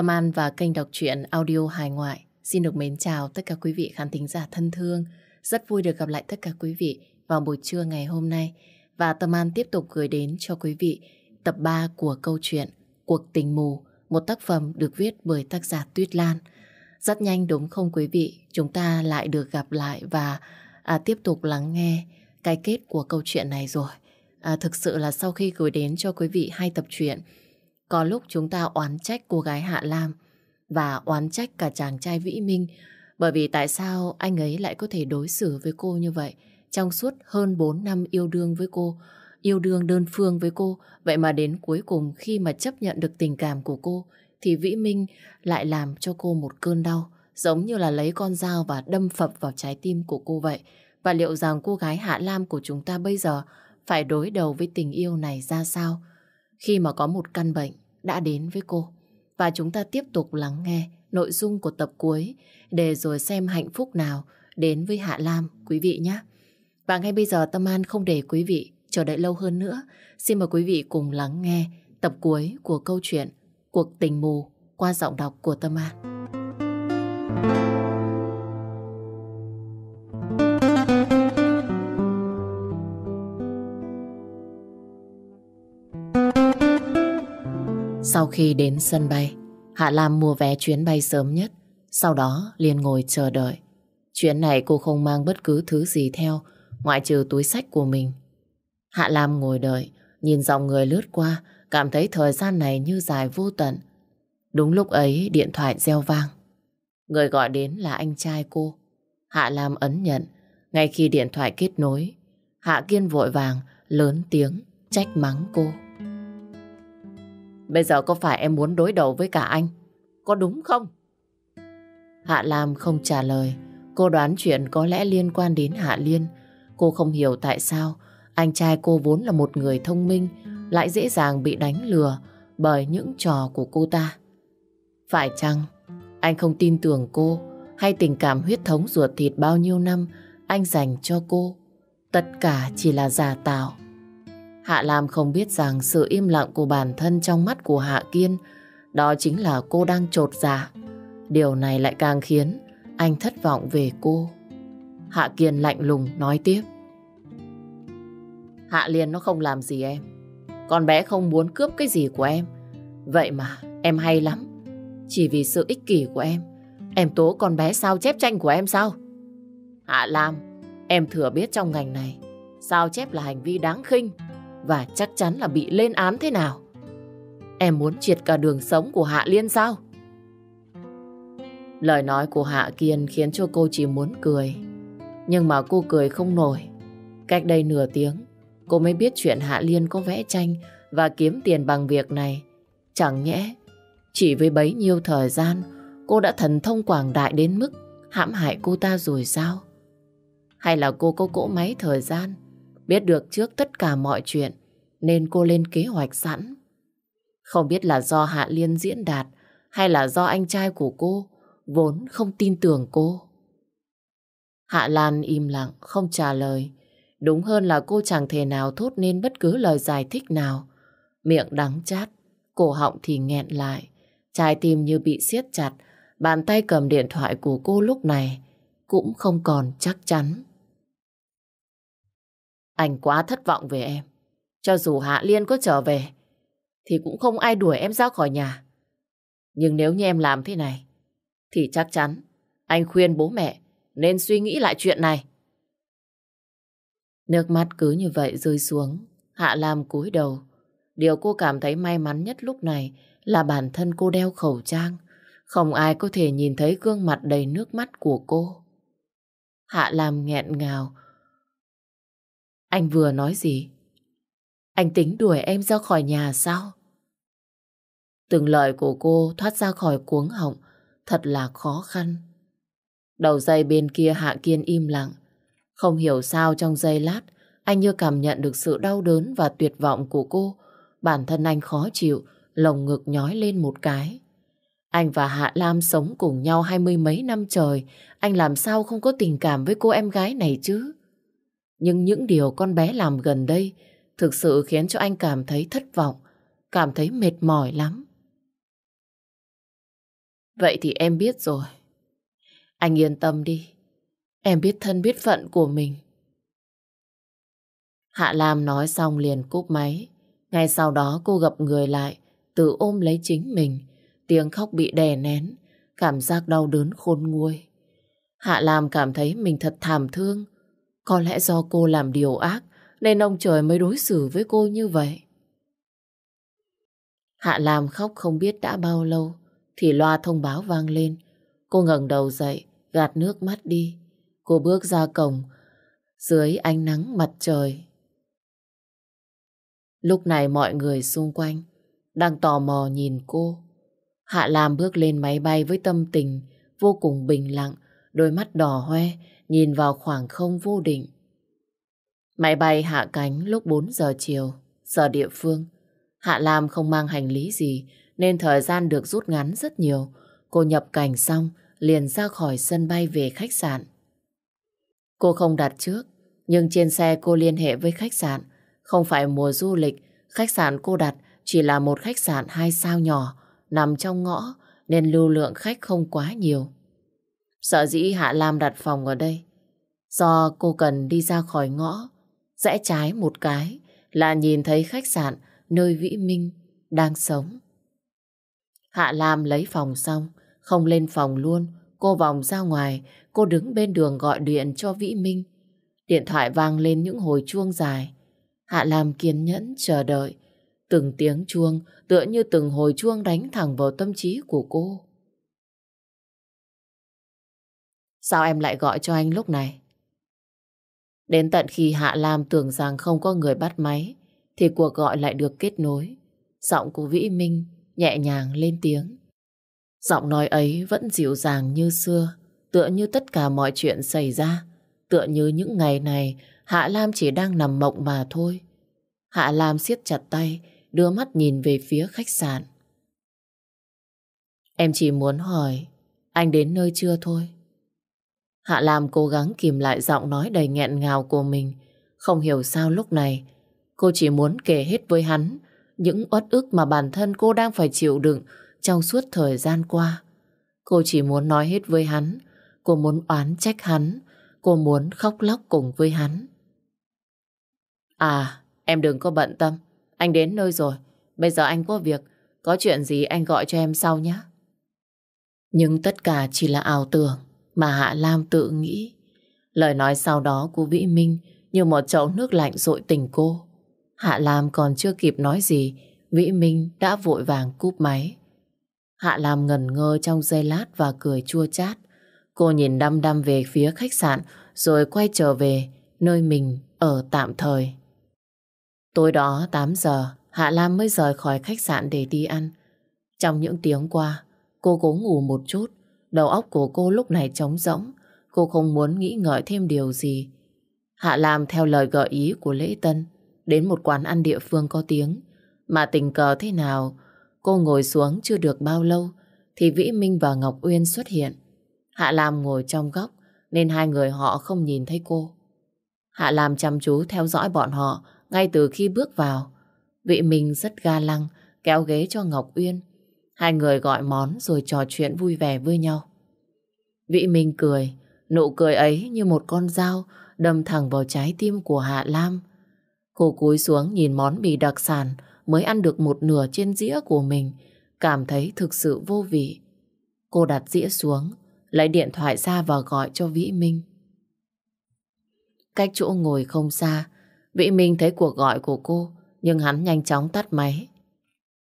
Tâm An và kênh đọc truyện audio hài ngoại xin được mến chào tất cả quý vị khán thính giả thân thương. Rất vui được gặp lại tất cả quý vị vào buổi trưa ngày hôm nay. Và Tâm An tiếp tục gửi đến cho quý vị tập 3 của câu chuyện Cuộc tình mù, một tác phẩm được viết bởi tác giả Tuyết Lan. Rất nhanh đúng không quý vị? Chúng ta lại được gặp lại và à, tiếp tục lắng nghe cái kết của câu chuyện này rồi. À, thực sự là sau khi gửi đến cho quý vị hai tập truyện có lúc chúng ta oán trách cô gái Hạ Lam và oán trách cả chàng trai Vĩ Minh bởi vì tại sao anh ấy lại có thể đối xử với cô như vậy trong suốt hơn 4 năm yêu đương với cô, yêu đương đơn phương với cô. Vậy mà đến cuối cùng khi mà chấp nhận được tình cảm của cô thì Vĩ Minh lại làm cho cô một cơn đau giống như là lấy con dao và đâm phập vào trái tim của cô vậy. Và liệu rằng cô gái Hạ Lam của chúng ta bây giờ phải đối đầu với tình yêu này ra sao? Khi mà có một căn bệnh đã đến với cô. Và chúng ta tiếp tục lắng nghe nội dung của tập cuối để rồi xem hạnh phúc nào đến với Hạ Lam quý vị nhé. Và ngay bây giờ Tâm An không để quý vị chờ đợi lâu hơn nữa. Xin mời quý vị cùng lắng nghe tập cuối của câu chuyện Cuộc tình mù qua giọng đọc của Tâm An. Thank you. Sau khi đến sân bay, Hạ Lam mua vé chuyến bay sớm nhất, sau đó liền ngồi chờ đợi. Chuyến này cô không mang bất cứ thứ gì theo, ngoại trừ túi sách của mình. Hạ Lam ngồi đợi, nhìn dòng người lướt qua, cảm thấy thời gian này như dài vô tận. Đúng lúc ấy điện thoại reo vang. Người gọi đến là anh trai cô. Hạ Lam ấn nhận, ngay khi điện thoại kết nối, Hạ Kiên vội vàng lớn tiếng trách mắng cô. Bây giờ có phải em muốn đối đầu với cả anh? Có đúng không? Hạ Lam không trả lời. Cô đoán chuyện có lẽ liên quan đến Hạ Liên. Cô không hiểu tại sao anh trai cô vốn là một người thông minh lại dễ dàng bị đánh lừa bởi những trò của cô ta. Phải chăng anh không tin tưởng cô hay tình cảm huyết thống ruột thịt bao nhiêu năm anh dành cho cô? Tất cả chỉ là giả tạo. Hạ Lam không biết rằng sự im lặng của bản thân trong mắt của Hạ Kiên đó chính là cô đang trột dạ. Điều này lại càng khiến anh thất vọng về cô. Hạ Kiên lạnh lùng nói tiếp. Hạ Liên nó không làm gì em. Con bé không muốn cướp cái gì của em. Vậy mà em hay lắm. Chỉ vì sự ích kỷ của em, em tố con bé sao chép tranh của em sao? Hạ Lam, em thừa biết trong ngành này, sao chép là hành vi đáng khinh và chắc chắn là bị lên án thế nào. Em muốn triệt cả đường sống của Hạ Liên sao? Lời nói của Hạ Kiên khiến cho cô chỉ muốn cười. Nhưng mà cô cười không nổi. Cách đây nửa tiếng, cô mới biết chuyện Hạ Liên có vẽ tranh và kiếm tiền bằng việc này. Chẳng nhẽ, chỉ với bấy nhiêu thời gian, cô đã thần thông quảng đại đến mức hãm hại cô ta rồi sao? Hay là cô có cỗ máy thời gian Biết được trước tất cả mọi chuyện nên cô lên kế hoạch sẵn. Không biết là do Hạ Liên diễn đạt hay là do anh trai của cô vốn không tin tưởng cô. Hạ Lan im lặng, không trả lời. Đúng hơn là cô chẳng thể nào thốt nên bất cứ lời giải thích nào. Miệng đắng chát, cổ họng thì nghẹn lại. Trái tim như bị siết chặt, bàn tay cầm điện thoại của cô lúc này cũng không còn chắc chắn. Anh quá thất vọng về em. Cho dù Hạ Liên có trở về, thì cũng không ai đuổi em ra khỏi nhà. Nhưng nếu như em làm thế này, thì chắc chắn anh khuyên bố mẹ nên suy nghĩ lại chuyện này. Nước mắt cứ như vậy rơi xuống, Hạ Lam cúi đầu. Điều cô cảm thấy may mắn nhất lúc này là bản thân cô đeo khẩu trang. Không ai có thể nhìn thấy gương mặt đầy nước mắt của cô. Hạ Lam nghẹn ngào, anh vừa nói gì? Anh tính đuổi em ra khỏi nhà sao? Từng lời của cô thoát ra khỏi cuống họng, thật là khó khăn. Đầu dây bên kia Hạ Kiên im lặng. Không hiểu sao trong giây lát, anh như cảm nhận được sự đau đớn và tuyệt vọng của cô. Bản thân anh khó chịu, lồng ngực nhói lên một cái. Anh và Hạ Lam sống cùng nhau hai mươi mấy năm trời, anh làm sao không có tình cảm với cô em gái này chứ? Nhưng những điều con bé làm gần đây thực sự khiến cho anh cảm thấy thất vọng, cảm thấy mệt mỏi lắm. Vậy thì em biết rồi. Anh yên tâm đi. Em biết thân biết phận của mình. Hạ Lam nói xong liền cúp máy. Ngay sau đó cô gặp người lại, tự ôm lấy chính mình. Tiếng khóc bị đè nén, cảm giác đau đớn khôn nguôi. Hạ Lam cảm thấy mình thật thảm thương, có lẽ do cô làm điều ác nên ông trời mới đối xử với cô như vậy. Hạ Lam khóc không biết đã bao lâu thì loa thông báo vang lên. Cô ngẩng đầu dậy, gạt nước mắt đi. Cô bước ra cổng dưới ánh nắng mặt trời. Lúc này mọi người xung quanh đang tò mò nhìn cô. Hạ Lam bước lên máy bay với tâm tình vô cùng bình lặng, đôi mắt đỏ hoe nhìn vào khoảng không vô định. Máy bay hạ cánh lúc 4 giờ chiều, giờ địa phương. Hạ Lam không mang hành lý gì nên thời gian được rút ngắn rất nhiều. Cô nhập cảnh xong liền ra khỏi sân bay về khách sạn. Cô không đặt trước, nhưng trên xe cô liên hệ với khách sạn. Không phải mùa du lịch, khách sạn cô đặt chỉ là một khách sạn hai sao nhỏ, nằm trong ngõ nên lưu lượng khách không quá nhiều. Sợ dĩ Hạ Lam đặt phòng ở đây. Do cô cần đi ra khỏi ngõ, rẽ trái một cái là nhìn thấy khách sạn nơi Vĩ Minh đang sống. Hạ Lam lấy phòng xong, không lên phòng luôn. Cô vòng ra ngoài, cô đứng bên đường gọi điện cho Vĩ Minh. Điện thoại vang lên những hồi chuông dài. Hạ Lam kiên nhẫn chờ đợi. Từng tiếng chuông tựa như từng hồi chuông đánh thẳng vào tâm trí của cô. Sao em lại gọi cho anh lúc này? Đến tận khi Hạ Lam tưởng rằng không có người bắt máy, thì cuộc gọi lại được kết nối. Giọng của Vĩ Minh nhẹ nhàng lên tiếng. Giọng nói ấy vẫn dịu dàng như xưa, tựa như tất cả mọi chuyện xảy ra. Tựa như những ngày này, Hạ Lam chỉ đang nằm mộng mà thôi. Hạ Lam siết chặt tay, đưa mắt nhìn về phía khách sạn. Em chỉ muốn hỏi, anh đến nơi chưa thôi? Hạ Lam cố gắng kìm lại giọng nói đầy nghẹn ngào của mình. Không hiểu sao lúc này, cô chỉ muốn kể hết với hắn những uất ức mà bản thân cô đang phải chịu đựng trong suốt thời gian qua. Cô chỉ muốn nói hết với hắn, cô muốn oán trách hắn, cô muốn khóc lóc cùng với hắn. À, em đừng có bận tâm, anh đến nơi rồi, bây giờ anh có việc, có chuyện gì anh gọi cho em sau nhé. Nhưng tất cả chỉ là ảo tưởng mà Hạ Lam tự nghĩ. Lời nói sau đó của Vĩ Minh như một chậu nước lạnh dội tình cô. Hạ Lam còn chưa kịp nói gì, Vĩ Minh đã vội vàng cúp máy. Hạ Lam ngẩn ngơ trong giây lát và cười chua chát. Cô nhìn đăm đăm về phía khách sạn rồi quay trở về nơi mình ở tạm thời. Tối đó 8 giờ, Hạ Lam mới rời khỏi khách sạn để đi ăn. Trong những tiếng qua, cô cố ngủ một chút Đầu óc của cô lúc này trống rỗng, cô không muốn nghĩ ngợi thêm điều gì. Hạ Lam theo lời gợi ý của Lễ Tân, đến một quán ăn địa phương có tiếng, mà tình cờ thế nào, cô ngồi xuống chưa được bao lâu, thì Vĩ Minh và Ngọc Uyên xuất hiện. Hạ Lam ngồi trong góc, nên hai người họ không nhìn thấy cô. Hạ Lam chăm chú theo dõi bọn họ ngay từ khi bước vào. Vĩ Minh rất ga lăng, kéo ghế cho Ngọc Uyên, Hai người gọi món rồi trò chuyện vui vẻ với nhau. Vĩ Minh cười, nụ cười ấy như một con dao đâm thẳng vào trái tim của Hạ Lam. Cô cúi xuống nhìn món mì đặc sản mới ăn được một nửa trên dĩa của mình, cảm thấy thực sự vô vị. Cô đặt dĩa xuống, lấy điện thoại ra và gọi cho Vĩ Minh. Cách chỗ ngồi không xa, Vĩ Minh thấy cuộc gọi của cô, nhưng hắn nhanh chóng tắt máy.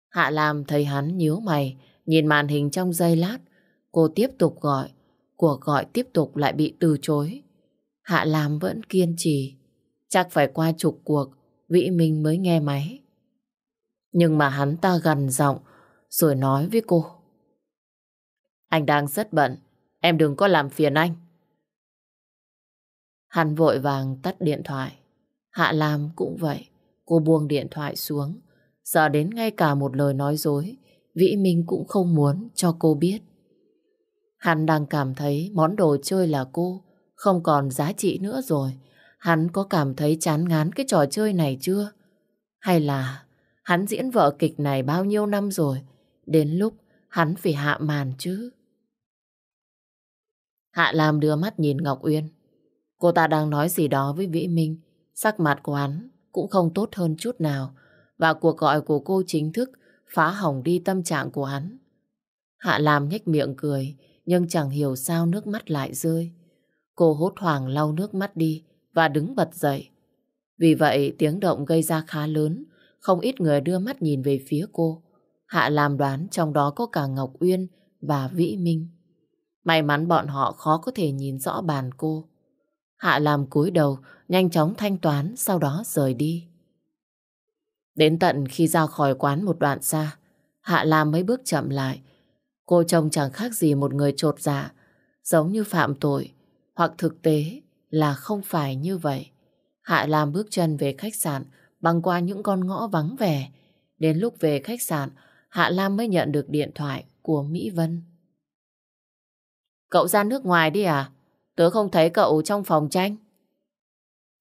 Hạ Lam thấy hắn nhíu mày, nhìn màn hình trong giây lát. Cô tiếp tục gọi, cuộc gọi tiếp tục lại bị từ chối. Hạ Lam vẫn kiên trì. Chắc phải qua chục cuộc, Vĩ Minh mới nghe máy. Nhưng mà hắn ta gần giọng, rồi nói với cô. Anh đang rất bận, em đừng có làm phiền anh. Hắn vội vàng tắt điện thoại. Hạ Lam cũng vậy. Cô buông điện thoại xuống, Giờ đến ngay cả một lời nói dối, Vĩ Minh cũng không muốn cho cô biết. Hắn đang cảm thấy món đồ chơi là cô, không còn giá trị nữa rồi. Hắn có cảm thấy chán ngán cái trò chơi này chưa? Hay là hắn diễn vợ kịch này bao nhiêu năm rồi, đến lúc hắn phải hạ màn chứ? Hạ Lam đưa mắt nhìn Ngọc Uyên. Cô ta đang nói gì đó với Vĩ Minh, sắc mặt của hắn cũng không tốt hơn chút nào và cuộc gọi của cô chính thức phá hỏng đi tâm trạng của hắn. Hạ Lam nhếch miệng cười, nhưng chẳng hiểu sao nước mắt lại rơi. Cô hốt hoảng lau nước mắt đi và đứng bật dậy. Vì vậy tiếng động gây ra khá lớn, không ít người đưa mắt nhìn về phía cô. Hạ Lam đoán trong đó có cả Ngọc Uyên và Vĩ Minh. May mắn bọn họ khó có thể nhìn rõ bàn cô. Hạ Lam cúi đầu, nhanh chóng thanh toán, sau đó rời đi. Đến tận khi ra khỏi quán một đoạn xa, Hạ Lam mới bước chậm lại. Cô trông chẳng khác gì một người trột dạ, giống như phạm tội, hoặc thực tế là không phải như vậy. Hạ Lam bước chân về khách sạn băng qua những con ngõ vắng vẻ. Đến lúc về khách sạn, Hạ Lam mới nhận được điện thoại của Mỹ Vân. Cậu ra nước ngoài đi à? Tớ không thấy cậu trong phòng tranh.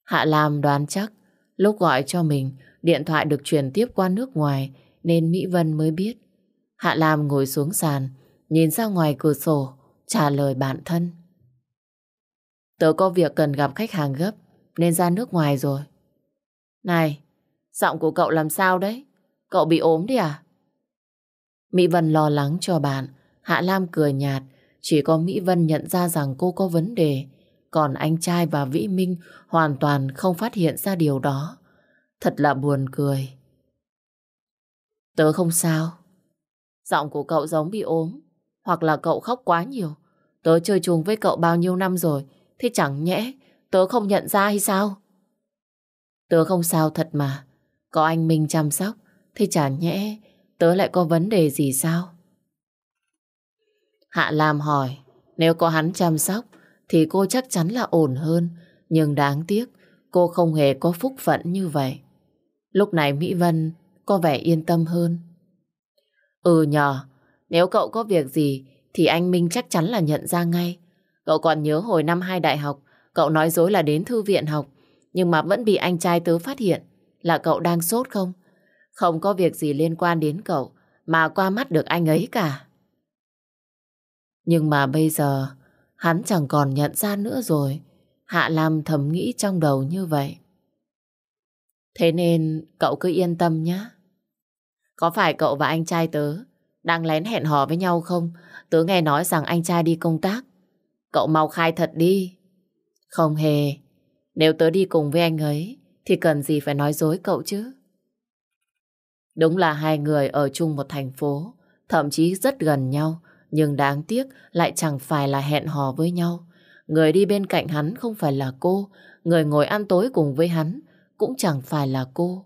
Hạ Lam đoán chắc, lúc gọi cho mình, Điện thoại được truyền tiếp qua nước ngoài nên Mỹ Vân mới biết. Hạ Lam ngồi xuống sàn, nhìn ra ngoài cửa sổ, trả lời bản thân. Tớ có việc cần gặp khách hàng gấp, nên ra nước ngoài rồi. Này, giọng của cậu làm sao đấy? Cậu bị ốm đi à? Mỹ Vân lo lắng cho bạn, Hạ Lam cười nhạt, chỉ có Mỹ Vân nhận ra rằng cô có vấn đề, còn anh trai và Vĩ Minh hoàn toàn không phát hiện ra điều đó. Thật là buồn cười. Tớ không sao. Giọng của cậu giống bị ốm, hoặc là cậu khóc quá nhiều. Tớ chơi chung với cậu bao nhiêu năm rồi, thế chẳng nhẽ tớ không nhận ra hay sao? Tớ không sao thật mà. Có anh Minh chăm sóc, thế chả nhẽ tớ lại có vấn đề gì sao? Hạ Lam hỏi, nếu có hắn chăm sóc thì cô chắc chắn là ổn hơn. Nhưng đáng tiếc, cô không hề có phúc phận như vậy. Lúc này Mỹ Vân có vẻ yên tâm hơn. Ừ nhờ, nếu cậu có việc gì thì anh Minh chắc chắn là nhận ra ngay. Cậu còn nhớ hồi năm hai đại học, cậu nói dối là đến thư viện học, nhưng mà vẫn bị anh trai tớ phát hiện là cậu đang sốt không? Không có việc gì liên quan đến cậu mà qua mắt được anh ấy cả. Nhưng mà bây giờ hắn chẳng còn nhận ra nữa rồi. Hạ Lam thầm nghĩ trong đầu như vậy. Thế nên cậu cứ yên tâm nhé. Có phải cậu và anh trai tớ đang lén hẹn hò với nhau không? Tớ nghe nói rằng anh trai đi công tác. Cậu mau khai thật đi. Không hề. Nếu tớ đi cùng với anh ấy thì cần gì phải nói dối cậu chứ? Đúng là hai người ở chung một thành phố, thậm chí rất gần nhau, nhưng đáng tiếc lại chẳng phải là hẹn hò với nhau. Người đi bên cạnh hắn không phải là cô, người ngồi ăn tối cùng với hắn cũng chẳng phải là cô.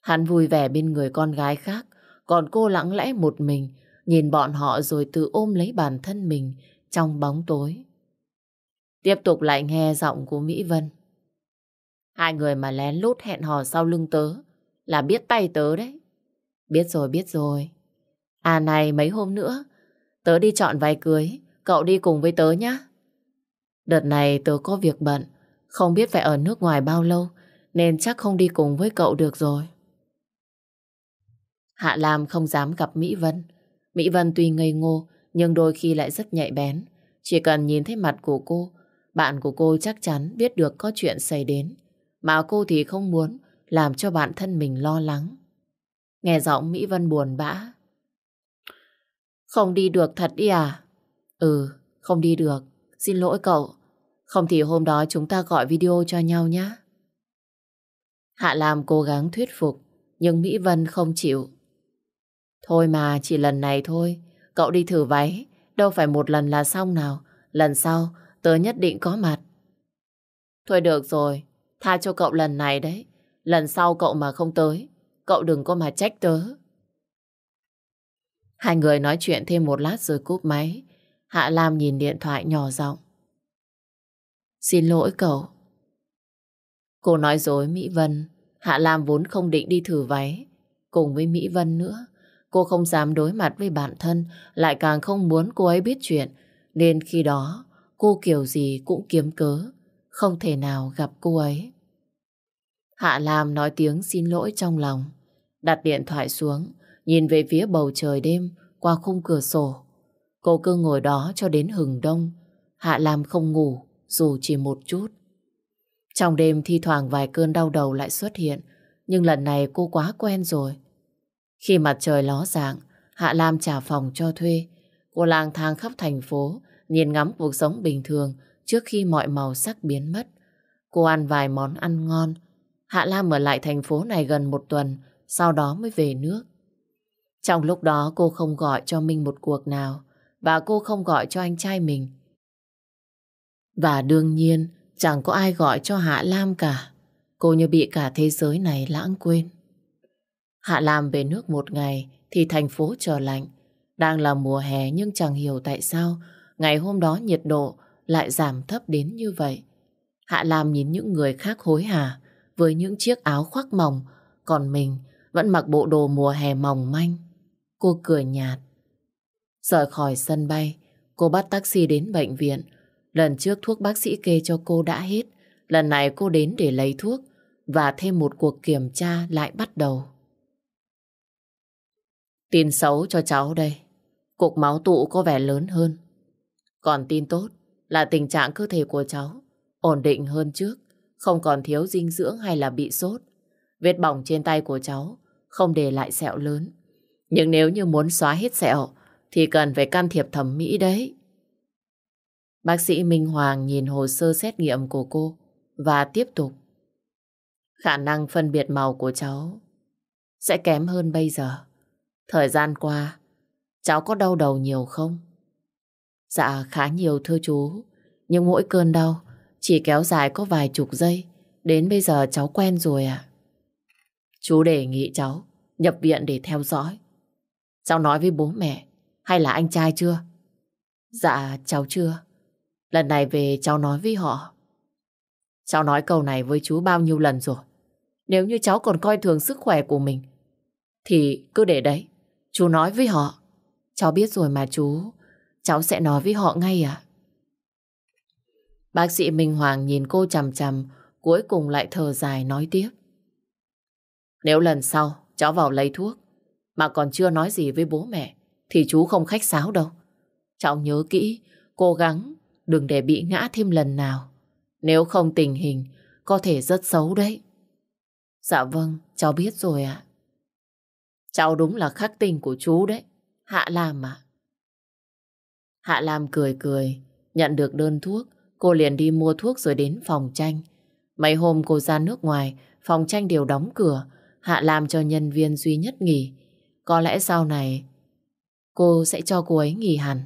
Hắn vui vẻ bên người con gái khác, còn cô lặng lẽ một mình, nhìn bọn họ rồi tự ôm lấy bản thân mình trong bóng tối. Tiếp tục lại nghe giọng của Mỹ Vân. Hai người mà lén lút hẹn hò sau lưng tớ là biết tay tớ đấy. Biết rồi, biết rồi. À này, mấy hôm nữa, tớ đi chọn váy cưới, cậu đi cùng với tớ nhé. Đợt này tớ có việc bận, không biết phải ở nước ngoài bao lâu, nên chắc không đi cùng với cậu được rồi. Hạ Lam không dám gặp Mỹ Vân. Mỹ Vân tuy ngây ngô nhưng đôi khi lại rất nhạy bén. Chỉ cần nhìn thấy mặt của cô, bạn của cô chắc chắn biết được có chuyện xảy đến. Mà cô thì không muốn làm cho bản thân mình lo lắng. Nghe giọng Mỹ Vân buồn bã. Không đi được thật đi à? Ừ, không đi được. Xin lỗi cậu. Không thì hôm đó chúng ta gọi video cho nhau nhé. Hạ Lam cố gắng thuyết phục, nhưng Mỹ Vân không chịu. Thôi mà, chỉ lần này thôi. Cậu đi thử váy, đâu phải một lần là xong nào. Lần sau, tớ nhất định có mặt. Thôi được rồi, tha cho cậu lần này đấy. Lần sau cậu mà không tới, cậu đừng có mà trách tớ. Hai người nói chuyện thêm một lát rồi cúp máy. Hạ Lam nhìn điện thoại nhỏ giọng. Xin lỗi cậu, Cô nói dối Mỹ Vân, Hạ Lam vốn không định đi thử váy. Cùng với Mỹ Vân nữa, cô không dám đối mặt với bản thân, lại càng không muốn cô ấy biết chuyện. Nên khi đó, cô kiểu gì cũng kiếm cớ, không thể nào gặp cô ấy. Hạ Lam nói tiếng xin lỗi trong lòng, đặt điện thoại xuống, nhìn về phía bầu trời đêm qua khung cửa sổ. Cô cứ ngồi đó cho đến hừng đông. Hạ Lam không ngủ, dù chỉ một chút. Trong đêm thi thoảng vài cơn đau đầu lại xuất hiện, nhưng lần này cô quá quen rồi. Khi mặt trời ló dạng, Hạ Lam trả phòng cho thuê. Cô lang thang khắp thành phố, nhìn ngắm cuộc sống bình thường trước khi mọi màu sắc biến mất. Cô ăn vài món ăn ngon. Hạ Lam ở lại thành phố này gần một tuần, sau đó mới về nước. Trong lúc đó cô không gọi cho Minh một cuộc nào và cô không gọi cho anh trai mình. Và đương nhiên, Chẳng có ai gọi cho Hạ Lam cả. Cô như bị cả thế giới này lãng quên. Hạ Lam về nước một ngày thì thành phố trở lạnh. Đang là mùa hè nhưng chẳng hiểu tại sao ngày hôm đó nhiệt độ lại giảm thấp đến như vậy. Hạ Lam nhìn những người khác hối hả với những chiếc áo khoác mỏng, còn mình vẫn mặc bộ đồ mùa hè mỏng manh. Cô cười nhạt. Rời khỏi sân bay, cô bắt taxi đến bệnh viện Lần trước thuốc bác sĩ kê cho cô đã hết. Lần này cô đến để lấy thuốc và thêm một cuộc kiểm tra lại bắt đầu. Tin xấu cho cháu đây. Cục máu tụ có vẻ lớn hơn. Còn tin tốt là tình trạng cơ thể của cháu ổn định hơn trước, không còn thiếu dinh dưỡng hay là bị sốt. Vết bỏng trên tay của cháu không để lại sẹo lớn. Nhưng nếu như muốn xóa hết sẹo thì cần phải can thiệp thẩm mỹ đấy. Bác sĩ Minh Hoàng nhìn hồ sơ xét nghiệm của cô và tiếp tục. Khả năng phân biệt màu của cháu sẽ kém hơn bây giờ. Thời gian qua, cháu có đau đầu nhiều không? Dạ khá nhiều thưa chú, nhưng mỗi cơn đau chỉ kéo dài có vài chục giây, đến bây giờ cháu quen rồi ạ. À? Chú đề nghị cháu nhập viện để theo dõi. Cháu nói với bố mẹ hay là anh trai chưa? Dạ cháu chưa. Lần này về cháu nói với họ. Cháu nói câu này với chú bao nhiêu lần rồi. Nếu như cháu còn coi thường sức khỏe của mình, thì cứ để đấy. Chú nói với họ. Cháu biết rồi mà chú. Cháu sẽ nói với họ ngay à. Bác sĩ Minh Hoàng nhìn cô chằm chằm, cuối cùng lại thở dài nói tiếp. Nếu lần sau cháu vào lấy thuốc, mà còn chưa nói gì với bố mẹ, thì chú không khách sáo đâu. Cháu nhớ kỹ, cố gắng Đừng để bị ngã thêm lần nào. Nếu không tình hình, có thể rất xấu đấy. Dạ vâng, cháu biết rồi ạ. Cháu đúng là khắc tình của chú đấy. Hạ Lam ạ. À? Hạ Lam cười cười, nhận được đơn thuốc, cô liền đi mua thuốc rồi đến phòng tranh. Mấy hôm cô ra nước ngoài, phòng tranh đều đóng cửa, Hạ Lam cho nhân viên duy nhất nghỉ. Có lẽ sau này cô sẽ cho cô ấy nghỉ hẳn.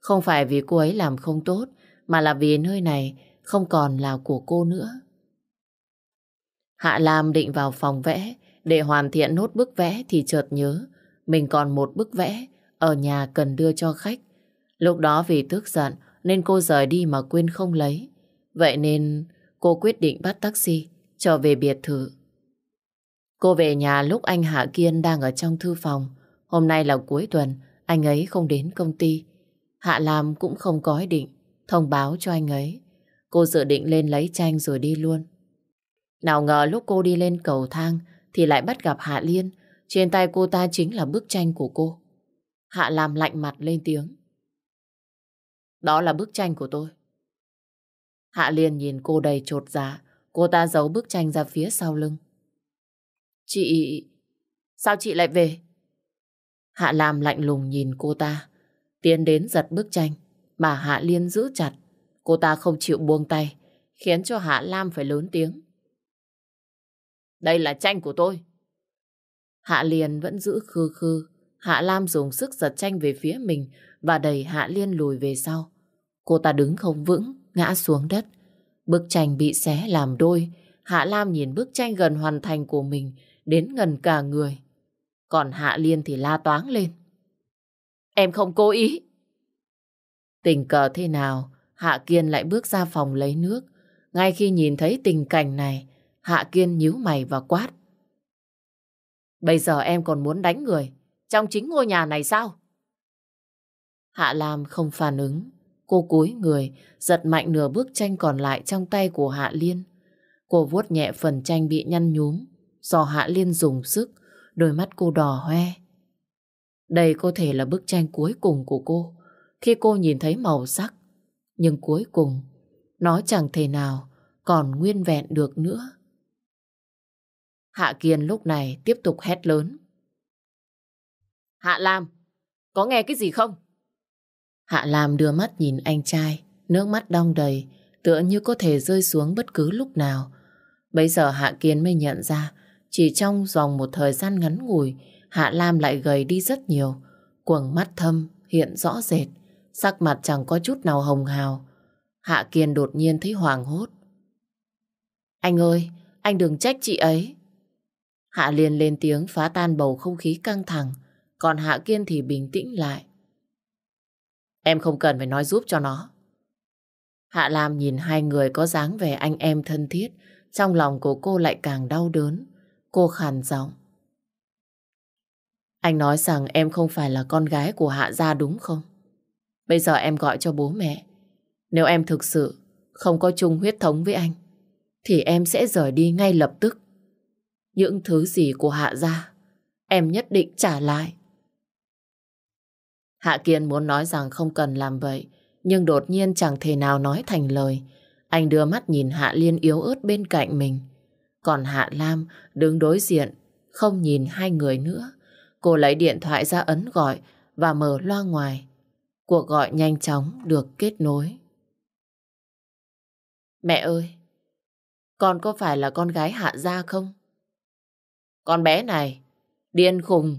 Không phải vì cô ấy làm không tốt, mà là vì nơi này không còn là của cô nữa. Hạ Lam định vào phòng vẽ để hoàn thiện nốt bức vẽ thì chợt nhớ mình còn một bức vẽ ở nhà cần đưa cho khách. Lúc đó vì tức giận nên cô rời đi mà quên không lấy. Vậy nên cô quyết định bắt taxi trở về biệt thự. Cô về nhà lúc anh Hạ Kiên đang ở trong thư phòng. Hôm nay là cuối tuần, anh ấy không đến công ty. Hạ Lam cũng không có ý định thông báo cho anh ấy. Cô dự định lên lấy tranh rồi đi luôn. Nào ngờ lúc cô đi lên cầu thang thì lại bắt gặp Hạ Liên. Trên tay cô ta chính là bức tranh của cô. Hạ làm lạnh mặt lên tiếng. Đó là bức tranh của tôi. Hạ Liên nhìn cô đầy trột dạ. Cô ta giấu bức tranh ra phía sau lưng. Chị... Sao chị lại về? Hạ làm lạnh lùng nhìn cô ta. Tiến đến giật bức tranh. Bà Hạ Liên giữ chặt, cô ta không chịu buông tay, khiến cho Hạ Lam phải lớn tiếng. Đây là tranh của tôi. Hạ Liên vẫn giữ khư khư, Hạ Lam dùng sức giật tranh về phía mình và đẩy Hạ Liên lùi về sau. Cô ta đứng không vững, ngã xuống đất. Bức tranh bị xé làm đôi, Hạ Lam nhìn bức tranh gần hoàn thành của mình, đến gần cả người. Còn Hạ Liên thì la toáng lên. Em không cố ý. Tình cờ thế nào, Hạ Kiên lại bước ra phòng lấy nước. Ngay khi nhìn thấy tình cảnh này, Hạ Kiên nhíu mày và quát. Bây giờ em còn muốn đánh người trong chính ngôi nhà này sao? Hạ Lam không phản ứng. Cô cúi người, giật mạnh nửa bức tranh còn lại trong tay của Hạ Liên. Cô vuốt nhẹ phần tranh bị nhăn nhúm, do Hạ Liên dùng sức, đôi mắt cô đỏ hoe. Đây có thể là bức tranh cuối cùng của cô khi cô nhìn thấy màu sắc. Nhưng cuối cùng, nó chẳng thể nào còn nguyên vẹn được nữa. Hạ Kiên lúc này tiếp tục hét lớn. Hạ Lam, có nghe cái gì không? Hạ Lam đưa mắt nhìn anh trai, nước mắt đong đầy, tựa như có thể rơi xuống bất cứ lúc nào. Bây giờ Hạ Kiên mới nhận ra, chỉ trong dòng một thời gian ngắn ngủi, Hạ Lam lại gầy đi rất nhiều, quầng mắt thâm hiện rõ rệt, sắc mặt chẳng có chút nào hồng hào. Hạ Kiên đột nhiên thấy hoàng hốt. Anh ơi, anh đừng trách chị ấy. Hạ liền lên tiếng phá tan bầu không khí căng thẳng, còn Hạ Kiên thì bình tĩnh lại. Em không cần phải nói giúp cho nó. Hạ Lam nhìn hai người có dáng vẻ anh em thân thiết, trong lòng của cô lại càng đau đớn. Cô khàn giọng. Anh nói rằng em không phải là con gái của Hạ gia đúng không? Bây giờ em gọi cho bố mẹ. Nếu em thực sự không có chung huyết thống với anh, thì em sẽ rời đi ngay lập tức. Những thứ gì của Hạ gia, em nhất định trả lại. Hạ Kiên muốn nói rằng không cần làm vậy, nhưng đột nhiên chẳng thể nào nói thành lời. Anh đưa mắt nhìn Hạ Liên yếu ớt bên cạnh mình. Còn Hạ Lam đứng đối diện, không nhìn hai người nữa. Cô lấy điện thoại ra ấn gọi và mở loa ngoài. Cuộc gọi nhanh chóng được kết nối. Mẹ ơi, con có phải là con gái Hạ Gia không? Con bé này, điên khùng,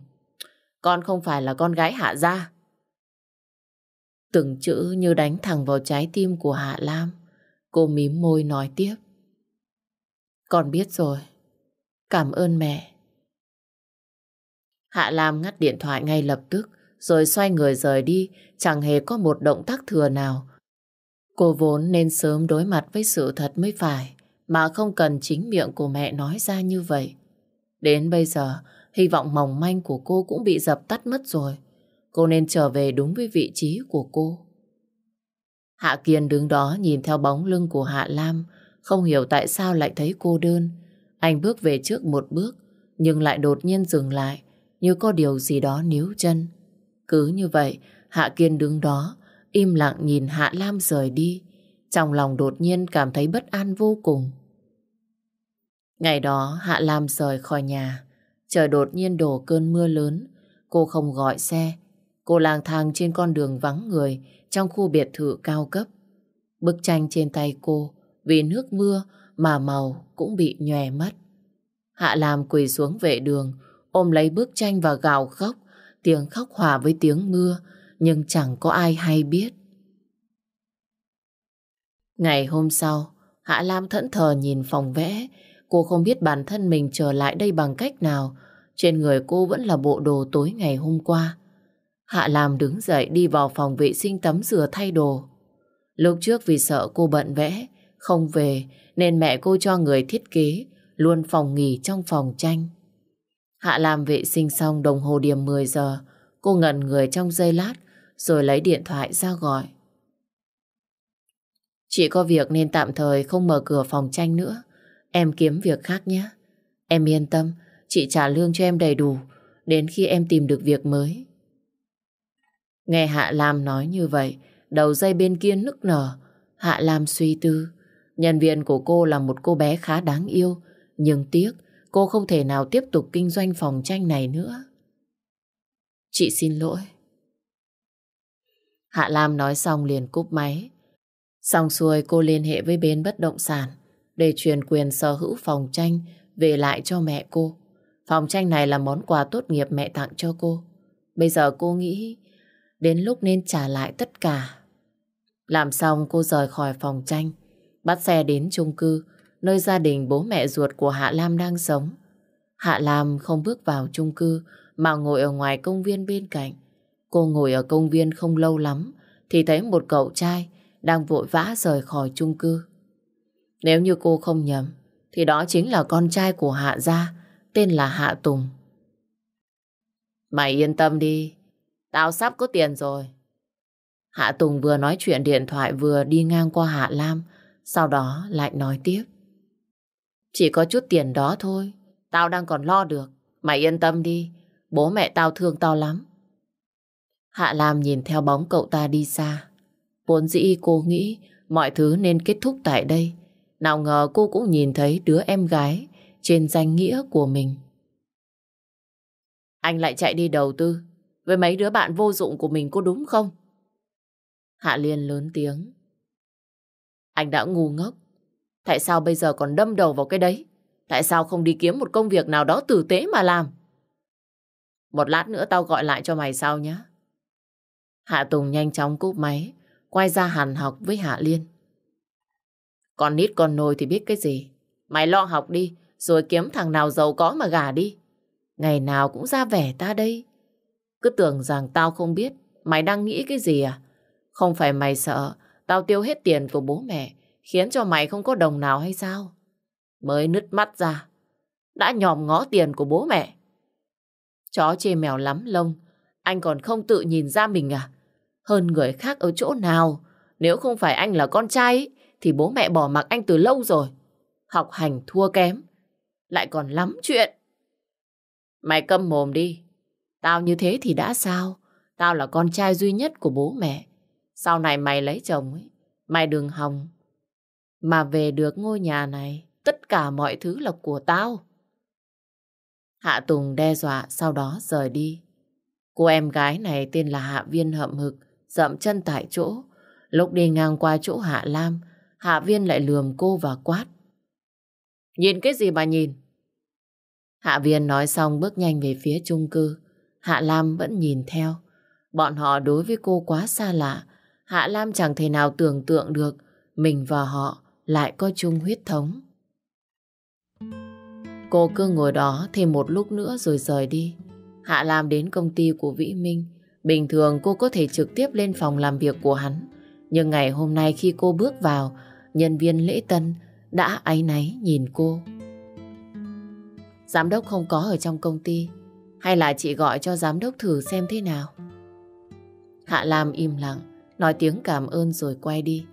con không phải là con gái Hạ Gia. Từng chữ như đánh thẳng vào trái tim của Hạ Lam, cô mím môi nói tiếp. Con biết rồi, cảm ơn mẹ. Hạ Lam ngắt điện thoại ngay lập tức, rồi xoay người rời đi, chẳng hề có một động tác thừa nào. Cô vốn nên sớm đối mặt với sự thật mới phải, mà không cần chính miệng của mẹ nói ra như vậy. Đến bây giờ, hy vọng mỏng manh của cô cũng bị dập tắt mất rồi. Cô nên trở về đúng với vị trí của cô. Hạ Kiên đứng đó nhìn theo bóng lưng của Hạ Lam, không hiểu tại sao lại thấy cô đơn. Anh bước về trước một bước, nhưng lại đột nhiên dừng lại, như có điều gì đó níu chân. Cứ như vậy, Hạ Kiên đứng đó, im lặng nhìn Hạ Lam rời đi. Trong lòng đột nhiên cảm thấy bất an vô cùng. Ngày đó, Hạ Lam rời khỏi nhà. Trời đột nhiên đổ cơn mưa lớn. Cô không gọi xe. Cô lang thang trên con đường vắng người trong khu biệt thự cao cấp. Bức tranh trên tay cô vì nước mưa mà màu cũng bị nhòe mất. Hạ Lam quỳ xuống vệ đường, ôm lấy bức tranh và gào khóc tiếng khóc hòa với tiếng mưa, nhưng chẳng có ai hay biết. Ngày hôm sau, Hạ Lam thẫn thờ nhìn phòng vẽ, cô không biết bản thân mình trở lại đây bằng cách nào, trên người cô vẫn là bộ đồ tối ngày hôm qua. Hạ Lam đứng dậy đi vào phòng vệ sinh tắm rửa thay đồ. Lúc trước vì sợ cô bận vẽ, không về nên mẹ cô cho người thiết kế luôn phòng nghỉ trong phòng tranh. Hạ làm vệ sinh xong đồng hồ điểm 10 giờ. Cô ngẩn người trong giây lát rồi lấy điện thoại ra gọi. Chị có việc nên tạm thời không mở cửa phòng tranh nữa. Em kiếm việc khác nhé. Em yên tâm, chị trả lương cho em đầy đủ đến khi em tìm được việc mới. Nghe Hạ Lam nói như vậy, đầu dây bên kia nức nở. Hạ Lam suy tư. Nhân viên của cô là một cô bé khá đáng yêu, nhưng tiếc cô không thể nào tiếp tục kinh doanh phòng tranh này nữa. Chị xin lỗi. Hạ Lam nói xong liền cúp máy. Xong xuôi cô liên hệ với bên bất động sản để truyền quyền sở hữu phòng tranh về lại cho mẹ cô. Phòng tranh này là món quà tốt nghiệp mẹ tặng cho cô. Bây giờ cô nghĩ đến lúc nên trả lại tất cả. Làm xong cô rời khỏi phòng tranh, bắt xe đến chung cư nơi gia đình bố mẹ ruột của Hạ Lam đang sống. Hạ Lam không bước vào chung cư mà ngồi ở ngoài công viên bên cạnh. Cô ngồi ở công viên không lâu lắm thì thấy một cậu trai đang vội vã rời khỏi chung cư. Nếu như cô không nhầm thì đó chính là con trai của Hạ Gia tên là Hạ Tùng. Mày yên tâm đi, tao sắp có tiền rồi. Hạ Tùng vừa nói chuyện điện thoại vừa đi ngang qua Hạ Lam, sau đó lại nói tiếp. Chỉ có chút tiền đó thôi, tao đang còn lo được. Mày yên tâm đi, bố mẹ tao thương tao lắm. Hạ Lam nhìn theo bóng cậu ta đi xa. Vốn dĩ cô nghĩ mọi thứ nên kết thúc tại đây. Nào ngờ cô cũng nhìn thấy đứa em gái trên danh nghĩa của mình. Anh lại chạy đi đầu tư với mấy đứa bạn vô dụng của mình có đúng không? Hạ Liên lớn tiếng. Anh đã ngu ngốc Tại sao bây giờ còn đâm đầu vào cái đấy? Tại sao không đi kiếm một công việc nào đó tử tế mà làm? Một lát nữa tao gọi lại cho mày sau nhé. Hạ Tùng nhanh chóng cúp máy, quay ra hàn học với Hạ Liên. Con nít con nôi thì biết cái gì. Mày lo học đi, rồi kiếm thằng nào giàu có mà gả đi. Ngày nào cũng ra vẻ ta đây. Cứ tưởng rằng tao không biết, mày đang nghĩ cái gì à? Không phải mày sợ, tao tiêu hết tiền của bố mẹ, khiến cho mày không có đồng nào hay sao? Mới nứt mắt ra, đã nhòm ngó tiền của bố mẹ. Chó chê mèo lắm lông, anh còn không tự nhìn ra mình à? Hơn người khác ở chỗ nào? Nếu không phải anh là con trai ấy, thì bố mẹ bỏ mặc anh từ lâu rồi. Học hành thua kém, lại còn lắm chuyện. Mày câm mồm đi. Tao như thế thì đã sao? Tao là con trai duy nhất của bố mẹ. Sau này mày lấy chồng ấy, mày đừng hòng mà về được ngôi nhà này, tất cả mọi thứ là của tao. Hạ Tùng đe dọa sau đó rời đi. Cô em gái này tên là Hạ Viên hậm hực, dậm chân tại chỗ. Lúc đi ngang qua chỗ Hạ Lam, Hạ Viên lại lườm cô và quát. Nhìn cái gì mà nhìn? Hạ Viên nói xong bước nhanh về phía chung cư. Hạ Lam vẫn nhìn theo. Bọn họ đối với cô quá xa lạ. Hạ Lam chẳng thể nào tưởng tượng được mình và họ lại có chung huyết thống. Cô cứ ngồi đó thêm một lúc nữa rồi rời đi. Hạ Lam đến công ty của Vĩ Minh. Bình thường cô có thể trực tiếp lên phòng làm việc của hắn. Nhưng ngày hôm nay khi cô bước vào, nhân viên lễ tân đã áy náy nhìn cô. Giám đốc không có ở trong công ty. Hay là chị gọi cho giám đốc thử xem thế nào? Hạ Lam im lặng, nói tiếng cảm ơn rồi quay đi.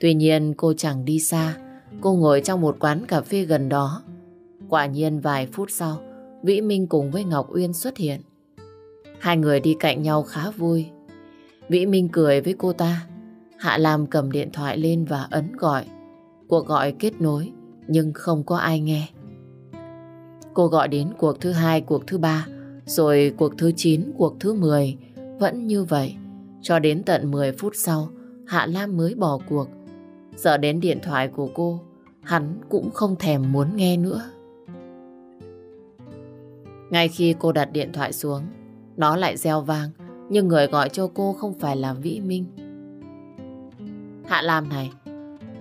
Tuy nhiên cô chẳng đi xa, cô ngồi trong một quán cà phê gần đó. Quả nhiên vài phút sau, Vĩ Minh cùng với Ngọc Uyên xuất hiện. Hai người đi cạnh nhau khá vui. Vĩ Minh cười với cô ta. Hạ Lam cầm điện thoại lên và ấn gọi. Cuộc gọi kết nối, nhưng không có ai nghe. Cô gọi đến cuộc thứ hai, cuộc thứ ba, rồi cuộc thứ chín, cuộc thứ mười. Vẫn như vậy, cho đến tận 10 phút sau, Hạ Lam mới bỏ cuộc. Giờ đến điện thoại của cô, hắn cũng không thèm muốn nghe nữa. Ngay khi cô đặt điện thoại xuống, nó lại reo vang, nhưng người gọi cho cô không phải là Vĩ Minh. Hạ Lam này,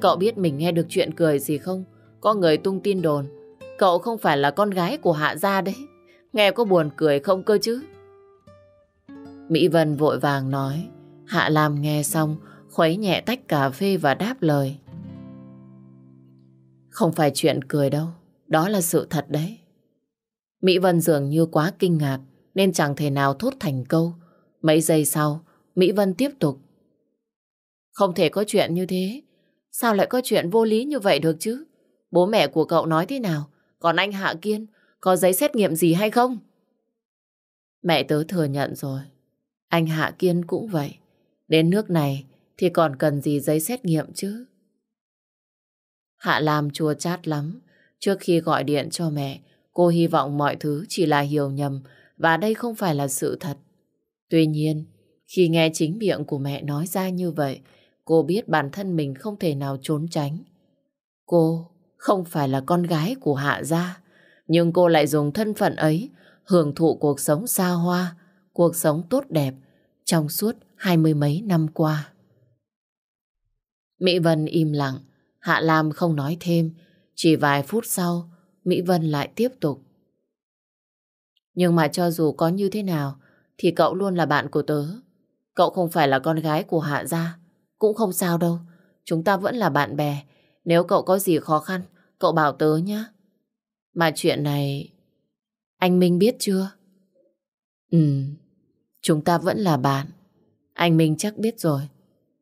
cậu biết mình nghe được chuyện cười gì không? Có người tung tin đồn, cậu không phải là con gái của Hạ Gia đấy. Nghe có buồn cười không cơ chứ? Mỹ Vân vội vàng nói, Hạ Lam nghe xong khuấy nhẹ tách cà phê và đáp lời. Không phải chuyện cười đâu, đó là sự thật đấy. Mỹ Vân dường như quá kinh ngạc nên chẳng thể nào thốt thành câu. Mấy giây sau, Mỹ Vân tiếp tục. Không thể có chuyện như thế. Sao lại có chuyện vô lý như vậy được chứ? Bố mẹ của cậu nói thế nào? Còn anh Hạ Kiên, có giấy xét nghiệm gì hay không? Mẹ tớ thừa nhận rồi. Anh Hạ Kiên cũng vậy. Đến nước này, thì còn cần gì giấy xét nghiệm chứ? Hạ Lam chua chát lắm. Trước khi gọi điện cho mẹ, cô hy vọng mọi thứ chỉ là hiểu nhầm và đây không phải là sự thật. Tuy nhiên, khi nghe chính miệng của mẹ nói ra như vậy, cô biết bản thân mình không thể nào trốn tránh. Cô không phải là con gái của Hạ Gia, nhưng cô lại dùng thân phận ấy hưởng thụ cuộc sống xa hoa, cuộc sống tốt đẹp trong suốt hai mươi mấy năm qua. Mỹ Vân im lặng, Hạ Lam không nói thêm. Chỉ vài phút sau, Mỹ Vân lại tiếp tục. Nhưng mà cho dù có như thế nào, thì cậu luôn là bạn của tớ. Cậu không phải là con gái của Hạ Gia. Cũng không sao đâu, chúng ta vẫn là bạn bè. Nếu cậu có gì khó khăn, cậu bảo tớ nhé. Mà chuyện này... Anh Minh biết chưa? Ừ, chúng ta vẫn là bạn. Anh Minh chắc biết rồi.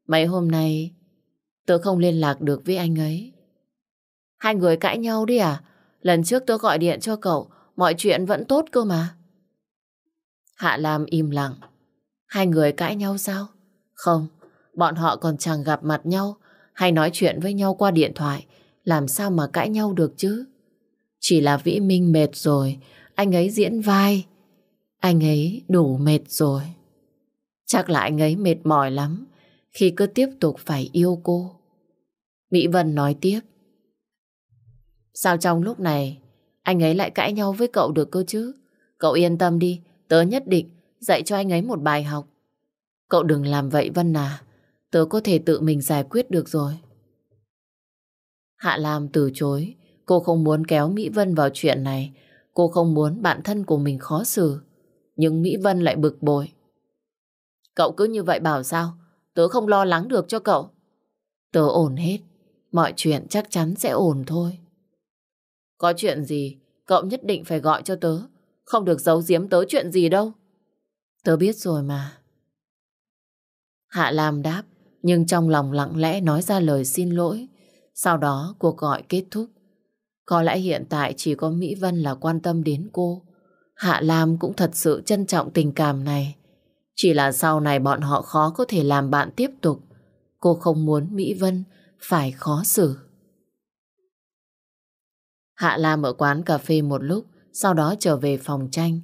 Mấy hôm nay tôi không liên lạc được với anh ấy. Hai người cãi nhau đi à? Lần trước tôi gọi điện cho cậu, mọi chuyện vẫn tốt cơ mà. Hạ Lam im lặng. Hai người cãi nhau sao? Không, bọn họ còn chẳng gặp mặt nhau hay nói chuyện với nhau qua điện thoại. Làm sao mà cãi nhau được chứ? Chỉ là Vĩ Minh mệt rồi, anh ấy diễn vai. Anh ấy đủ mệt rồi. Chắc là anh ấy mệt mỏi lắm khi cứ tiếp tục phải yêu cô. Mỹ Vân nói tiếp. Sao trong lúc này anh ấy lại cãi nhau với cậu được cơ chứ? Cậu yên tâm đi, tớ nhất định dạy cho anh ấy một bài học. Cậu đừng làm vậy Vân à, tớ có thể tự mình giải quyết được rồi. Hạ Lam từ chối, cô không muốn kéo Mỹ Vân vào chuyện này, cô không muốn bạn thân của mình khó xử. Nhưng Mỹ Vân lại bực bội. Cậu cứ như vậy bảo sao? tớ không lo lắng được cho cậu. Tớ ổn hết, mọi chuyện chắc chắn sẽ ổn thôi. Có chuyện gì, cậu nhất định phải gọi cho tớ, không được giấu giếm tớ chuyện gì đâu. Tớ biết rồi mà. Hạ Lam đáp, nhưng trong lòng lặng lẽ nói ra lời xin lỗi. Sau đó cuộc gọi kết thúc. Có lẽ hiện tại chỉ có Mỹ Vân là quan tâm đến cô. Hạ Lam cũng thật sự trân trọng tình cảm này. Chỉ là sau này bọn họ khó có thể làm bạn tiếp tục. Cô không muốn Mỹ Vân phải khó xử. Hạ Lam ở quán cà phê một lúc, sau đó trở về phòng tranh.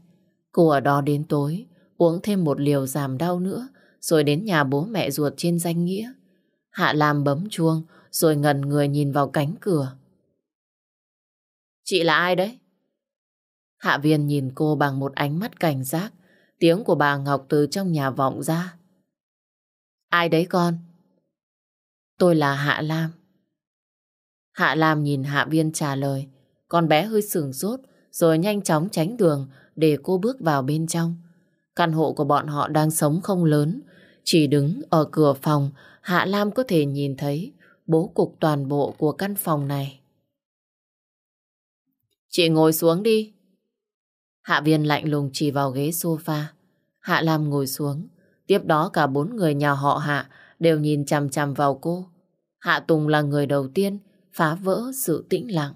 Cô ở đó đến tối, uống thêm một liều giảm đau nữa, rồi đến nhà bố mẹ ruột trên danh nghĩa. Hạ Lam bấm chuông, rồi ngần người nhìn vào cánh cửa. Chị là ai đấy? Hạ Viên nhìn cô bằng một ánh mắt cảnh giác, Tiếng của bà Ngọc từ trong nhà vọng ra. Ai đấy con? Tôi là Hạ Lam. Hạ Lam nhìn Hạ Viên trả lời. Con bé hơi sửng sốt rồi nhanh chóng tránh đường để cô bước vào bên trong. Căn hộ của bọn họ đang sống không lớn. Chỉ đứng ở cửa phòng Hạ Lam có thể nhìn thấy bố cục toàn bộ của căn phòng này. Chị ngồi xuống đi. Hạ viên lạnh lùng chỉ vào ghế sofa. Hạ Lam ngồi xuống. Tiếp đó cả bốn người nhà họ Hạ đều nhìn chằm chằm vào cô. Hạ Tùng là người đầu tiên phá vỡ sự tĩnh lặng.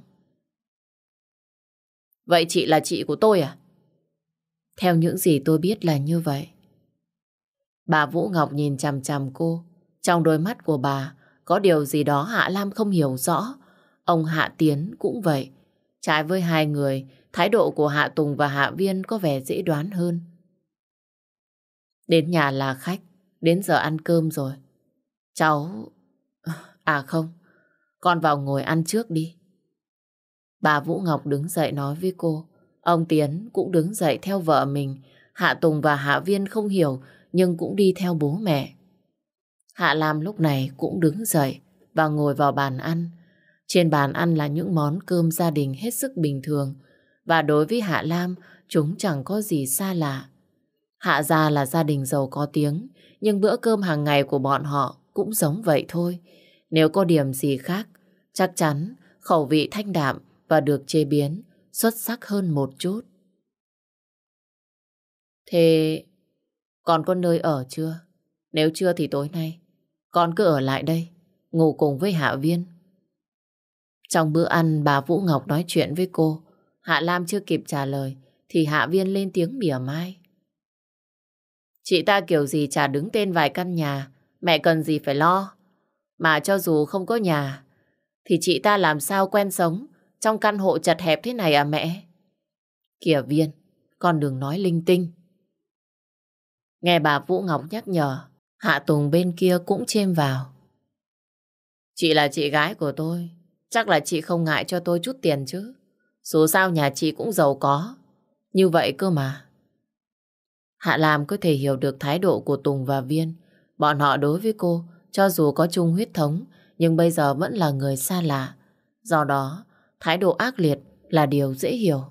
Vậy chị là chị của tôi à? Theo những gì tôi biết là như vậy. Bà Vũ Ngọc nhìn chằm chằm cô. Trong đôi mắt của bà có điều gì đó Hạ Lam không hiểu rõ. Ông Hạ Tiến cũng vậy. Trái với hai người Thái độ của Hạ Tùng và Hạ Viên có vẻ dễ đoán hơn. Đến nhà là khách, đến giờ ăn cơm rồi. Cháu... À không, con vào ngồi ăn trước đi. Bà Vũ Ngọc đứng dậy nói với cô. Ông Tiến cũng đứng dậy theo vợ mình. Hạ Tùng và Hạ Viên không hiểu nhưng cũng đi theo bố mẹ. Hạ Lam lúc này cũng đứng dậy và ngồi vào bàn ăn. Trên bàn ăn là những món cơm gia đình hết sức bình thường. Và đối với Hạ Lam, chúng chẳng có gì xa lạ. Hạ gia là gia đình giàu có tiếng, nhưng bữa cơm hàng ngày của bọn họ cũng giống vậy thôi. Nếu có điểm gì khác, chắc chắn khẩu vị thanh đạm và được chế biến xuất sắc hơn một chút. Thế còn có nơi ở chưa? Nếu chưa thì tối nay con cứ ở lại đây, ngủ cùng với Hạ Viên. Trong bữa ăn bà Vũ Ngọc nói chuyện với cô Hạ Lam chưa kịp trả lời thì Hạ Viên lên tiếng mỉa mai. Chị ta kiểu gì chả đứng tên vài căn nhà, mẹ cần gì phải lo. Mà cho dù không có nhà, thì chị ta làm sao quen sống trong căn hộ chật hẹp thế này à mẹ? Kìa Viên, con đừng nói linh tinh. Nghe bà Vũ Ngọc nhắc nhở, Hạ Tùng bên kia cũng chêm vào. Chị là chị gái của tôi, chắc là chị không ngại cho tôi chút tiền chứ. Dù sao nhà chị cũng giàu có. Như vậy cơ mà. Hạ Lam có thể hiểu được thái độ của Tùng và Viên. Bọn họ đối với cô, cho dù có chung huyết thống, nhưng bây giờ vẫn là người xa lạ. Do đó, thái độ ác liệt là điều dễ hiểu.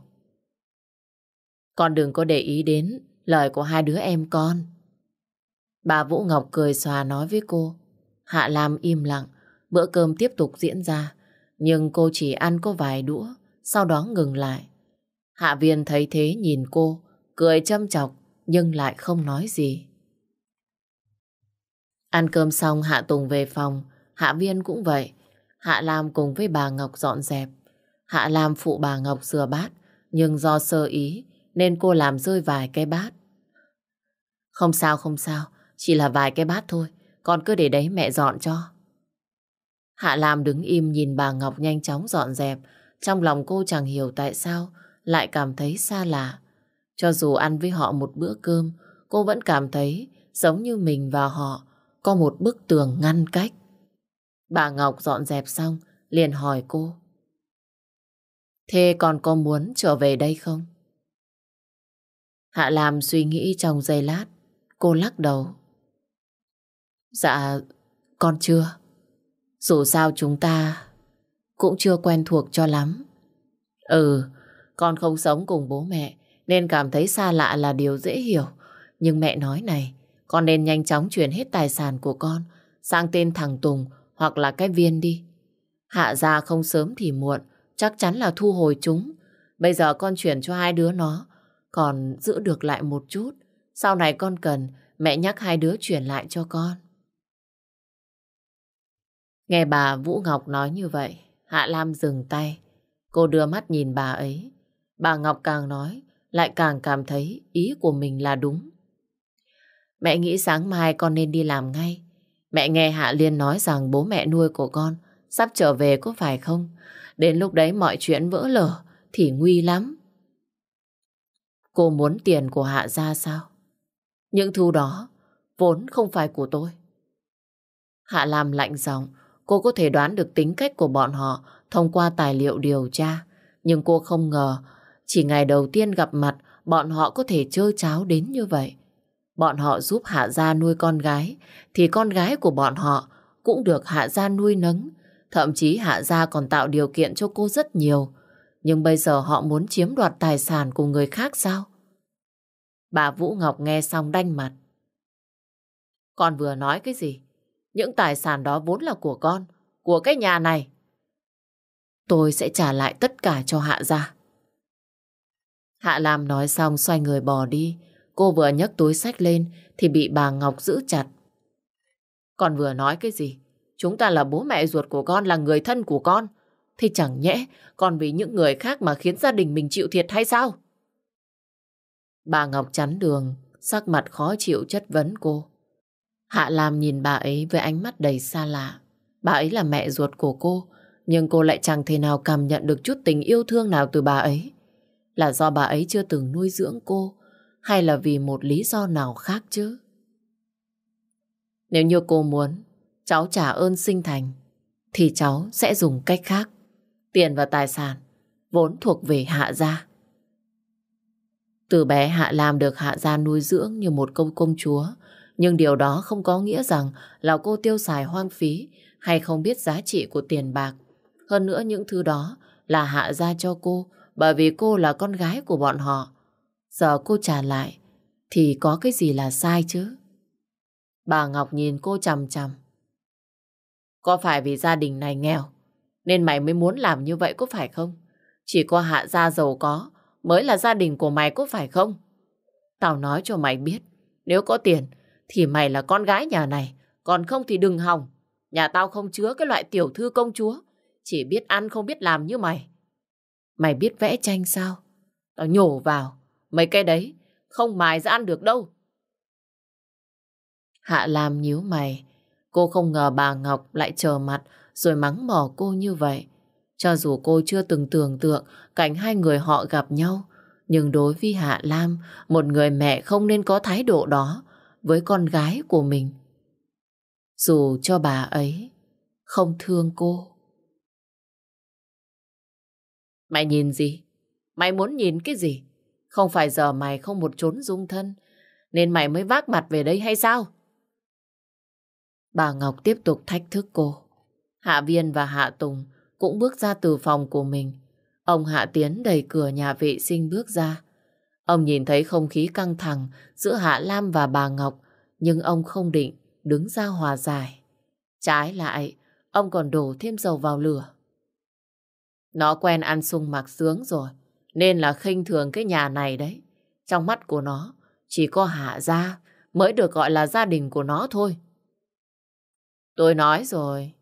Con đừng có để ý đến lời của hai đứa em con. Bà Vũ Ngọc cười xòa nói với cô. Hạ Lam im lặng, bữa cơm tiếp tục diễn ra, nhưng cô chỉ ăn có vài đũa sau đó ngừng lại. Hạ viên thấy thế nhìn cô, cười châm chọc nhưng lại không nói gì. Ăn cơm xong Hạ Tùng về phòng, Hạ Viên cũng vậy. Hạ Lam cùng với bà Ngọc dọn dẹp. Hạ Lam phụ bà Ngọc rửa bát, nhưng do sơ ý nên cô làm rơi vài cái bát. Không sao không sao, chỉ là vài cái bát thôi, con cứ để đấy mẹ dọn cho. Hạ Lam đứng im nhìn bà Ngọc nhanh chóng dọn dẹp, trong lòng cô chẳng hiểu tại sao lại cảm thấy xa lạ. Cho dù ăn với họ một bữa cơm, cô vẫn cảm thấy giống như mình và họ có một bức tường ngăn cách. Bà Ngọc dọn dẹp xong, liền hỏi cô. Thế còn có muốn trở về đây không? Hạ Lam suy nghĩ trong giây lát, cô lắc đầu. Dạ, con chưa. Dù sao chúng ta cũng chưa quen thuộc cho lắm. Ừ, con không sống cùng bố mẹ nên cảm thấy xa lạ là điều dễ hiểu. Nhưng mẹ nói này, con nên nhanh chóng chuyển hết tài sản của con sang tên thằng Tùng hoặc là cái viên đi. Hạ ra không sớm thì muộn, chắc chắn là thu hồi chúng. Bây giờ con chuyển cho hai đứa nó, còn giữ được lại một chút. Sau này con cần, mẹ nhắc hai đứa chuyển lại cho con. Nghe bà Vũ Ngọc nói như vậy, Hạ Lam dừng tay. Cô đưa mắt nhìn bà ấy. Bà Ngọc càng nói, lại càng cảm thấy ý của mình là đúng. Mẹ nghĩ sáng mai con nên đi làm ngay. Mẹ nghe Hạ Liên nói rằng bố mẹ nuôi của con sắp trở về có phải không? Đến lúc đấy mọi chuyện vỡ lở thì nguy lắm. Cô muốn tiền của Hạ ra sao? Những thứ đó vốn không phải của tôi. Hạ làm lạnh giọng, Cô có thể đoán được tính cách của bọn họ thông qua tài liệu điều tra. Nhưng cô không ngờ, chỉ ngày đầu tiên gặp mặt, bọn họ có thể chơi cháo đến như vậy. Bọn họ giúp Hạ Gia nuôi con gái, thì con gái của bọn họ cũng được Hạ Gia nuôi nấng. Thậm chí Hạ Gia còn tạo điều kiện cho cô rất nhiều. Nhưng bây giờ họ muốn chiếm đoạt tài sản của người khác sao? Bà Vũ Ngọc nghe xong đanh mặt. Con vừa nói cái gì? Những tài sản đó vốn là của con, của cái nhà này. Tôi sẽ trả lại tất cả cho Hạ ra. Hạ Lam nói xong xoay người bò đi. Cô vừa nhấc túi sách lên thì bị bà Ngọc giữ chặt. Con vừa nói cái gì? Chúng ta là bố mẹ ruột của con, là người thân của con. Thì chẳng nhẽ còn vì những người khác mà khiến gia đình mình chịu thiệt hay sao? Bà Ngọc chắn đường, sắc mặt khó chịu chất vấn cô. Hạ Lam nhìn bà ấy với ánh mắt đầy xa lạ. Bà ấy là mẹ ruột của cô, nhưng cô lại chẳng thể nào cảm nhận được chút tình yêu thương nào từ bà ấy. Là do bà ấy chưa từng nuôi dưỡng cô, hay là vì một lý do nào khác chứ? Nếu như cô muốn, cháu trả ơn sinh thành, thì cháu sẽ dùng cách khác. Tiền và tài sản, vốn thuộc về Hạ Gia. Từ bé Hạ Lam được Hạ Gia nuôi dưỡng như một công công chúa, nhưng điều đó không có nghĩa rằng là cô tiêu xài hoang phí hay không biết giá trị của tiền bạc. Hơn nữa những thứ đó là hạ ra cho cô bởi vì cô là con gái của bọn họ. Giờ cô trả lại thì có cái gì là sai chứ? Bà Ngọc nhìn cô chằm chằm. Có phải vì gia đình này nghèo nên mày mới muốn làm như vậy có phải không? Chỉ có hạ gia giàu có mới là gia đình của mày có phải không? Tao nói cho mày biết nếu có tiền thì mày là con gái nhà này, còn không thì đừng hòng. Nhà tao không chứa cái loại tiểu thư công chúa, chỉ biết ăn không biết làm như mày. Mày biết vẽ tranh sao? Tao nhổ vào, mấy cái đấy không mài ra ăn được đâu. Hạ Lam nhíu mày, cô không ngờ bà Ngọc lại chờ mặt rồi mắng mỏ cô như vậy. Cho dù cô chưa từng tưởng tượng cảnh hai người họ gặp nhau, nhưng đối với Hạ Lam, một người mẹ không nên có thái độ đó với con gái của mình. Dù cho bà ấy không thương cô. Mày nhìn gì? Mày muốn nhìn cái gì? Không phải giờ mày không một chốn dung thân, nên mày mới vác mặt về đây hay sao? Bà Ngọc tiếp tục thách thức cô. Hạ Viên và Hạ Tùng cũng bước ra từ phòng của mình. Ông Hạ Tiến đẩy cửa nhà vệ sinh bước ra. Ông nhìn thấy không khí căng thẳng giữa Hạ Lam và bà Ngọc, nhưng ông không định đứng ra hòa giải. Trái lại, ông còn đổ thêm dầu vào lửa. Nó quen ăn sung mặc sướng rồi, nên là khinh thường cái nhà này đấy. Trong mắt của nó, chỉ có Hạ Gia mới được gọi là gia đình của nó thôi. Tôi nói rồi,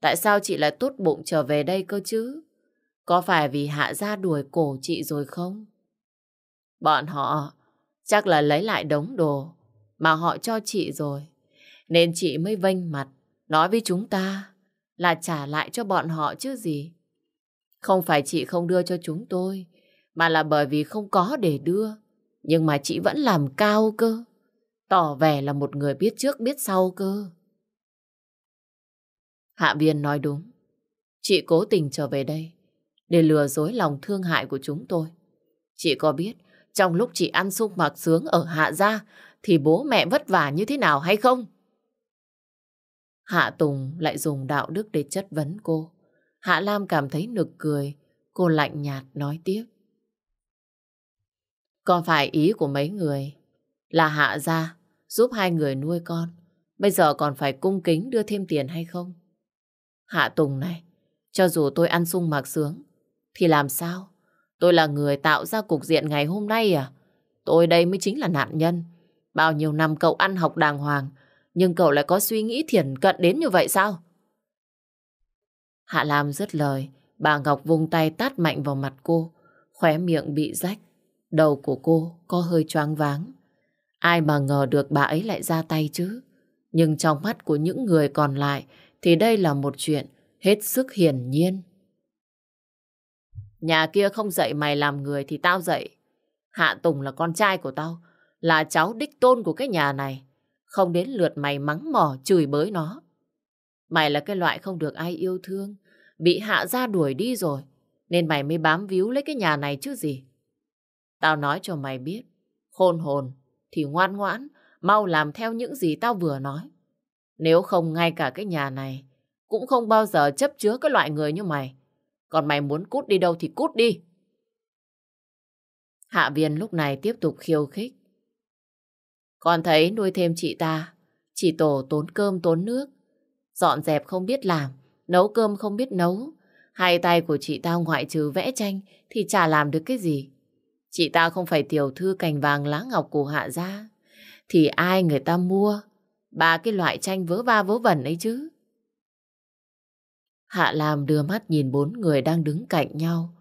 tại sao chị lại tốt bụng trở về đây cơ chứ? Có phải vì Hạ Gia đuổi cổ chị rồi không? Bọn họ chắc là lấy lại đống đồ mà họ cho chị rồi. Nên chị mới vênh mặt nói với chúng ta là trả lại cho bọn họ chứ gì. Không phải chị không đưa cho chúng tôi mà là bởi vì không có để đưa. Nhưng mà chị vẫn làm cao cơ. Tỏ vẻ là một người biết trước biết sau cơ. Hạ viên nói đúng. Chị cố tình trở về đây để lừa dối lòng thương hại của chúng tôi. Chị có biết trong lúc chị ăn sung mặc sướng ở Hạ Gia thì bố mẹ vất vả như thế nào hay không? Hạ Tùng lại dùng đạo đức để chất vấn cô. Hạ Lam cảm thấy nực cười, cô lạnh nhạt nói tiếp. Còn phải ý của mấy người là Hạ Gia giúp hai người nuôi con. Bây giờ còn phải cung kính đưa thêm tiền hay không? Hạ Tùng này, cho dù tôi ăn sung mặc sướng, thì làm sao Tôi là người tạo ra cục diện ngày hôm nay à? Tôi đây mới chính là nạn nhân. Bao nhiêu năm cậu ăn học đàng hoàng, nhưng cậu lại có suy nghĩ thiển cận đến như vậy sao? Hạ Lam dứt lời, bà Ngọc vung tay tát mạnh vào mặt cô, khóe miệng bị rách, đầu của cô có hơi choáng váng. Ai mà ngờ được bà ấy lại ra tay chứ. Nhưng trong mắt của những người còn lại thì đây là một chuyện hết sức hiển nhiên. Nhà kia không dạy mày làm người thì tao dạy. Hạ Tùng là con trai của tao, là cháu đích tôn của cái nhà này. Không đến lượt mày mắng mỏ, chửi bới nó. Mày là cái loại không được ai yêu thương, bị hạ ra đuổi đi rồi, nên mày mới bám víu lấy cái nhà này chứ gì. Tao nói cho mày biết, khôn hồn thì ngoan ngoãn, mau làm theo những gì tao vừa nói. Nếu không ngay cả cái nhà này, cũng không bao giờ chấp chứa cái loại người như mày. Còn mày muốn cút đi đâu thì cút đi. Hạ viên lúc này tiếp tục khiêu khích. Con thấy nuôi thêm chị ta, chỉ tổ tốn cơm tốn nước, dọn dẹp không biết làm, nấu cơm không biết nấu. Hai tay của chị ta ngoại trừ vẽ tranh thì chả làm được cái gì. Chị ta không phải tiểu thư cành vàng lá ngọc của hạ gia, thì ai người ta mua ba cái loại tranh vớ va vớ vẩn ấy chứ. Hạ Lam đưa mắt nhìn bốn người đang đứng cạnh nhau,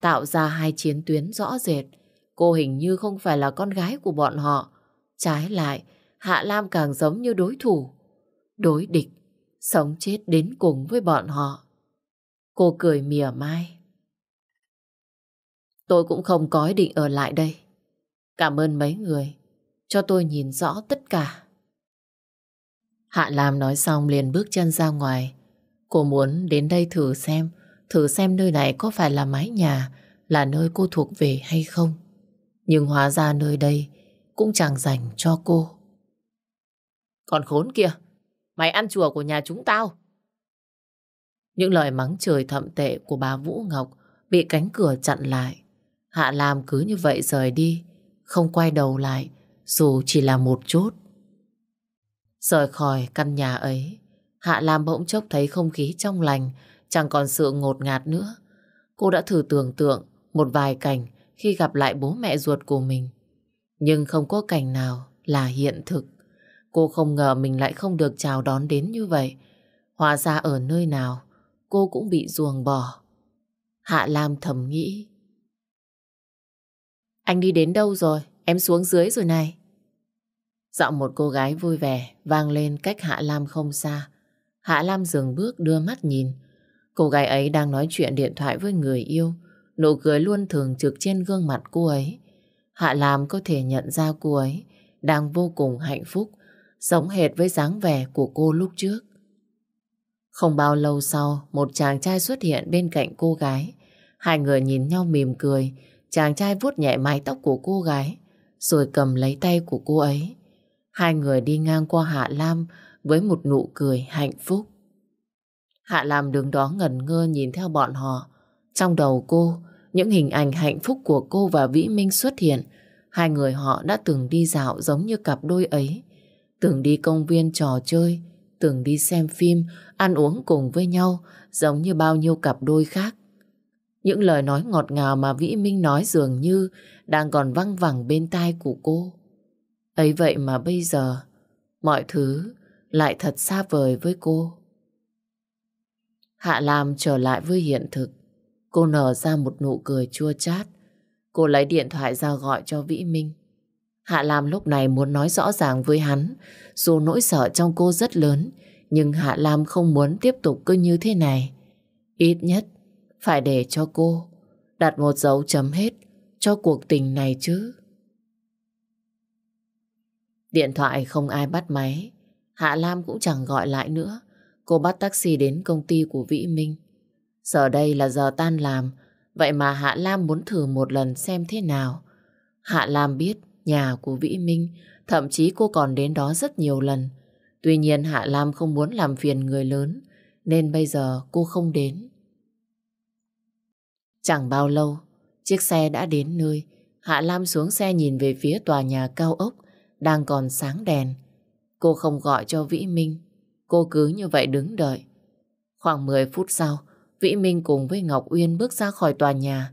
tạo ra hai chiến tuyến rõ rệt. Cô hình như không phải là con gái của bọn họ. Trái lại, Hạ Lam càng giống như đối thủ, đối địch, sống chết đến cùng với bọn họ. Cô cười mỉa mai. Tôi cũng không có ý định ở lại đây. Cảm ơn mấy người, cho tôi nhìn rõ tất cả. Hạ Lam nói xong liền bước chân ra ngoài, Cô muốn đến đây thử xem, thử xem nơi này có phải là mái nhà, là nơi cô thuộc về hay không. Nhưng hóa ra nơi đây cũng chẳng dành cho cô. Còn khốn kia, mày ăn chùa của nhà chúng tao. Những lời mắng trời thậm tệ của bà Vũ Ngọc bị cánh cửa chặn lại. Hạ Lam cứ như vậy rời đi, không quay đầu lại, dù chỉ là một chút. Rời khỏi căn nhà ấy, Hạ Lam bỗng chốc thấy không khí trong lành, chẳng còn sự ngột ngạt nữa. Cô đã thử tưởng tượng một vài cảnh khi gặp lại bố mẹ ruột của mình. Nhưng không có cảnh nào là hiện thực. Cô không ngờ mình lại không được chào đón đến như vậy. Hóa ra ở nơi nào, cô cũng bị ruồng bỏ. Hạ Lam thầm nghĩ. Anh đi đến đâu rồi? Em xuống dưới rồi này. Giọng một cô gái vui vẻ vang lên cách Hạ Lam không xa. Hạ Lam dừng bước đưa mắt nhìn. Cô gái ấy đang nói chuyện điện thoại với người yêu. Nụ cười luôn thường trực trên gương mặt cô ấy. Hạ Lam có thể nhận ra cô ấy đang vô cùng hạnh phúc, giống hệt với dáng vẻ của cô lúc trước. Không bao lâu sau, một chàng trai xuất hiện bên cạnh cô gái. Hai người nhìn nhau mỉm cười, chàng trai vuốt nhẹ mái tóc của cô gái, rồi cầm lấy tay của cô ấy. Hai người đi ngang qua Hạ Lam, với một nụ cười hạnh phúc. Hạ làm đứng đó ngẩn ngơ nhìn theo bọn họ. Trong đầu cô, những hình ảnh hạnh phúc của cô và Vĩ Minh xuất hiện. Hai người họ đã từng đi dạo giống như cặp đôi ấy. Từng đi công viên trò chơi, từng đi xem phim, ăn uống cùng với nhau, giống như bao nhiêu cặp đôi khác. Những lời nói ngọt ngào mà Vĩ Minh nói dường như đang còn văng vẳng bên tai của cô. Ấy vậy mà bây giờ, mọi thứ lại thật xa vời với cô. Hạ Lam trở lại với hiện thực. Cô nở ra một nụ cười chua chát. Cô lấy điện thoại ra gọi cho Vĩ Minh. Hạ Lam lúc này muốn nói rõ ràng với hắn. Dù nỗi sợ trong cô rất lớn, nhưng Hạ Lam không muốn tiếp tục cứ như thế này. Ít nhất, phải để cho cô đặt một dấu chấm hết cho cuộc tình này chứ. Điện thoại không ai bắt máy. Hạ Lam cũng chẳng gọi lại nữa. Cô bắt taxi đến công ty của Vĩ Minh. Giờ đây là giờ tan làm, vậy mà Hạ Lam muốn thử một lần xem thế nào. Hạ Lam biết nhà của Vĩ Minh, thậm chí cô còn đến đó rất nhiều lần. Tuy nhiên Hạ Lam không muốn làm phiền người lớn, nên bây giờ cô không đến. Chẳng bao lâu, chiếc xe đã đến nơi. Hạ Lam xuống xe nhìn về phía tòa nhà cao ốc, đang còn sáng đèn. Cô không gọi cho Vĩ Minh, cô cứ như vậy đứng đợi. Khoảng 10 phút sau, Vĩ Minh cùng với Ngọc Uyên bước ra khỏi tòa nhà.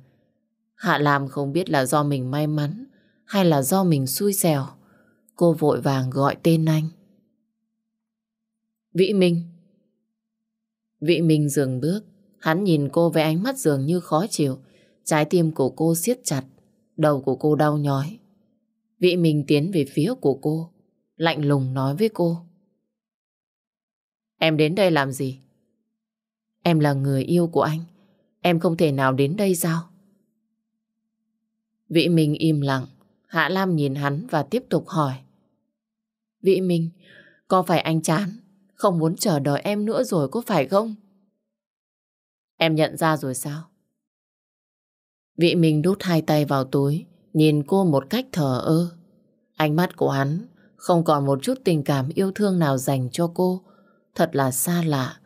Hạ Lam không biết là do mình may mắn hay là do mình xui xẻo. Cô vội vàng gọi tên anh. Vĩ Minh Vĩ Minh dừng bước, hắn nhìn cô với ánh mắt dường như khó chịu. Trái tim của cô siết chặt, đầu của cô đau nhói. Vĩ Minh tiến về phía của cô, lạnh lùng nói với cô. Em đến đây làm gì? Em là người yêu của anh, em không thể nào đến đây sao? Vĩ Minh im lặng, Hạ Lam nhìn hắn và tiếp tục hỏi. Vĩ Minh, có phải anh chán, không muốn chờ đợi em nữa rồi có phải không? Em nhận ra rồi sao? Vị Minh đút hai tay vào túi, nhìn cô một cách thờ ơ. Ánh mắt của hắn không còn một chút tình cảm yêu thương nào dành cho cô. Thật là xa lạ.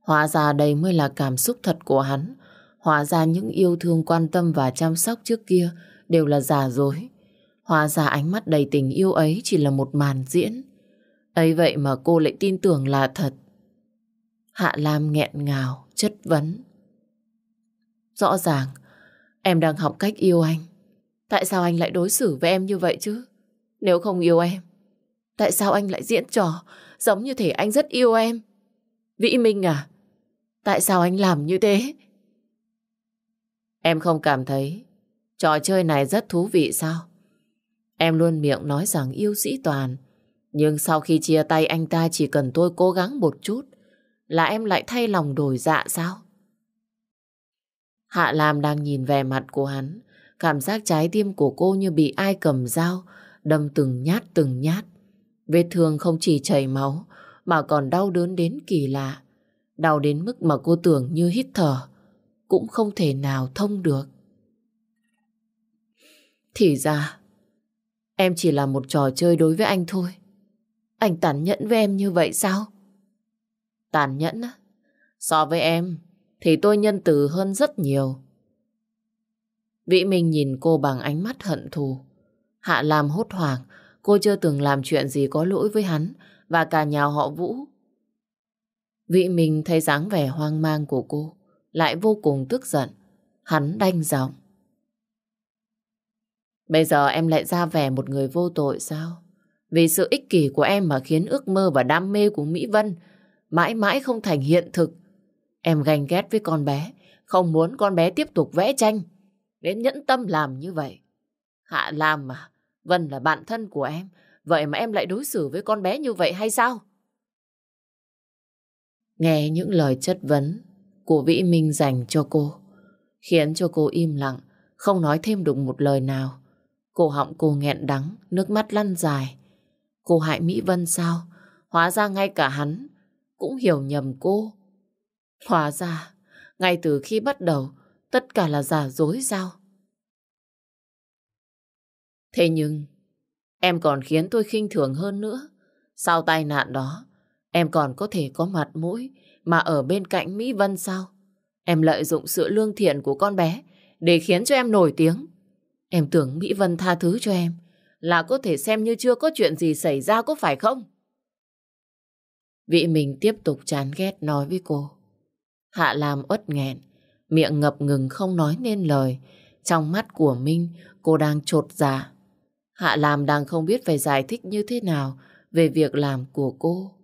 Hóa ra đây mới là cảm xúc thật của hắn. Hóa ra những yêu thương quan tâm và chăm sóc trước kia đều là giả dối. Hóa ra ánh mắt đầy tình yêu ấy chỉ là một màn diễn. ấy vậy mà cô lại tin tưởng là thật. Hạ Lam nghẹn ngào, chất vấn. Rõ ràng, em đang học cách yêu anh. Tại sao anh lại đối xử với em như vậy chứ? Nếu không yêu em, Tại sao anh lại diễn trò Giống như thể anh rất yêu em Vĩ Minh à Tại sao anh làm như thế Em không cảm thấy Trò chơi này rất thú vị sao Em luôn miệng nói rằng yêu sĩ toàn Nhưng sau khi chia tay anh ta Chỉ cần tôi cố gắng một chút Là em lại thay lòng đổi dạ sao Hạ Lam đang nhìn về mặt của hắn Cảm giác trái tim của cô như bị ai cầm dao Đâm từng nhát từng nhát Vết thương không chỉ chảy máu mà còn đau đớn đến kỳ lạ. Đau đến mức mà cô tưởng như hít thở cũng không thể nào thông được. Thì ra, em chỉ là một trò chơi đối với anh thôi. Anh tàn nhẫn với em như vậy sao? Tàn nhẫn á? So với em thì tôi nhân từ hơn rất nhiều. Vĩ Minh nhìn cô bằng ánh mắt hận thù. Hạ Lam hốt hoảng, cô chưa từng làm chuyện gì có lỗi với hắn và cả nhà họ Vũ. Vị mình thấy dáng vẻ hoang mang của cô, lại vô cùng tức giận. Hắn đanh giọng. Bây giờ em lại ra vẻ một người vô tội sao? Vì sự ích kỷ của em mà khiến ước mơ và đam mê của Mỹ Vân mãi mãi không thành hiện thực. Em ganh ghét với con bé, không muốn con bé tiếp tục vẽ tranh. Đến nhẫn tâm làm như vậy. Hạ Lam mà, Vân là bạn thân của em, vậy mà em lại đối xử với con bé như vậy hay sao? Nghe những lời chất vấn của Vĩ Minh dành cho cô, khiến cho cô im lặng, không nói thêm được một lời nào. Cô họng cô nghẹn đắng, nước mắt lăn dài. Cô hại Mỹ Vân sao? Hóa ra ngay cả hắn cũng hiểu nhầm cô. Hóa ra, ngay từ khi bắt đầu, tất cả là giả dối sao? Thế nhưng, em còn khiến tôi khinh thường hơn nữa. Sau tai nạn đó, em còn có thể có mặt mũi mà ở bên cạnh Mỹ Vân sao? Em lợi dụng sự lương thiện của con bé để khiến cho em nổi tiếng. Em tưởng Mỹ Vân tha thứ cho em là có thể xem như chưa có chuyện gì xảy ra có phải không? Vị mình tiếp tục chán ghét nói với cô. Hạ làm uất nghẹn, miệng ngập ngừng không nói nên lời. Trong mắt của Minh, cô đang trột dạ Hạ Lam đang không biết phải giải thích như thế nào về việc làm của cô.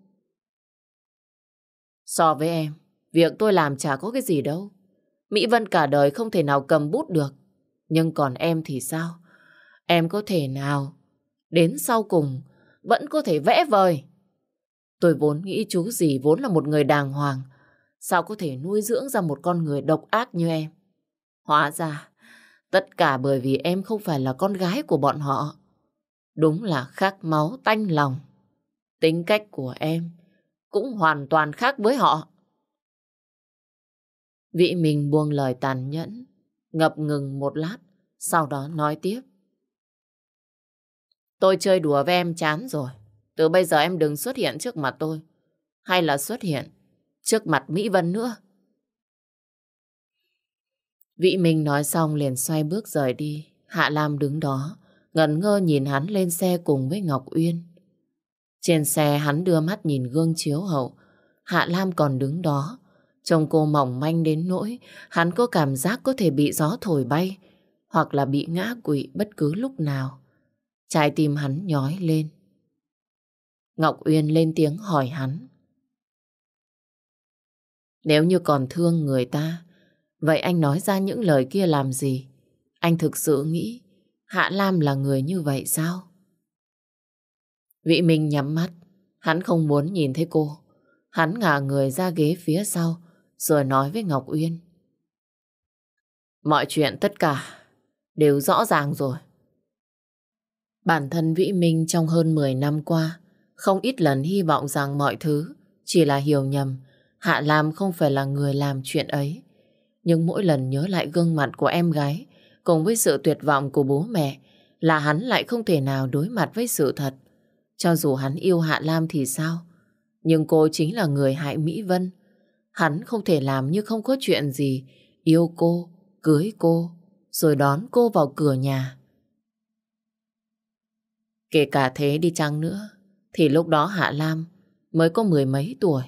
So với em, việc tôi làm chả có cái gì đâu. Mỹ Vân cả đời không thể nào cầm bút được. Nhưng còn em thì sao? Em có thể nào đến sau cùng vẫn có thể vẽ vời. Tôi vốn nghĩ chú gì vốn là một người đàng hoàng. Sao có thể nuôi dưỡng ra một con người độc ác như em? Hóa ra, tất cả bởi vì em không phải là con gái của bọn họ. Đúng là khác máu tanh lòng. Tính cách của em cũng hoàn toàn khác với họ. Vị mình buông lời tàn nhẫn, ngập ngừng một lát, sau đó nói tiếp. Tôi chơi đùa với em chán rồi. Từ bây giờ em đừng xuất hiện trước mặt tôi. Hay là xuất hiện trước mặt Mỹ Vân nữa. Vị Minh nói xong liền xoay bước rời đi. Hạ Lam đứng đó, ngẩn ngơ nhìn hắn lên xe cùng với Ngọc Uyên. Trên xe hắn đưa mắt nhìn gương chiếu hậu, Hạ Lam còn đứng đó. Trông cô mỏng manh đến nỗi hắn có cảm giác có thể bị gió thổi bay hoặc là bị ngã quỵ bất cứ lúc nào. Trái tim hắn nhói lên. Ngọc Uyên lên tiếng hỏi hắn. Nếu như còn thương người ta, vậy anh nói ra những lời kia làm gì? Anh thực sự nghĩ Hạ Lam là người như vậy sao? Vĩ Minh nhắm mắt, hắn không muốn nhìn thấy cô. Hắn ngả người ra ghế phía sau, rồi nói với Ngọc Uyên. Mọi chuyện tất cả đều rõ ràng rồi. Bản thân Vĩ Minh trong hơn 10 năm qua, không ít lần hy vọng rằng mọi thứ chỉ là hiểu nhầm, Hạ Lam không phải là người làm chuyện ấy. Nhưng mỗi lần nhớ lại gương mặt của em gái, cùng với sự tuyệt vọng của bố mẹ là hắn lại không thể nào đối mặt với sự thật. Cho dù hắn yêu Hạ Lam thì sao? Nhưng cô chính là người hại Mỹ Vân. Hắn không thể làm như không có chuyện gì. Yêu cô, cưới cô, rồi đón cô vào cửa nhà. Kể cả thế đi chăng nữa, thì lúc đó Hạ Lam mới có mười mấy tuổi.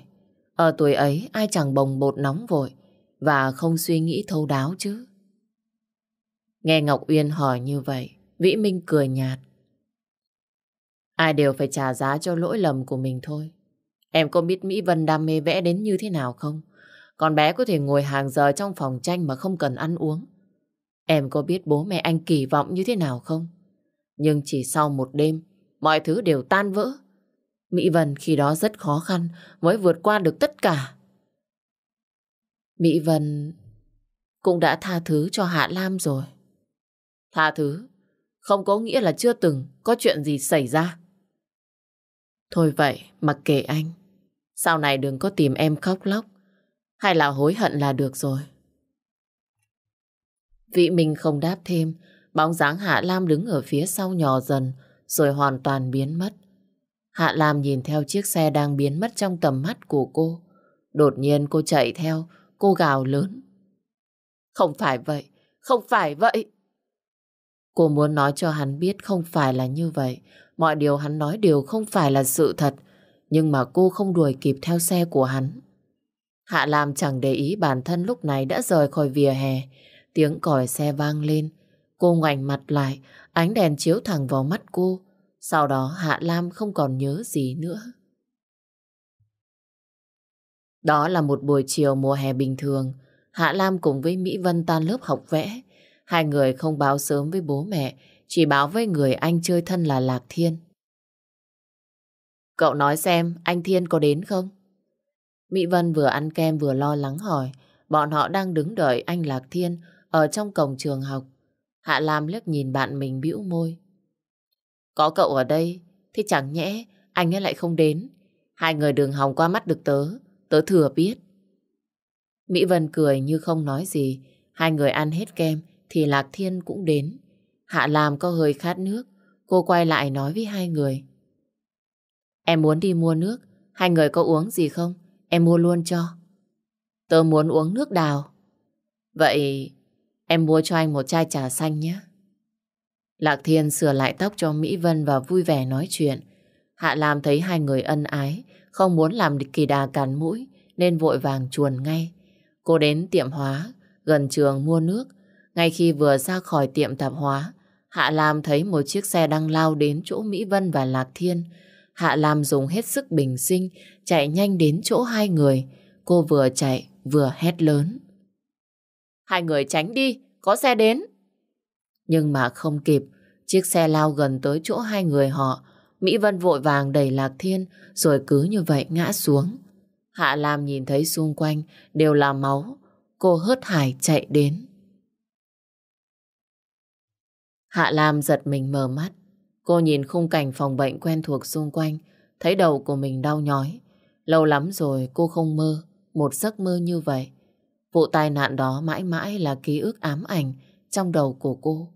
Ở tuổi ấy ai chẳng bồng bột nóng vội và không suy nghĩ thấu đáo chứ. Nghe Ngọc Uyên hỏi như vậy, Vĩ Minh cười nhạt. Ai đều phải trả giá cho lỗi lầm của mình thôi. Em có biết Mỹ Vân đam mê vẽ đến như thế nào không? Con bé có thể ngồi hàng giờ trong phòng tranh mà không cần ăn uống. Em có biết bố mẹ anh kỳ vọng như thế nào không? Nhưng chỉ sau một đêm, mọi thứ đều tan vỡ. Mỹ Vân khi đó rất khó khăn mới vượt qua được tất cả. Mỹ Vân cũng đã tha thứ cho Hạ Lam rồi. Tha thứ, không có nghĩa là chưa từng có chuyện gì xảy ra. Thôi vậy, mặc kệ anh. Sau này đừng có tìm em khóc lóc, hay là hối hận là được rồi. Vị Minh không đáp thêm, bóng dáng Hạ Lam đứng ở phía sau nhỏ dần, rồi hoàn toàn biến mất. Hạ Lam nhìn theo chiếc xe đang biến mất trong tầm mắt của cô. Đột nhiên cô chạy theo, cô gào lớn. Không phải vậy, không phải vậy. Cô muốn nói cho hắn biết không phải là như vậy. Mọi điều hắn nói đều không phải là sự thật. Nhưng mà cô không đuổi kịp theo xe của hắn. Hạ Lam chẳng để ý bản thân lúc này đã rời khỏi vỉa hè. Tiếng còi xe vang lên. Cô ngoảnh mặt lại, ánh đèn chiếu thẳng vào mắt cô. Sau đó Hạ Lam không còn nhớ gì nữa. Đó là một buổi chiều mùa hè bình thường. Hạ Lam cùng với Mỹ Vân tan lớp học vẽ. Hai người không báo sớm với bố mẹ, chỉ báo với người anh chơi thân là Lạc Thiên. Cậu nói xem anh Thiên có đến không? Mỹ Vân vừa ăn kem vừa lo lắng hỏi. Bọn họ đang đứng đợi anh Lạc Thiên ở trong cổng trường học. Hạ Lam liếc nhìn bạn mình bĩu môi. Có cậu ở đây, thì chẳng nhẽ anh ấy lại không đến. Hai người đường hòng qua mắt được tớ, tớ thừa biết. Mỹ Vân cười như không nói gì. Hai người ăn hết kem thì Lạc Thiên cũng đến. Hạ lam có hơi khát nước, cô quay lại nói với hai người. Em muốn đi mua nước, hai người có uống gì không? Em mua luôn cho. Tớ muốn uống nước đào. Vậy em mua cho anh một chai trà xanh nhé. Lạc Thiên sửa lại tóc cho Mỹ Vân và vui vẻ nói chuyện. Hạ Lam thấy hai người ân ái, không muốn làm kỳ đà cắn mũi nên vội vàng chuồn ngay. Cô đến tiệm hóa, gần trường mua nước ngay khi vừa ra khỏi tiệm tạp hóa, Hạ Lam thấy một chiếc xe đang lao đến chỗ Mỹ Vân và Lạc Thiên. Hạ Lam dùng hết sức bình sinh, chạy nhanh đến chỗ hai người. Cô vừa chạy, vừa hét lớn. Hai người tránh đi, có xe đến. Nhưng mà không kịp, chiếc xe lao gần tới chỗ hai người họ. Mỹ Vân vội vàng đẩy Lạc Thiên, rồi cứ như vậy ngã xuống. Hạ Lam nhìn thấy xung quanh đều là máu, cô hớt hải chạy đến. Hạ Lam giật mình mở mắt. Cô nhìn khung cảnh phòng bệnh quen thuộc xung quanh, thấy đầu của mình đau nhói. Lâu lắm rồi cô không mơ, một giấc mơ như vậy. Vụ tai nạn đó mãi mãi là ký ức ám ảnh trong đầu của cô.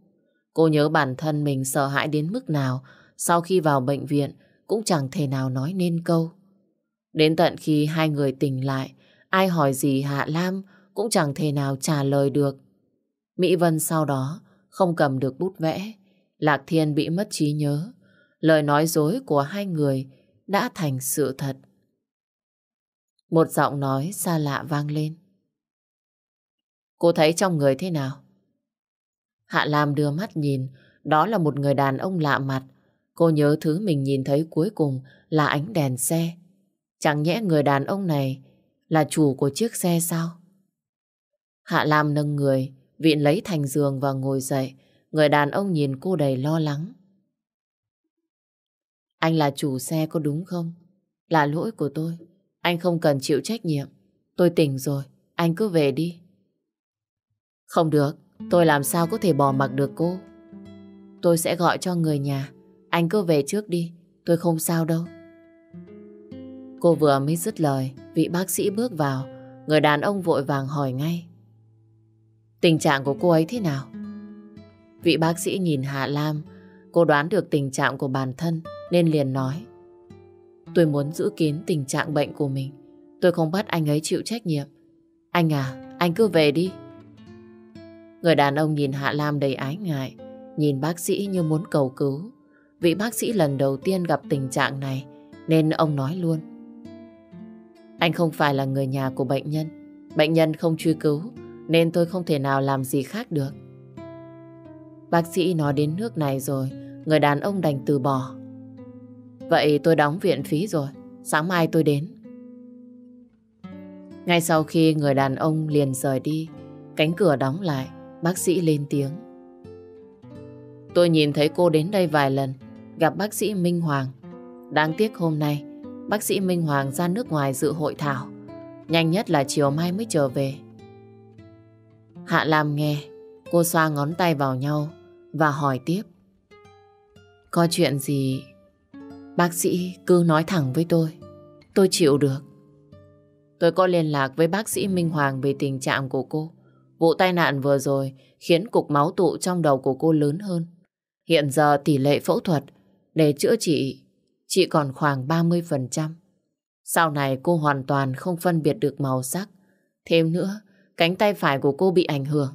Cô nhớ bản thân mình sợ hãi đến mức nào, sau khi vào bệnh viện cũng chẳng thể nào nói nên câu. Đến tận khi hai người tỉnh lại, ai hỏi gì Hạ Lam cũng chẳng thể nào trả lời được. Mỹ Vân sau đó không cầm được bút vẽ. Lạc Thiên bị mất trí nhớ. Lời nói dối của hai người đã thành sự thật. Một giọng nói xa lạ vang lên. Cô thấy trong người thế nào? Hạ Lam đưa mắt nhìn, đó là một người đàn ông lạ mặt. Cô nhớ thứ mình nhìn thấy cuối cùng là ánh đèn xe. Chẳng nhẽ người đàn ông này là chủ của chiếc xe sao? Hạ Lam nâng người, Vịn lấy thành giường và ngồi dậy. Người đàn ông nhìn cô đầy lo lắng. Anh là chủ xe có đúng không? Là lỗi của tôi. Anh không cần chịu trách nhiệm. Tôi tỉnh rồi. Anh cứ về đi. Không được. Tôi làm sao có thể bỏ mặc được cô? Tôi sẽ gọi cho người nhà. Anh cứ về trước đi. Tôi không sao đâu. Cô vừa mới dứt lời, vị bác sĩ bước vào, người đàn ông vội vàng hỏi ngay. Tình trạng của cô ấy thế nào? Vị bác sĩ nhìn Hạ Lam, cô đoán được tình trạng của bản thân nên liền nói. Tôi muốn giữ kín tình trạng bệnh của mình. Tôi không bắt anh ấy chịu trách nhiệm. Anh à, anh cứ về đi. Người đàn ông nhìn Hạ Lam đầy ái ngại, nhìn bác sĩ như muốn cầu cứu. Vị bác sĩ lần đầu tiên gặp tình trạng này nên ông nói luôn. Anh không phải là người nhà của bệnh nhân. Bệnh nhân không truy cứu nên tôi không thể nào làm gì khác được. Bác sĩ nói đến nước này rồi, người đàn ông đành từ bỏ. Vậy tôi đóng viện phí rồi, sáng mai tôi đến. Ngay sau khi người đàn ông liền rời đi, cánh cửa đóng lại, bác sĩ lên tiếng. Tôi nhìn thấy cô đến đây vài lần, gặp bác sĩ Minh Hoàng. Đáng tiếc hôm nay, bác sĩ Minh Hoàng ra nước ngoài dự hội thảo. Nhanh nhất là chiều mai mới trở về. Hạ Lam nghe, cô xoa ngón tay vào nhau và hỏi tiếp. Có chuyện gì? Bác sĩ cứ nói thẳng với tôi. Tôi chịu được. Tôi có liên lạc với bác sĩ Minh Hoàng về tình trạng của cô. Vụ tai nạn vừa rồi khiến cục máu tụ trong đầu của cô lớn hơn. Hiện giờ tỷ lệ phẫu thuật để chữa trị chỉ còn khoảng 30%. Sau này cô hoàn toàn không phân biệt được màu sắc. Thêm nữa, Cánh tay phải của cô bị ảnh hưởng,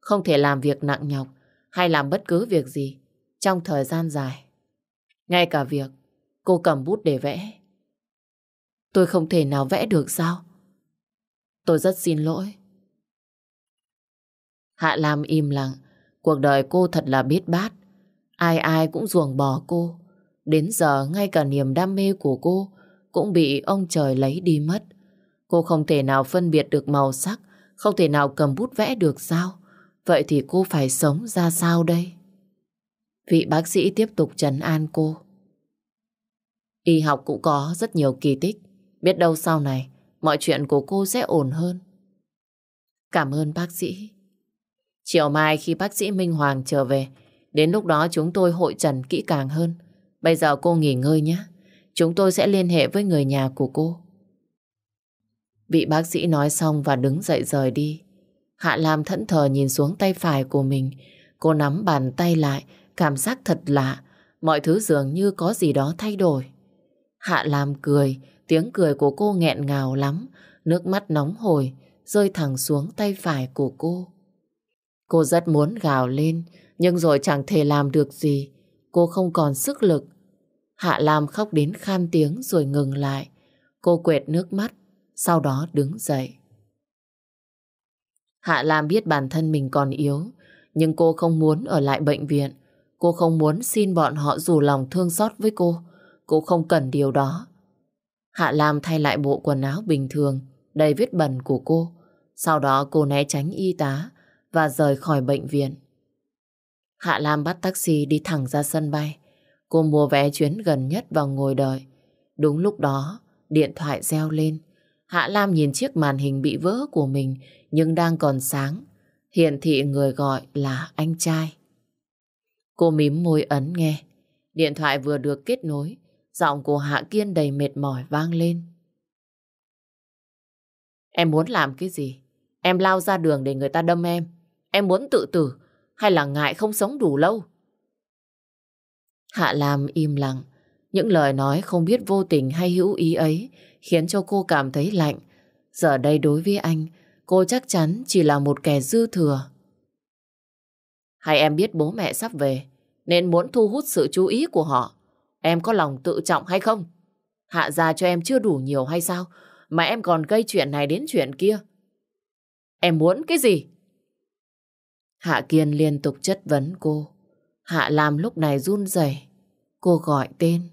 không thể làm việc nặng nhọc hay làm bất cứ việc gì trong thời gian dài. Ngay cả việc cô cầm bút để vẽ. Tôi không thể nào vẽ được sao? Tôi rất xin lỗi. Hạ Lam im lặng, cuộc đời cô thật là biết bát. Ai ai cũng ruồng bỏ cô. Đến giờ ngay cả niềm đam mê của cô cũng bị ông trời lấy đi mất. Cô không thể nào phân biệt được màu sắc không thể nào cầm bút vẽ được sao? Vậy thì cô phải sống ra sao đây? Vị bác sĩ tiếp tục trấn an cô. Y học cũng có rất nhiều kỳ tích. Biết đâu sau này, mọi chuyện của cô sẽ ổn hơn. Cảm ơn bác sĩ. Chiều mai khi bác sĩ Minh Hoàng trở về, đến lúc đó chúng tôi hội trần kỹ càng hơn. Bây giờ cô nghỉ ngơi nhé. Chúng tôi sẽ liên hệ với người nhà của cô Vị bác sĩ nói xong và đứng dậy rời đi. Hạ Lam thẫn thờ nhìn xuống tay phải của mình. Cô nắm bàn tay lại, cảm giác thật lạ. Mọi thứ dường như có gì đó thay đổi. Hạ Lam cười, tiếng cười của cô nghẹn ngào lắm. Nước mắt nóng hổi, rơi thẳng xuống tay phải của cô. Cô rất muốn gào lên, nhưng rồi chẳng thể làm được gì. Cô không còn sức lực. Hạ Lam khóc đến khan tiếng rồi ngừng lại. Cô quệt nước mắt, sau đó đứng dậy. Hạ Lam biết bản thân mình còn yếu, nhưng cô không muốn ở lại bệnh viện. Cô không muốn xin bọn họ dù lòng thương xót với cô. Cô không cần điều đó. Hạ Lam thay lại bộ quần áo bình thường, đầy vết bẩn của cô. Sau đó cô né tránh y tá và rời khỏi bệnh viện. Hạ Lam bắt taxi đi thẳng ra sân bay. Cô mua vé chuyến gần nhất và ngồi đợi. Đúng lúc đó, điện thoại reo lên. Hạ Lam nhìn chiếc màn hình bị vỡ của mình nhưng đang còn sáng. Hiển thị người gọi là anh trai. Cô mím môi ấn nghe. Điện thoại vừa được kết nối. Giọng của Hạ Kiên đầy mệt mỏi vang lên. Em muốn làm cái gì? Em lao ra đường để người ta đâm em. Em muốn tự tử hay là ngại không sống đủ lâu? Hạ Lam im lặng. Những lời nói không biết vô tình hay hữu ý ấy khiến cho cô cảm thấy lạnh. Giờ đây đối với anh, cô chắc chắn chỉ là một kẻ dư thừa. Hay em biết bố mẹ sắp về, nên muốn thu hút sự chú ý của họ. Em có lòng tự trọng hay không? Hạ gia cho em chưa đủ nhiều hay sao? Mà em còn gây chuyện này đến chuyện kia. Em muốn cái gì? Hạ Kiên liên tục chất vấn cô. Hạ Lam lúc này run rẩy. Cô gọi tên.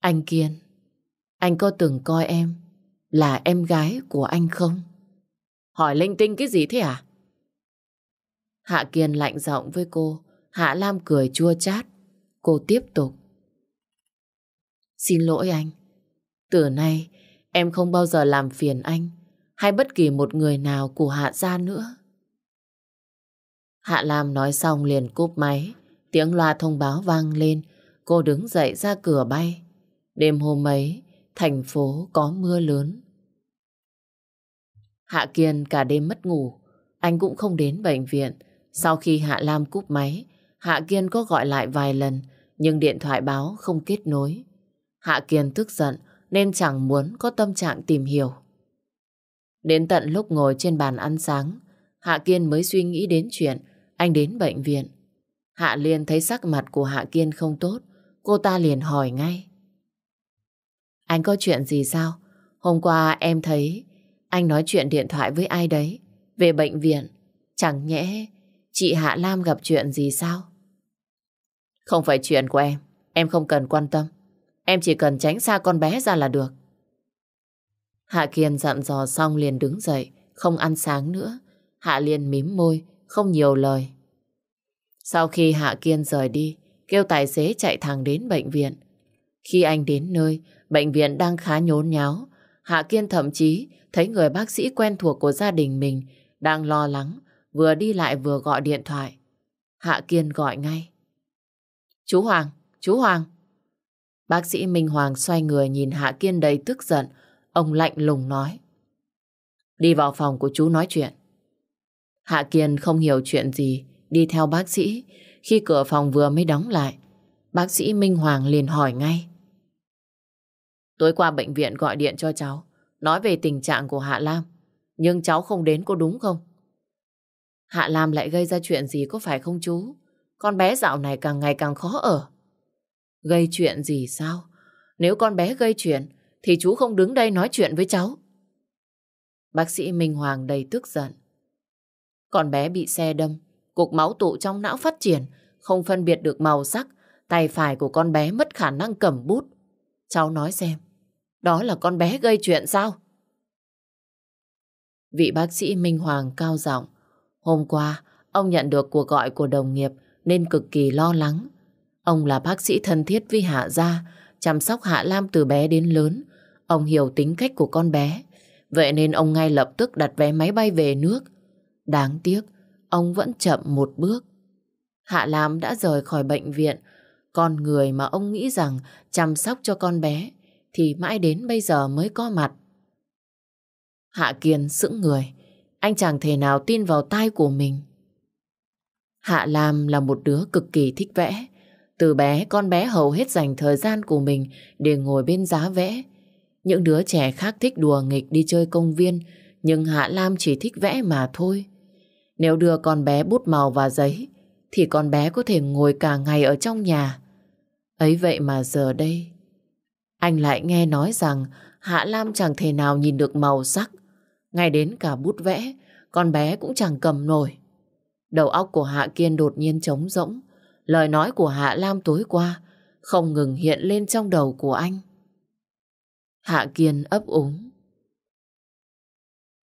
Anh Kiên, anh có từng coi em là em gái của anh không? Hỏi linh tinh cái gì thế à? Hạ Kiên lạnh giọng với cô, Hạ Lam cười chua chát. Cô tiếp tục. Xin lỗi anh, từ nay em không bao giờ làm phiền anh hay bất kỳ một người nào của Hạ Gia nữa. Hạ Lam nói xong liền cúp máy, tiếng loa thông báo vang lên, cô đứng dậy ra cửa bay. Đêm hôm ấy, thành phố có mưa lớn. Hạ Kiên cả đêm mất ngủ, anh cũng không đến bệnh viện. Sau khi Hạ Lam cúp máy, Hạ Kiên có gọi lại vài lần, nhưng điện thoại báo không kết nối. Hạ Kiên tức giận nên chẳng muốn có tâm trạng tìm hiểu. Đến tận lúc ngồi trên bàn ăn sáng, Hạ Kiên mới suy nghĩ đến chuyện anh đến bệnh viện. Hạ Liên thấy sắc mặt của Hạ Kiên không tốt, cô ta liền hỏi ngay. Anh có chuyện gì sao? Hôm qua em thấy anh nói chuyện điện thoại với ai đấy về bệnh viện. Chẳng nhẽ chị Hạ Lam gặp chuyện gì sao? Không phải chuyện của em. Em không cần quan tâm. Em chỉ cần tránh xa con bé ra là được. Hạ Kiên dặn dò xong liền đứng dậy, không ăn sáng nữa. Hạ Liên mím môi, không nhiều lời. Sau khi Hạ Kiên rời đi, kêu tài xế chạy thẳng đến bệnh viện. Khi anh đến nơi, bệnh viện đang khá nhốn nháo. Hạ Kiên thậm chí thấy người bác sĩ quen thuộc của gia đình mình đang lo lắng, vừa đi lại vừa gọi điện thoại. Hạ Kiên gọi ngay. Chú Hoàng, chú Hoàng. Bác sĩ Minh Hoàng xoay người nhìn Hạ Kiên đầy tức giận. Ông lạnh lùng nói. Đi vào phòng của chú nói chuyện. Hạ Kiên không hiểu chuyện gì, đi theo bác sĩ. Khi cửa phòng vừa mới đóng lại, bác sĩ Minh Hoàng liền hỏi ngay. Tối qua bệnh viện gọi điện cho cháu, nói về tình trạng của Hạ Lam. Nhưng cháu không đến có đúng không? Hạ Lam lại gây ra chuyện gì có phải không chú? Con bé dạo này càng ngày càng khó ở. Gây chuyện gì sao? Nếu con bé gây chuyện, thì chú không đứng đây nói chuyện với cháu. Bác sĩ Minh Hoàng đầy tức giận. Con bé bị xe đâm, cục máu tụ trong não phát triển, không phân biệt được màu sắc, tay phải của con bé mất khả năng cầm bút. Cháu nói xem, đó là con bé gây chuyện sao? Vị bác sĩ Minh Hoàng cao giọng. Hôm qua, ông nhận được cuộc gọi của đồng nghiệp nên cực kỳ lo lắng. Ông là bác sĩ thân thiết với Hạ Gia, chăm sóc Hạ Lam từ bé đến lớn. Ông hiểu tính cách của con bé, vậy nên ông ngay lập tức đặt vé máy bay về nước. Đáng tiếc, ông vẫn chậm một bước. Hạ Lam đã rời khỏi bệnh viện, con người mà ông nghĩ rằng chăm sóc cho con bé thì mãi đến bây giờ mới có mặt. Hạ Kiên sững người, anh chẳng thể nào tin vào tai của mình. Hạ Lam là một đứa cực kỳ thích vẽ. Từ bé, con bé hầu hết dành thời gian của mình để ngồi bên giá vẽ. Những đứa trẻ khác thích đùa nghịch đi chơi công viên, nhưng Hạ Lam chỉ thích vẽ mà thôi. Nếu đưa con bé bút màu và giấy, thì con bé có thể ngồi cả ngày ở trong nhà. Ấy vậy mà giờ đây, anh lại nghe nói rằng Hạ Lam chẳng thể nào nhìn được màu sắc. Ngay đến cả bút vẽ, con bé cũng chẳng cầm nổi. Đầu óc của Hạ Kiên đột nhiên trống rỗng. Lời nói của Hạ Lam tối qua không ngừng hiện lên trong đầu của anh. Hạ Kiên ấp úng.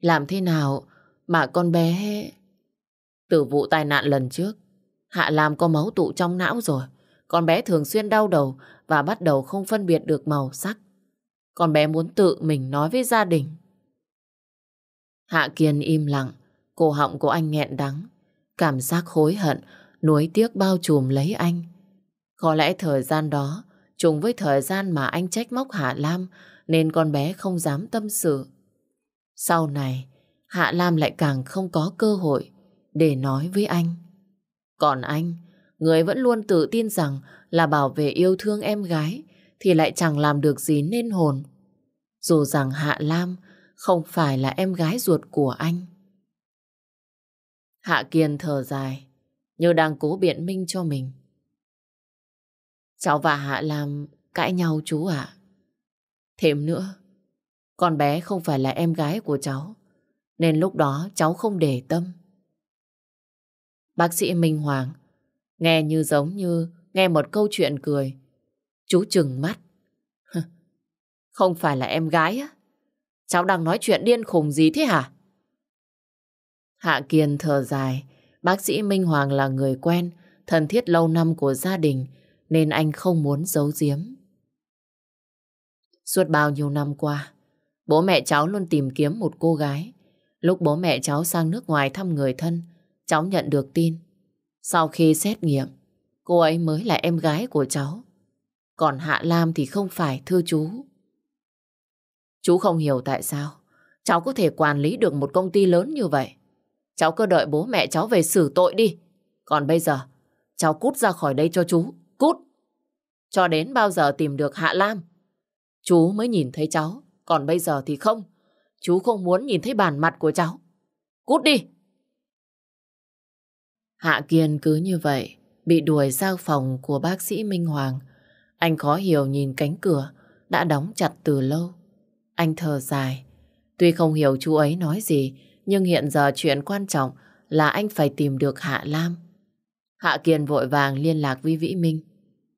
Làm thế nào mà con bé... Từ vụ tai nạn lần trước, Hạ Lam có máu tụ trong não rồi con bé thường xuyên đau đầu và bắt đầu không phân biệt được màu sắc. Con bé muốn tự mình nói với gia đình. Hạ Kiên im lặng, cổ họng của anh nghẹn đắng. Cảm giác hối hận, nuối tiếc bao trùm lấy anh. Có lẽ thời gian đó, trùng với thời gian mà anh trách móc Hạ Lam, nên con bé không dám tâm sự. Sau này, Hạ Lam lại càng không có cơ hội để nói với anh. Còn anh, người vẫn luôn tự tin rằng là bảo vệ yêu thương em gái thì lại chẳng làm được gì nên hồn. Dù rằng Hạ Lam không phải là em gái ruột của anh. Hạ Kiên thở dài, như đang cố biện minh cho mình. Cháu và Hạ Lam cãi nhau chú ạ. Thêm nữa, con bé không phải là em gái của cháu, nên lúc đó cháu không để tâm. Bác sĩ Minh Hoàng Nghe như giống như nghe một câu chuyện cười. Chú chừng mắt. Không phải là em gái á? Cháu đang nói chuyện điên khùng gì thế hả? Hạ Kiên thở dài. Bác sĩ Minh Hoàng là người quen, thân thiết lâu năm của gia đình, nên anh không muốn giấu giếm. Suốt bao nhiêu năm qua, bố mẹ cháu luôn tìm kiếm một cô gái. Lúc bố mẹ cháu sang nước ngoài thăm người thân, cháu nhận được tin sau khi xét nghiệm, cô ấy mới là em gái của cháu. Còn Hạ Lam thì không phải, thưa chú. Chú không hiểu tại sao cháu có thể quản lý được một công ty lớn như vậy. Cháu cứ đợi bố mẹ cháu về xử tội đi. Còn bây giờ, cháu cút ra khỏi đây cho chú. Cút! Cho đến bao giờ tìm được Hạ Lam? Chú mới nhìn thấy cháu. Còn bây giờ thì không. Chú không muốn nhìn thấy bàn mặt của cháu. Cút đi! Hạ Kiên cứ như vậy, bị đuổi ra phòng của bác sĩ Minh Hoàng. Anh khó hiểu nhìn cánh cửa, đã đóng chặt từ lâu. Anh thở dài. Tuy không hiểu chú ấy nói gì, nhưng hiện giờ chuyện quan trọng là anh phải tìm được Hạ Lam. Hạ Kiên vội vàng liên lạc với Vĩ Minh.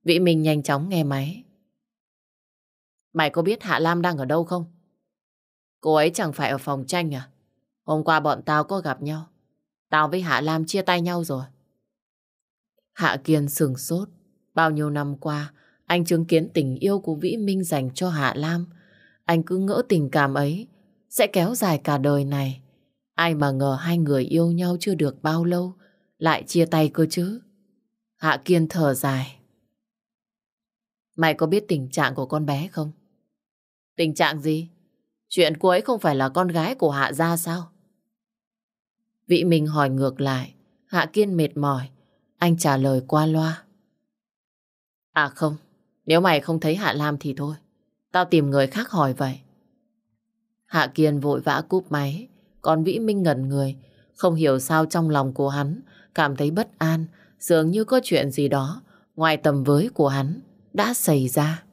Vĩ Minh nhanh chóng nghe máy. Mày có biết Hạ Lam đang ở đâu không? Cô ấy chẳng phải ở phòng tranh à? Hôm qua bọn tao có gặp nhau. Tao với Hạ Lam chia tay nhau rồi. Hạ Kiên sừng sốt. Bao nhiêu năm qua, anh chứng kiến tình yêu của Vĩ Minh dành cho Hạ Lam. Anh cứ ngỡ tình cảm ấy sẽ kéo dài cả đời này. Ai mà ngờ hai người yêu nhau chưa được bao lâu, lại chia tay cơ chứ. Hạ Kiên thở dài. Mày có biết tình trạng của con bé không? Tình trạng gì? Chuyện cô ấy không phải là con gái của Hạ Gia sao? Vị Minh hỏi ngược lại. Hạ Kiên mệt mỏi. Anh trả lời qua loa. À không, nếu mày không thấy Hạ Lam thì thôi. Tao tìm người khác hỏi vậy. Hạ Kiên vội vã cúp máy. Còn Vĩ Minh ngẩn người. Không hiểu sao trong lòng của hắn cảm thấy bất an. Dường như có chuyện gì đó ngoài tầm với của hắn đã xảy ra.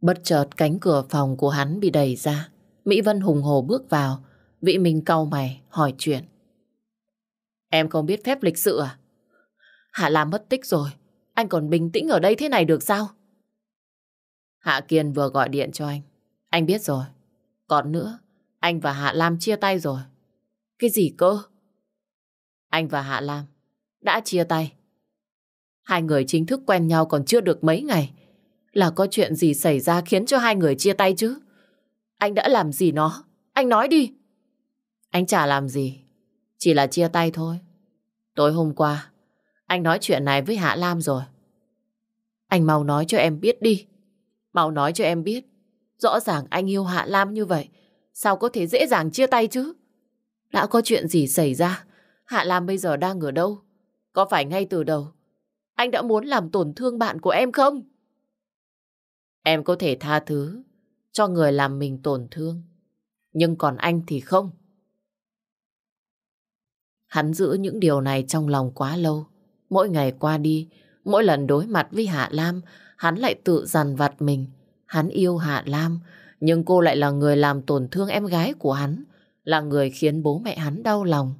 Bất chợt cánh cửa phòng của hắn bị đẩy ra. Mỹ Vân hùng hồ bước vào. Vĩ Minh cau mày hỏi chuyện. Em không biết phép lịch sự à? Hạ Lam mất tích rồi, anh còn bình tĩnh ở đây thế này được sao? Hạ Kiên vừa gọi điện cho anh. Anh biết rồi. Còn nữa, anh và Hạ Lam chia tay rồi. Cái gì cơ? Anh và Hạ Lam đã chia tay. Hai người chính thức quen nhau còn chưa được mấy ngày. Là có chuyện gì xảy ra khiến cho hai người chia tay chứ? Anh đã làm gì nó? Anh nói đi. Anh chả làm gì, chỉ là chia tay thôi. Tối hôm qua, anh nói chuyện này với Hạ Lam rồi. Anh mau nói cho em biết đi. Mau nói cho em biết. Rõ ràng anh yêu Hạ Lam như vậy, sao có thể dễ dàng chia tay chứ? Đã có chuyện gì xảy ra? Hạ Lam bây giờ đang ở đâu? Có phải ngay từ đầu anh đã muốn làm tổn thương bạn của em không? Em có thể tha thứ cho người làm mình tổn thương, nhưng còn anh thì không. Hắn giữ những điều này trong lòng quá lâu. Mỗi ngày qua đi, mỗi lần đối mặt với Hạ Lam, hắn lại tự dằn vặt mình. Hắn yêu Hạ Lam, nhưng cô lại là người làm tổn thương em gái của hắn, là người khiến bố mẹ hắn đau lòng.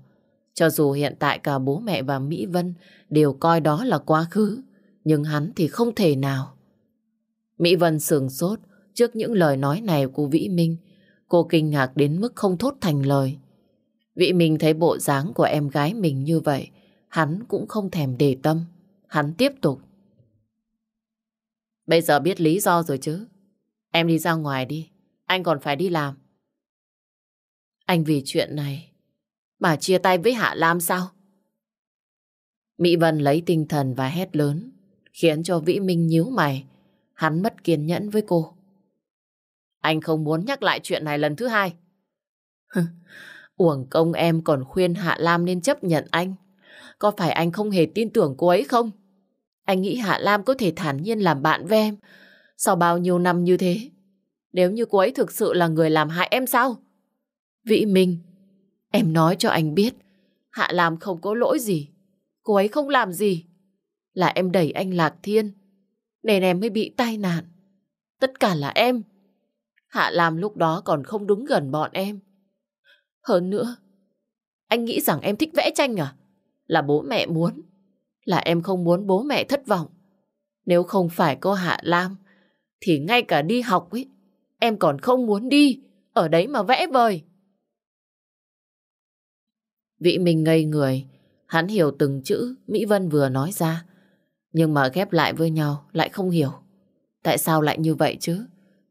Cho dù hiện tại cả bố mẹ và Mỹ Vân đều coi đó là quá khứ, nhưng hắn thì không thể nào. Mỹ Vân sườn sốt trước những lời nói này của Vĩ Minh. Cô kinh ngạc đến mức không thốt thành lời. Vị mình thấy bộ dáng của em gái mình như vậy, hắn cũng không thèm để tâm. Hắn tiếp tục. Bây giờ biết lý do rồi chứ. Em đi ra ngoài đi, anh còn phải đi làm. Anh vì chuyện này mà chia tay với Hạ Lam sao? Mỹ Vân lấy tinh thần và hét lớn, khiến cho Vĩ Minh nhíu mày. Hắn mất kiên nhẫn với cô. Anh không muốn nhắc lại chuyện này lần thứ hai. Uổng công em còn khuyên Hạ Lam nên chấp nhận anh. Có phải anh không hề tin tưởng cô ấy không? Anh nghĩ Hạ Lam có thể thản nhiên làm bạn với em sau bao nhiêu năm như thế. Nếu như cô ấy thực sự là người làm hại em sao? Vĩ Minh, em nói cho anh biết, Hạ Lam không có lỗi gì. Cô ấy không làm gì. Là em đẩy anh Lạc Thiên, nên em mới bị tai nạn. Tất cả là em. Hạ Lam lúc đó còn không đúng gần bọn em. Hơn nữa, anh nghĩ rằng em thích vẽ tranh à? Là bố mẹ muốn. Là em không muốn bố mẹ thất vọng. Nếu không phải cô Hạ Lam, thì ngay cả đi học ấy, em còn không muốn đi, ở đấy mà vẽ vời. Vị mình ngây người, hắn hiểu từng chữ Mỹ Vân vừa nói ra. Nhưng mà ghép lại với nhau lại không hiểu. Tại sao lại như vậy chứ?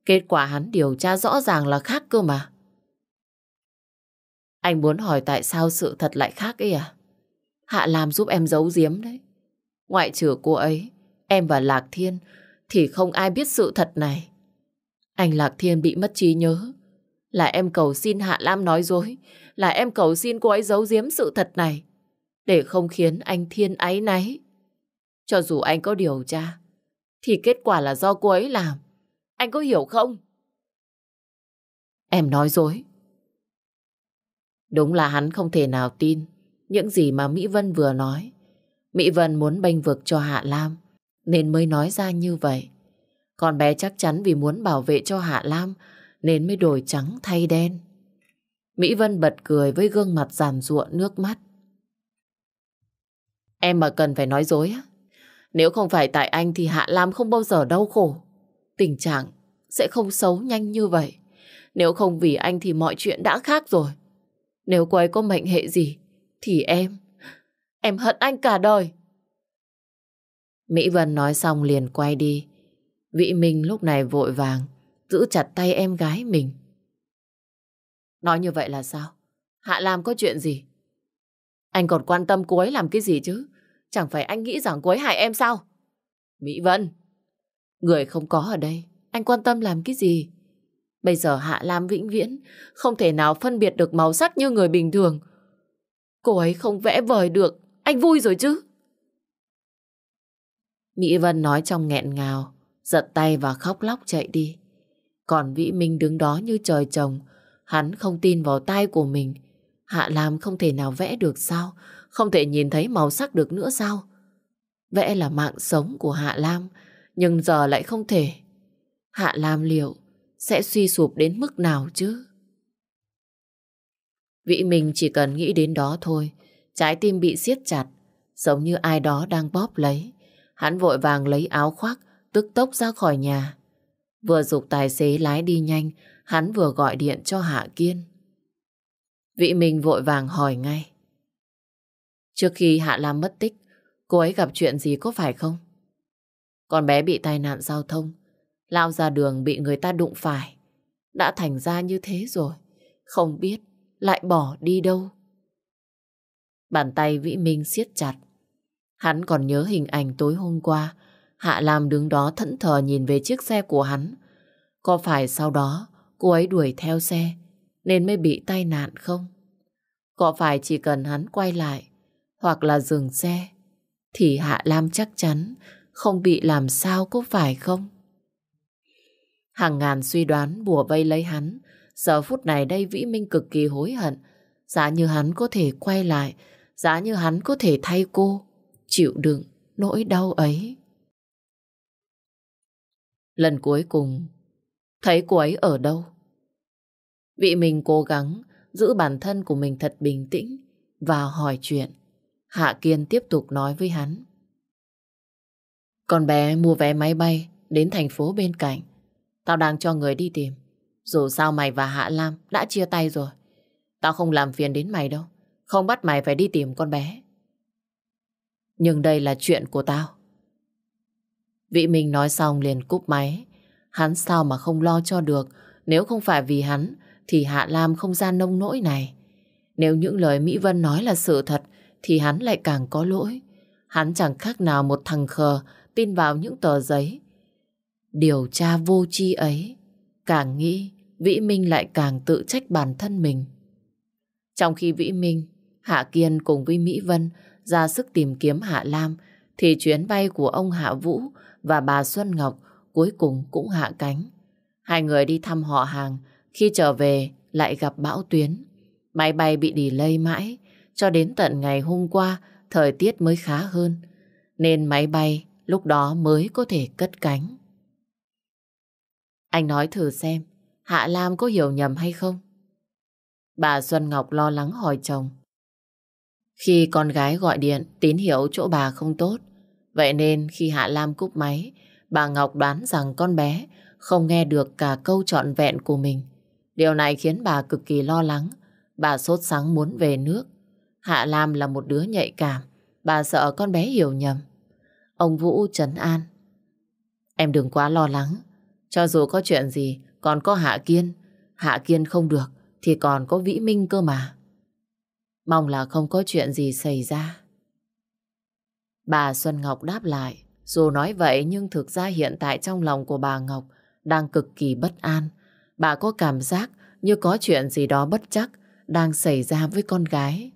Kết quả hắn điều tra rõ ràng là khác cơ mà. Anh muốn hỏi tại sao sự thật lại khác ấy à? Hạ Lam giúp em giấu giếm đấy. Ngoại trừ cô ấy, em và Lạc Thiên thì không ai biết sự thật này. Anh Lạc Thiên bị mất trí nhớ. Là em cầu xin Hạ Lam nói dối. Là em cầu xin cô ấy giấu giếm sự thật này. Để không khiến anh Thiên ấy náy. Cho dù anh có điều tra, thì kết quả là do cô ấy làm. Anh có hiểu không? Em nói dối. Đúng là hắn không thể nào tin những gì mà Mỹ Vân vừa nói. Mỹ Vân muốn bênh vực cho Hạ Lam, nên mới nói ra như vậy. Con bé chắc chắn vì muốn bảo vệ cho Hạ Lam, nên mới đổi trắng thay đen. Mỹ Vân bật cười với gương mặt giàn ruộng nước mắt. Em mà cần phải nói dối á. Nếu không phải tại anh thì Hạ Lam không bao giờ đau khổ. Tình trạng sẽ không xấu nhanh như vậy. Nếu không vì anh thì mọi chuyện đã khác rồi. Nếu cô ấy có mệnh hệ gì, thì em, em hận anh cả đời. Mỹ Vân nói xong liền quay đi. Vị Minh lúc này vội vàng, giữ chặt tay em gái mình. Nói như vậy là sao? Hạ Lam có chuyện gì? Anh còn quan tâm cô ấy làm cái gì chứ? Chẳng phải anh nghĩ rằng cô ấy hại em sao? Mỹ Vân, người không có ở đây, anh quan tâm làm cái gì? Bây giờ Hạ Lam vĩnh viễn không thể nào phân biệt được màu sắc như người bình thường. Cô ấy không vẽ vời được, anh vui rồi chứ? Mỹ Vân nói trong nghẹn ngào, giật tay và khóc lóc chạy đi. Còn Vĩ Minh đứng đó như trời trồng, hắn không tin vào tay của mình. Hạ Lam không thể nào vẽ được sao, không thể nhìn thấy màu sắc được nữa sao? Vẽ là mạng sống của Hạ Lam, nhưng giờ lại không thể. Hạ Lam liệu sẽ suy sụp đến mức nào chứ? Vĩ mình chỉ cần nghĩ đến đó thôi, trái tim bị siết chặt, giống như ai đó đang bóp lấy. Hắn vội vàng lấy áo khoác, tức tốc ra khỏi nhà. Vừa dục tài xế lái đi nhanh, hắn vừa gọi điện cho Hạ Kiên. Vị mình vội vàng hỏi ngay. Trước khi Hạ Lam mất tích, cô ấy gặp chuyện gì có phải không? Con bé bị tai nạn giao thông, Lao ra đường bị người ta đụng phải. Đã thành ra như thế rồi. Không biết lại bỏ đi đâu. Bàn tay Vĩ Minh siết chặt. Hắn còn nhớ hình ảnh tối hôm qua. Hạ Lam đứng đó thẫn thờ nhìn về chiếc xe của hắn. Có phải sau đó cô ấy đuổi theo xe nên mới bị tai nạn không? Có phải chỉ cần hắn quay lại hoặc là dừng xe thì Hạ Lam chắc chắn không bị làm sao có phải không? Hàng ngàn suy đoán bùa vây lấy hắn. Giờ phút này đây Vĩ Minh cực kỳ hối hận. Giá như hắn có thể quay lại, giá như hắn có thể thay cô, chịu đựng nỗi đau ấy. Lần cuối cùng, thấy cô ấy ở đâu? Vị mình cố gắng giữ bản thân của mình thật bình tĩnh và hỏi chuyện. Hạ Kiên tiếp tục nói với hắn. Con bé mua vé máy bay đến thành phố bên cạnh. Tao đang cho người đi tìm. Dù sao mày và Hạ Lam đã chia tay rồi. Tao không làm phiền đến mày đâu. Không bắt mày phải đi tìm con bé. Nhưng đây là chuyện của tao. Vị Minh nói xong liền cúp máy. Hắn sao mà không lo cho được. Nếu không phải vì hắn thì Hạ Lam không ra nông nỗi này. Nếu những lời Mỹ Vân nói là sự thật thì hắn lại càng có lỗi. Hắn chẳng khác nào một thằng khờ tin vào những tờ giấy Điều tra vô tri ấy, càng nghĩ Vĩ Minh lại càng tự trách bản thân mình. Trong khi Vĩ Minh, Hạ Kiên cùng với Mỹ Vân ra sức tìm kiếm Hạ Lam, thì chuyến bay của ông Hạ Vũ và bà Xuân Ngọc cuối cùng cũng hạ cánh. Hai người đi thăm họ hàng, khi trở về lại gặp bão tuyến. Máy bay bị delay mãi, cho đến tận ngày hôm qua thời tiết mới khá hơn, nên máy bay lúc đó mới có thể cất cánh. Anh nói thử xem, Hạ Lam có hiểu nhầm hay không? Bà Xuân Ngọc lo lắng hỏi chồng. Khi con gái gọi điện, tín hiệu chỗ bà không tốt. Vậy nên khi Hạ Lam cúp máy, bà Ngọc đoán rằng con bé không nghe được cả câu trọn vẹn của mình. Điều này khiến bà cực kỳ lo lắng. Bà sốt sắng muốn về nước. Hạ Lam là một đứa nhạy cảm. Bà sợ con bé hiểu nhầm. Ông Vũ trấn an. Em đừng quá lo lắng. Cho dù có chuyện gì, còn có Hạ Kiên. Hạ Kiên không được, thì còn có Vĩ Minh cơ mà. Mong là không có chuyện gì xảy ra. Bà Xuân Ngọc đáp lại, dù nói vậy nhưng thực ra hiện tại trong lòng của bà Ngọc đang cực kỳ bất an. Bà có cảm giác như có chuyện gì đó bất chắc đang xảy ra với con gái.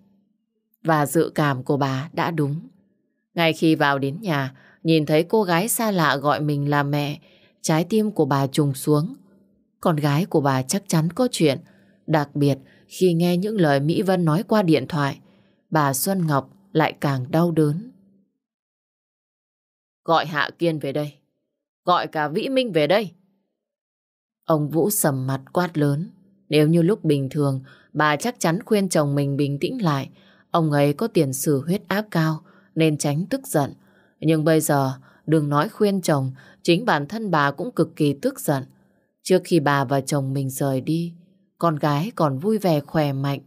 Và dự cảm của bà đã đúng. Ngay khi vào đến nhà, nhìn thấy cô gái xa lạ gọi mình là mẹ, Trái tim của bà trùng xuống. Con gái của bà chắc chắn có chuyện. Đặc biệt khi nghe những lời Mỹ Vân nói qua điện thoại, bà Xuân Ngọc lại càng đau đớn. Gọi Hạ Kiên về đây. Gọi cả Vĩ Minh về đây. Ông Vũ sầm mặt quát lớn. Nếu như lúc bình thường, bà chắc chắn khuyên chồng mình bình tĩnh lại. Ông ấy có tiền sử huyết áp cao, nên tránh tức giận. Nhưng bây giờ, đừng nói khuyên chồng, chính bản thân bà cũng cực kỳ tức giận. Trước khi bà và chồng mình rời đi, con gái còn vui vẻ khỏe mạnh,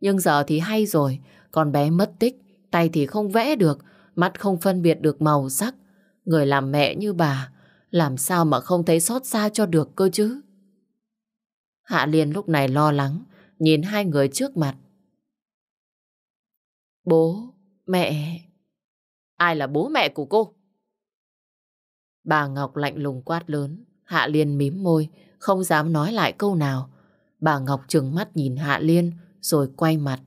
nhưng giờ thì hay rồi, con bé mất tích, tay thì không vẽ được, mắt không phân biệt được màu sắc. Người làm mẹ như bà, làm sao mà không thấy xót xa cho được cơ chứ? Hạ Liên lúc này lo lắng, nhìn hai người trước mặt. Bố, mẹ... Ai là bố mẹ của cô? Bà Ngọc lạnh lùng quát lớn, Hạ Liên mím môi, không dám nói lại câu nào. Bà Ngọc trừng mắt nhìn Hạ Liên rồi quay mặt.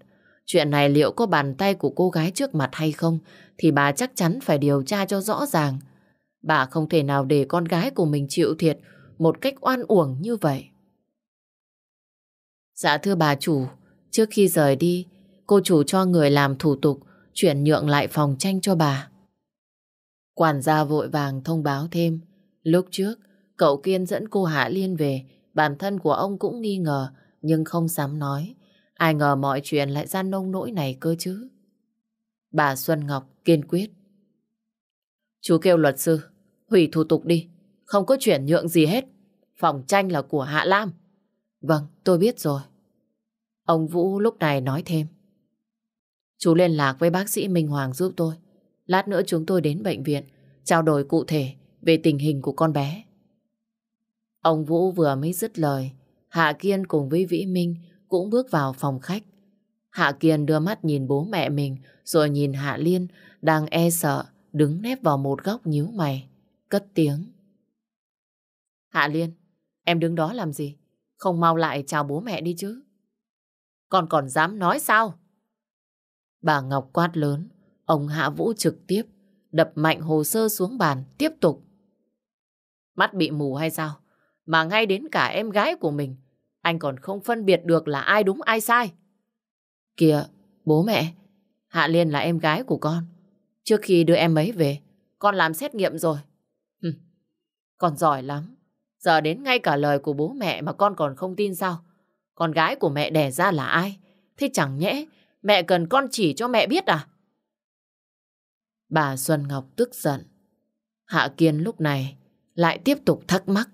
Chuyện này liệu có bàn tay của cô gái trước mặt hay không thì bà chắc chắn phải điều tra cho rõ ràng. Bà không thể nào để con gái của mình chịu thiệt một cách oan uổng như vậy. Dạ thưa bà chủ, trước khi rời đi, cô chủ cho người làm thủ tục chuyển nhượng lại phòng tranh cho bà. Quản gia vội vàng thông báo thêm. Lúc trước, cậu Kiên dẫn cô Hạ Liên về, bản thân của ông cũng nghi ngờ, nhưng không dám nói. Ai ngờ mọi chuyện lại ra nông nỗi này cơ chứ. Bà Xuân Ngọc kiên quyết. Chú kêu luật sư, hủy thủ tục đi, không có chuyển nhượng gì hết. Phòng tranh là của Hạ Lam. Vâng, tôi biết rồi. Ông Vũ lúc này nói thêm. Chú liên lạc với bác sĩ Minh Hoàng giúp tôi. Lát nữa chúng tôi đến bệnh viện trao đổi cụ thể về tình hình của con bé. Ông Vũ vừa mới dứt lời, Hạ Kiên cùng với Vĩ Minh cũng bước vào phòng khách. Hạ Kiên đưa mắt nhìn bố mẹ mình rồi nhìn Hạ Liên đang e sợ đứng nép vào một góc nhíu mày, cất tiếng. Hạ Liên, em đứng đó làm gì? Không mau lại chào bố mẹ đi chứ. Con còn dám nói sao? Bà Ngọc quát lớn, Ông Hạ Vũ trực tiếp đập mạnh hồ sơ xuống bàn, tiếp tục. Mắt bị mù hay sao? Mà ngay đến cả em gái của mình, anh còn không phân biệt được là ai đúng ai sai. Kìa, bố mẹ, Hạ Liên là em gái của con. Trước khi đưa em ấy về, con làm xét nghiệm rồi. Hừ, con giỏi lắm. Giờ đến ngay cả lời của bố mẹ mà con còn không tin sao? Con gái của mẹ đẻ ra là ai? Thế chẳng nhẽ mẹ cần con chỉ cho mẹ biết à? Bà Xuân Ngọc tức giận. Hạ Kiên lúc này lại tiếp tục thắc mắc.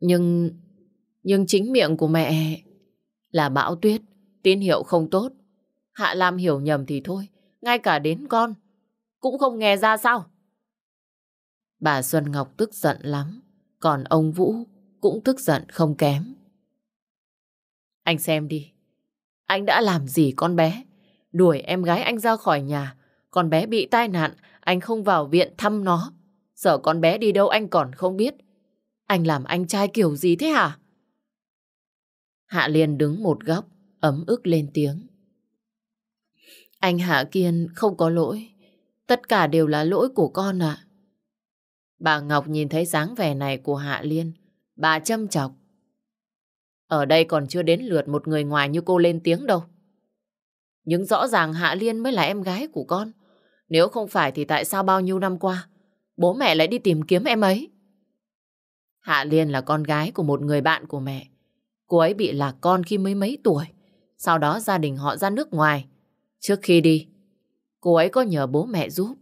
Nhưng... Nhưng chính miệng của mẹ là bão tuyết, tín hiệu không tốt. Hạ Lam hiểu nhầm thì thôi, ngay cả đến con cũng không nghe ra sao. Bà Xuân Ngọc tức giận lắm, còn ông Vũ cũng tức giận không kém. Anh xem đi, anh đã làm gì con bé? Đuổi em gái anh ra khỏi nhà, con bé bị tai nạn, anh không vào viện thăm nó. Giờ con bé đi đâu anh còn không biết. Anh làm anh trai kiểu gì thế hả? Hạ Liên đứng một góc, ấm ức lên tiếng. Anh Hạ Kiên không có lỗi. Tất cả đều là lỗi của con ạ. Bà Ngọc nhìn thấy dáng vẻ này của Hạ Liên. Bà châm chọc. Ở đây còn chưa đến lượt một người ngoài như cô lên tiếng đâu. Nhưng rõ ràng Hạ Liên mới là em gái của con. Nếu không phải thì tại sao bao nhiêu năm qua bố mẹ lại đi tìm kiếm em ấy? Hạ Liên là con gái của một người bạn của mẹ. Cô ấy bị lạc con khi mới mấy tuổi. Sau đó gia đình họ ra nước ngoài. Trước khi đi, cô ấy có nhờ bố mẹ giúp.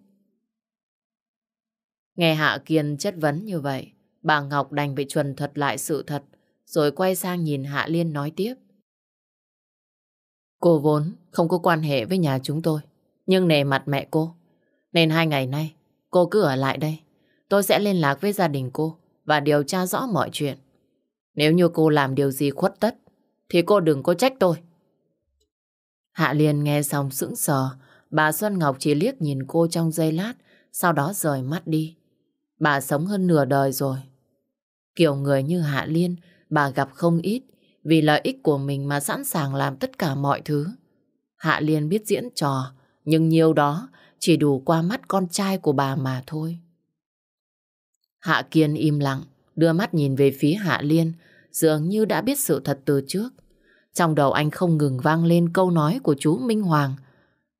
Nghe Hạ Kiên chất vấn như vậy, bà Ngọc đành bị chuẩn thuật lại sự thật, rồi quay sang nhìn Hạ Liên nói tiếp. Cô vốn không có quan hệ với nhà chúng tôi. Nhưng nề mặt mẹ cô, nên hai ngày nay cô cứ ở lại đây. Tôi sẽ liên lạc với gia đình cô và điều tra rõ mọi chuyện. Nếu như cô làm điều gì khuất tất, thì cô đừng có trách tôi. Hạ Liên nghe xong sững sờ, bà Xuân Ngọc chỉ liếc nhìn cô trong giây lát, sau đó rời mắt đi. Bà sống hơn nửa đời rồi. Kiểu người như Hạ Liên, bà gặp không ít, vì lợi ích của mình mà sẵn sàng làm tất cả mọi thứ. Hạ Liên biết diễn trò, nhưng nhiều đó chỉ đủ qua mắt con trai của bà mà thôi. Hạ Kiên im lặng, đưa mắt nhìn về phía Hạ Liên, dường như đã biết sự thật từ trước. Trong đầu anh không ngừng vang lên câu nói của chú Minh Hoàng.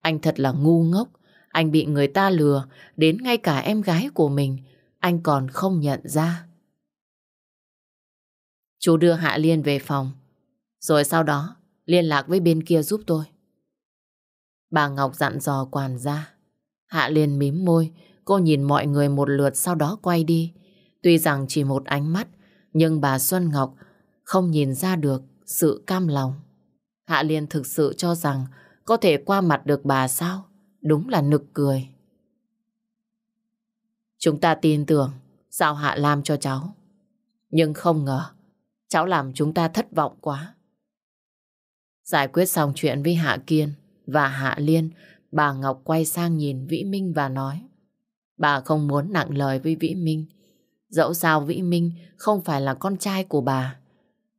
Anh thật là ngu ngốc, anh bị người ta lừa, đến ngay cả em gái của mình, anh còn không nhận ra. Chú đưa Hạ Liên về phòng, rồi sau đó liên lạc với bên kia giúp tôi. Bà Ngọc dặn dò quản gia. Hạ liền mím môi, cô nhìn mọi người một lượt sau đó quay đi. Tuy rằng chỉ một ánh mắt, nhưng bà Xuân Ngọc không nhìn ra được sự cam lòng. Hạ Liên thực sự cho rằng có thể qua mặt được bà sao? Đúng là nực cười. Chúng ta tin tưởng sao Hạ Lam cho cháu. Nhưng không ngờ, cháu làm chúng ta thất vọng quá. Giải quyết xong chuyện với Hạ Kiên, và Hạ Liên, bà Ngọc quay sang nhìn Vĩ Minh và nói. Bà không muốn nặng lời với Vĩ Minh. Dẫu sao Vĩ Minh không phải là con trai của bà.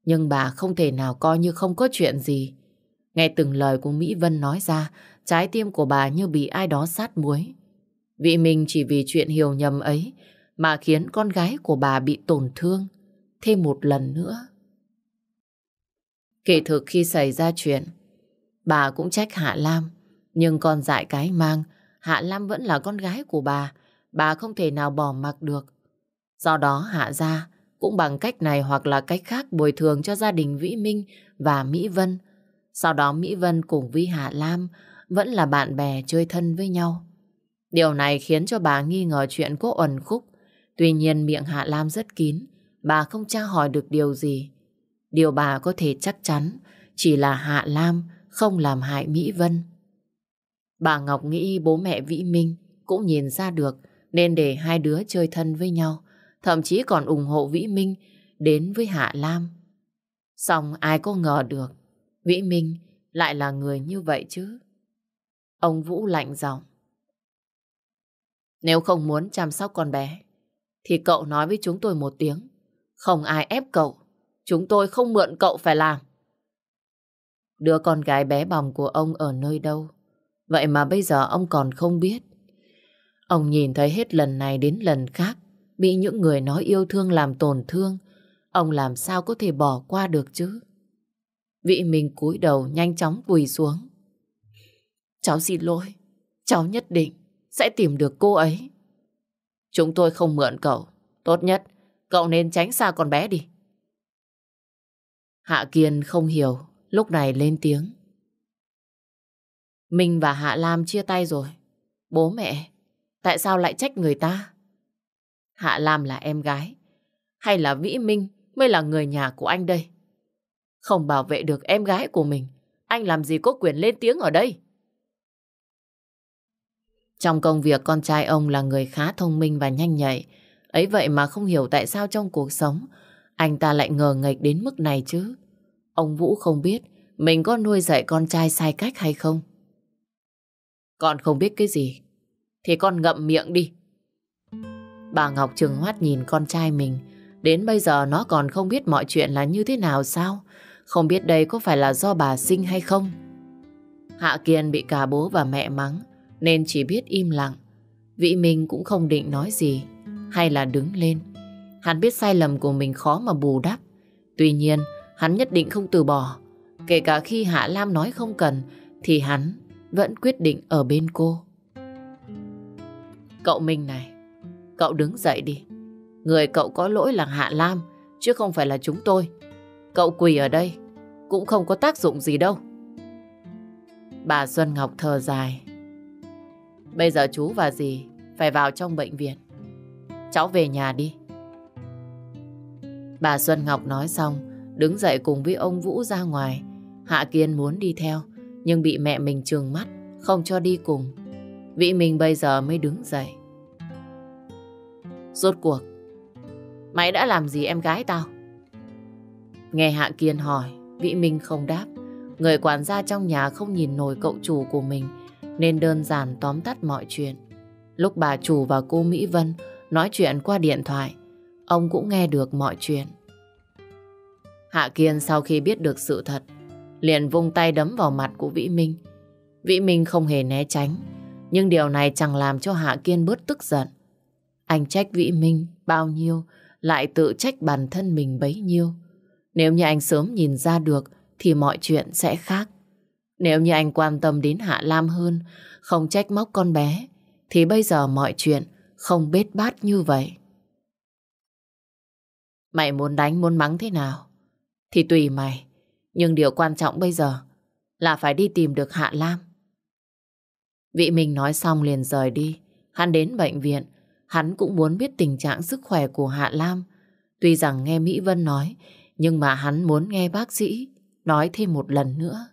Nhưng bà không thể nào coi như không có chuyện gì. Nghe từng lời của Mỹ Vân nói ra, trái tim của bà như bị ai đó sát muối. Vĩ Minh chỉ vì chuyện hiểu nhầm ấy mà khiến con gái của bà bị tổn thương thêm một lần nữa. Kỳ thực khi xảy ra chuyện, Bà cũng trách Hạ Lam, nhưng con dại cái mang, Hạ Lam vẫn là con gái của bà, bà không thể nào bỏ mặc được. Do đó Hạ Gia cũng bằng cách này hoặc là cách khác bồi thường cho gia đình Vĩ Minh và Mỹ Vân. Sau đó Mỹ Vân cùng với Hạ Lam vẫn là bạn bè chơi thân với nhau. Điều này khiến cho bà nghi ngờ chuyện cô ẩn khúc. Tuy nhiên miệng Hạ Lam rất kín, bà không tra hỏi được điều gì. Điều bà có thể chắc chắn chỉ là Hạ Lam không làm hại Mỹ Vân. Bà Ngọc nghĩ bố mẹ Vĩ Minh cũng nhìn ra được nên để hai đứa chơi thân với nhau, thậm chí còn ủng hộ Vĩ Minh đến với Hạ Lam. Xong ai có ngờ được, Vĩ Minh lại là người như vậy chứ. Ông Vũ lạnh giọng. Nếu không muốn chăm sóc con bé, thì cậu nói với chúng tôi một tiếng. Không ai ép cậu, chúng tôi không mượn cậu phải làm đứa con gái bé bỏng của ông ở nơi đâu. Vậy mà bây giờ ông còn không biết. Ông nhìn thấy hết lần này đến lần khác, bị những người nói yêu thương làm tổn thương, ông làm sao có thể bỏ qua được chứ? Vị mình cúi đầu nhanh chóng quỳ xuống. Cháu xin lỗi, cháu nhất định sẽ tìm được cô ấy. Chúng tôi không mượn cậu, tốt nhất cậu nên tránh xa con bé đi. Hạ Kiên không hiểu lúc này lên tiếng. Mình và Hạ Lam chia tay rồi. Bố mẹ, tại sao lại trách người ta? Hạ Lam là em gái, hay là Vĩ Minh mới là người nhà của anh đây? Không bảo vệ được em gái của mình, anh làm gì có quyền lên tiếng ở đây? Trong công việc con trai ông là người khá thông minh và nhanh nhạy, ấy vậy mà không hiểu tại sao trong cuộc sống anh ta lại ngờ nghệch đến mức này chứ. Ông Vũ không biết mình có nuôi dạy con trai sai cách hay không. Con không biết cái gì, thì con ngậm miệng đi. Bà Ngọc Trường Hoát nhìn con trai mình, đến bây giờ nó còn không biết mọi chuyện là như thế nào sao, không biết đây có phải là do bà sinh hay không. Hạ Kiên bị cả bố và mẹ mắng, nên chỉ biết im lặng. vị Minh cũng không định nói gì, hay là đứng lên. Hắn biết sai lầm của mình khó mà bù đắp. Tuy nhiên, Hắn nhất định không từ bỏ. Kể cả khi Hạ Lam nói không cần, thì hắn vẫn quyết định ở bên cô. Cậu Minh này, cậu đứng dậy đi. Người cậu có lỗi là Hạ Lam, chứ không phải là chúng tôi. Cậu quỳ ở đây, cũng không có tác dụng gì đâu. Bà Xuân Ngọc thờ dài. Bây giờ chú và dì phải vào trong bệnh viện. Cháu về nhà đi. Bà Xuân Ngọc nói xong, đứng dậy cùng với ông Vũ ra ngoài. Hạ Kiên muốn đi theo, nhưng bị mẹ mình trừng mắt, không cho đi cùng. Vị mình bây giờ mới đứng dậy. Rốt cuộc, mày đã làm gì em gái tao? Nghe Hạ Kiên hỏi, Vị Minh không đáp. Người quản gia trong nhà không nhìn nổi cậu chủ của mình, nên đơn giản tóm tắt mọi chuyện. Lúc bà chủ và cô Mỹ Vân nói chuyện qua điện thoại, ông cũng nghe được mọi chuyện. Hạ Kiên sau khi biết được sự thật, liền vung tay đấm vào mặt của Vĩ Minh. Vĩ Minh không hề né tránh, nhưng điều này chẳng làm cho Hạ Kiên bớt tức giận. Anh trách Vĩ Minh bao nhiêu, lại tự trách bản thân mình bấy nhiêu. Nếu như anh sớm nhìn ra được, thì mọi chuyện sẽ khác. Nếu như anh quan tâm đến Hạ Lam hơn, không trách móc con bé, thì bây giờ mọi chuyện không bết bát như vậy. Mày muốn đánh muốn mắng thế nào? thì tùy mày. Nhưng điều quan trọng bây giờ là phải đi tìm được Hạ Lam. Vị Minh nói xong liền rời đi. Hắn đến bệnh viện, hắn cũng muốn biết tình trạng sức khỏe của Hạ Lam. Tuy rằng nghe Mỹ Vân nói, nhưng mà hắn muốn nghe bác sĩ nói thêm một lần nữa.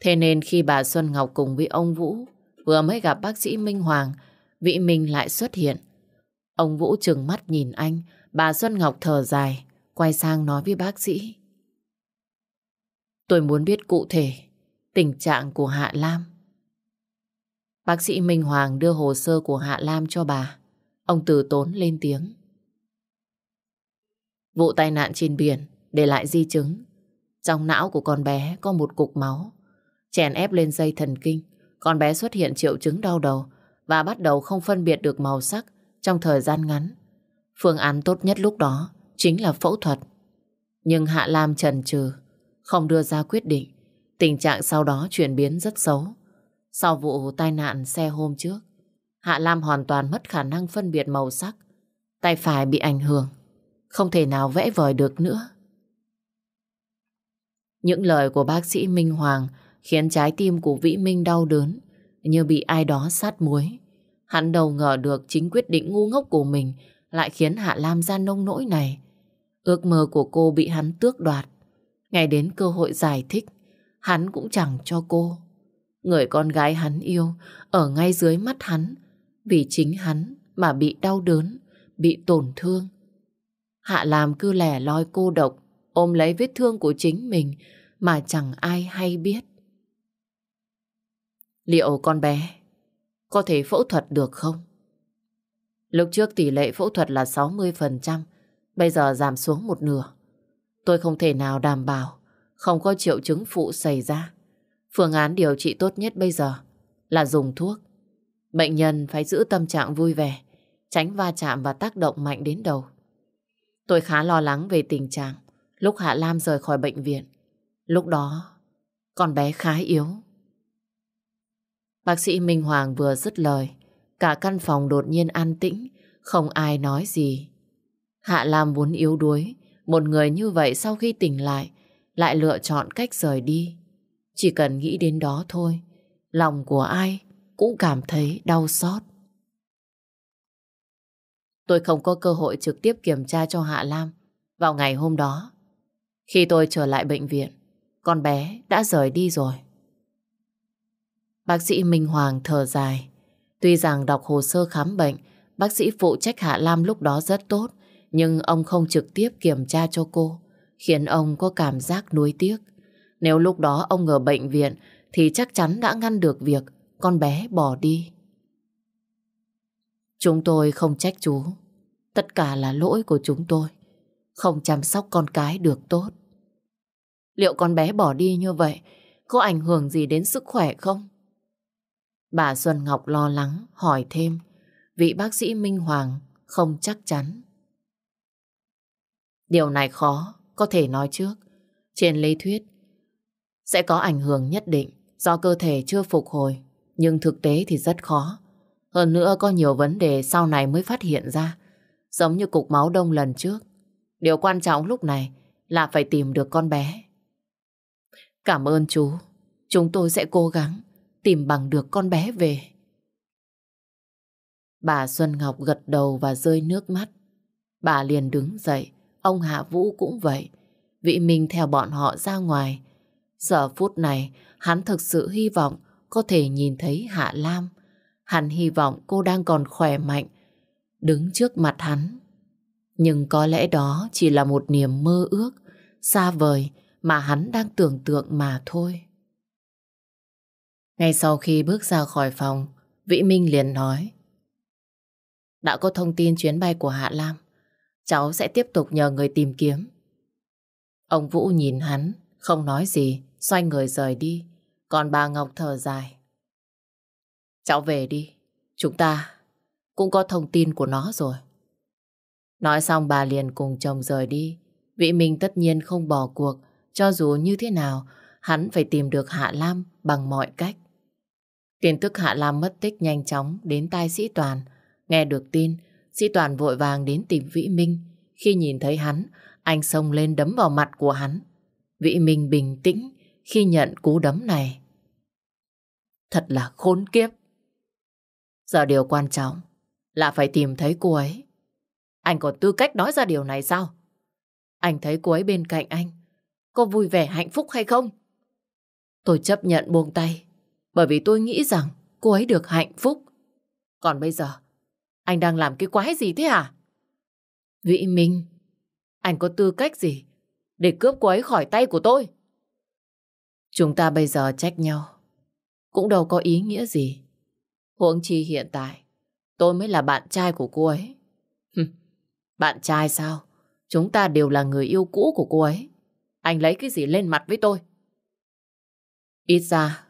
Thế nên khi bà Xuân Ngọc cùng với ông Vũ vừa mới gặp bác sĩ Minh Hoàng, vị Minh lại xuất hiện. Ông Vũ trừng mắt nhìn anh, bà Xuân Ngọc thở dài quay sang nói với bác sĩ. Tôi muốn biết cụ thể tình trạng của Hạ Lam. Bác sĩ Minh Hoàng đưa hồ sơ của Hạ Lam cho bà. Ông từ tốn lên tiếng. Vụ tai nạn trên biển để lại di chứng. Trong não của con bé có một cục máu. Chèn ép lên dây thần kinh, con bé xuất hiện triệu chứng đau đầu và bắt đầu không phân biệt được màu sắc trong thời gian ngắn. Phương án tốt nhất lúc đó chính là phẫu thuật. Nhưng Hạ Lam trần trừ, không đưa ra quyết định. Tình trạng sau đó chuyển biến rất xấu. Sau vụ tai nạn xe hôm trước, Hạ Lam hoàn toàn mất khả năng phân biệt màu sắc. Tay phải bị ảnh hưởng, không thể nào vẽ vời được nữa. Những lời của bác sĩ Minh Hoàng khiến trái tim của Vĩ Minh đau đớn, như bị ai đó sát muối. Hắn đầu ngờ được chính quyết định ngu ngốc của mình lại khiến Hạ Lam ra nông nỗi này. Ước mơ của cô bị hắn tước đoạt. Ngay đến cơ hội giải thích, hắn cũng chẳng cho cô. Người con gái hắn yêu ở ngay dưới mắt hắn, vì chính hắn mà bị đau đớn, bị tổn thương. Hạ làm cứ lẻ loi cô độc, ôm lấy vết thương của chính mình mà chẳng ai hay biết. Liệu con bé có thể phẫu thuật được không? Lúc trước tỷ lệ phẫu thuật là 60%, bây giờ giảm xuống một nửa. Tôi không thể nào đảm bảo không có triệu chứng phụ xảy ra. Phương án điều trị tốt nhất bây giờ là dùng thuốc. Bệnh nhân phải giữ tâm trạng vui vẻ, tránh va chạm và tác động mạnh đến đầu. Tôi khá lo lắng về tình trạng lúc Hạ Lam rời khỏi bệnh viện. Lúc đó, con bé khá yếu. Bác sĩ Minh Hoàng vừa dứt lời, cả căn phòng đột nhiên an tĩnh, không ai nói gì. Hạ Lam vốn yếu đuối, một người như vậy sau khi tỉnh lại, lại lựa chọn cách rời đi. Chỉ cần nghĩ đến đó thôi, lòng của ai cũng cảm thấy đau xót. Tôi không có cơ hội trực tiếp kiểm tra cho Hạ Lam vào ngày hôm đó. Khi tôi trở lại bệnh viện, con bé đã rời đi rồi. Bác sĩ Minh Hoàng thở dài. Tuy rằng đọc hồ sơ khám bệnh, bác sĩ phụ trách Hạ Lam lúc đó rất tốt, nhưng ông không trực tiếp kiểm tra cho cô, khiến ông có cảm giác nuối tiếc. Nếu lúc đó ông ở bệnh viện thì chắc chắn đã ngăn được việc con bé bỏ đi. Chúng tôi không trách chú. Tất cả là lỗi của chúng tôi. Không chăm sóc con cái được tốt. Liệu con bé bỏ đi như vậy có ảnh hưởng gì đến sức khỏe không? Bà Xuân Ngọc lo lắng hỏi thêm. Vị bác sĩ Minh Hoàng không chắc chắn. Điều này khó, có thể nói trước. Trên lý thuyết, sẽ có ảnh hưởng nhất định do cơ thể chưa phục hồi, nhưng thực tế thì rất khó. Hơn nữa có nhiều vấn đề sau này mới phát hiện ra, giống như cục máu đông lần trước. Điều quan trọng lúc này là phải tìm được con bé. Cảm ơn chú, chúng tôi sẽ cố gắng tìm bằng được con bé về. Bà Xuân Ngọc gật đầu và rơi nước mắt. Bà liền đứng dậy, Ông Hạ Vũ cũng vậy. Vị Minh theo bọn họ ra ngoài. Giờ phút này, hắn thực sự hy vọng có thể nhìn thấy Hạ Lam. Hắn hy vọng cô đang còn khỏe mạnh, đứng trước mặt hắn. Nhưng có lẽ đó chỉ là một niềm mơ ước, xa vời mà hắn đang tưởng tượng mà thôi. Ngay sau khi bước ra khỏi phòng, Vĩ Minh liền nói. Đã có thông tin chuyến bay của Hạ Lam. Cháu sẽ tiếp tục nhờ người tìm kiếm. Ông Vũ nhìn hắn, không nói gì, xoay người rời đi. Còn bà Ngọc thở dài. Cháu về đi, chúng ta cũng có thông tin của nó rồi. Nói xong bà liền cùng chồng rời đi. Vị mình tất nhiên không bỏ cuộc, cho dù như thế nào, hắn phải tìm được Hạ Lam bằng mọi cách. Tin tức Hạ Lam mất tích nhanh chóng đến tai sĩ toàn. Nghe được tin, Sĩ Toàn vội vàng đến tìm Vĩ Minh. Khi nhìn thấy hắn, anh xông lên đấm vào mặt của hắn. Vĩ Minh bình tĩnh khi nhận cú đấm này. Thật là khốn kiếp. Giờ điều quan trọng là phải tìm thấy cô ấy. Anh có tư cách nói ra điều này sao? Anh thấy cô ấy bên cạnh anh. Cô vui vẻ hạnh phúc hay không? Tôi chấp nhận buông tay bởi vì tôi nghĩ rằng cô ấy được hạnh phúc. Còn bây giờ, anh đang làm cái quái gì thế hả? Vĩ Minh, anh có tư cách gì để cướp cô ấy khỏi tay của tôi? Chúng ta bây giờ trách nhau. Cũng đâu có ý nghĩa gì. Huống chi hiện tại, tôi mới là bạn trai của cô ấy. bạn trai sao? Chúng ta đều là người yêu cũ của cô ấy. Anh lấy cái gì lên mặt với tôi? Ít ra,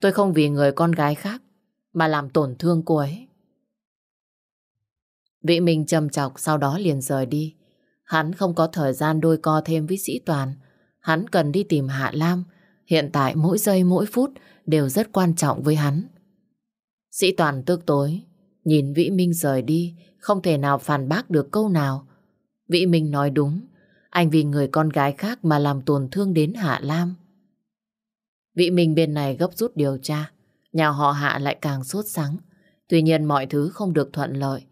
tôi không vì người con gái khác mà làm tổn thương cô ấy. Vị Minh trầm chọc sau đó liền rời đi. Hắn không có thời gian đôi co thêm với sĩ toàn. Hắn cần đi tìm Hạ Lam. Hiện tại mỗi giây mỗi phút đều rất quan trọng với hắn. Sĩ toàn tức tối, nhìn Vĩ Minh rời đi, không thể nào phản bác được câu nào. Vĩ Minh nói đúng, anh vì người con gái khác mà làm tổn thương đến Hạ Lam. Vĩ Minh bên này gấp rút điều tra, nhà họ Hạ lại càng sốt sắng. Tuy nhiên mọi thứ không được thuận lợi,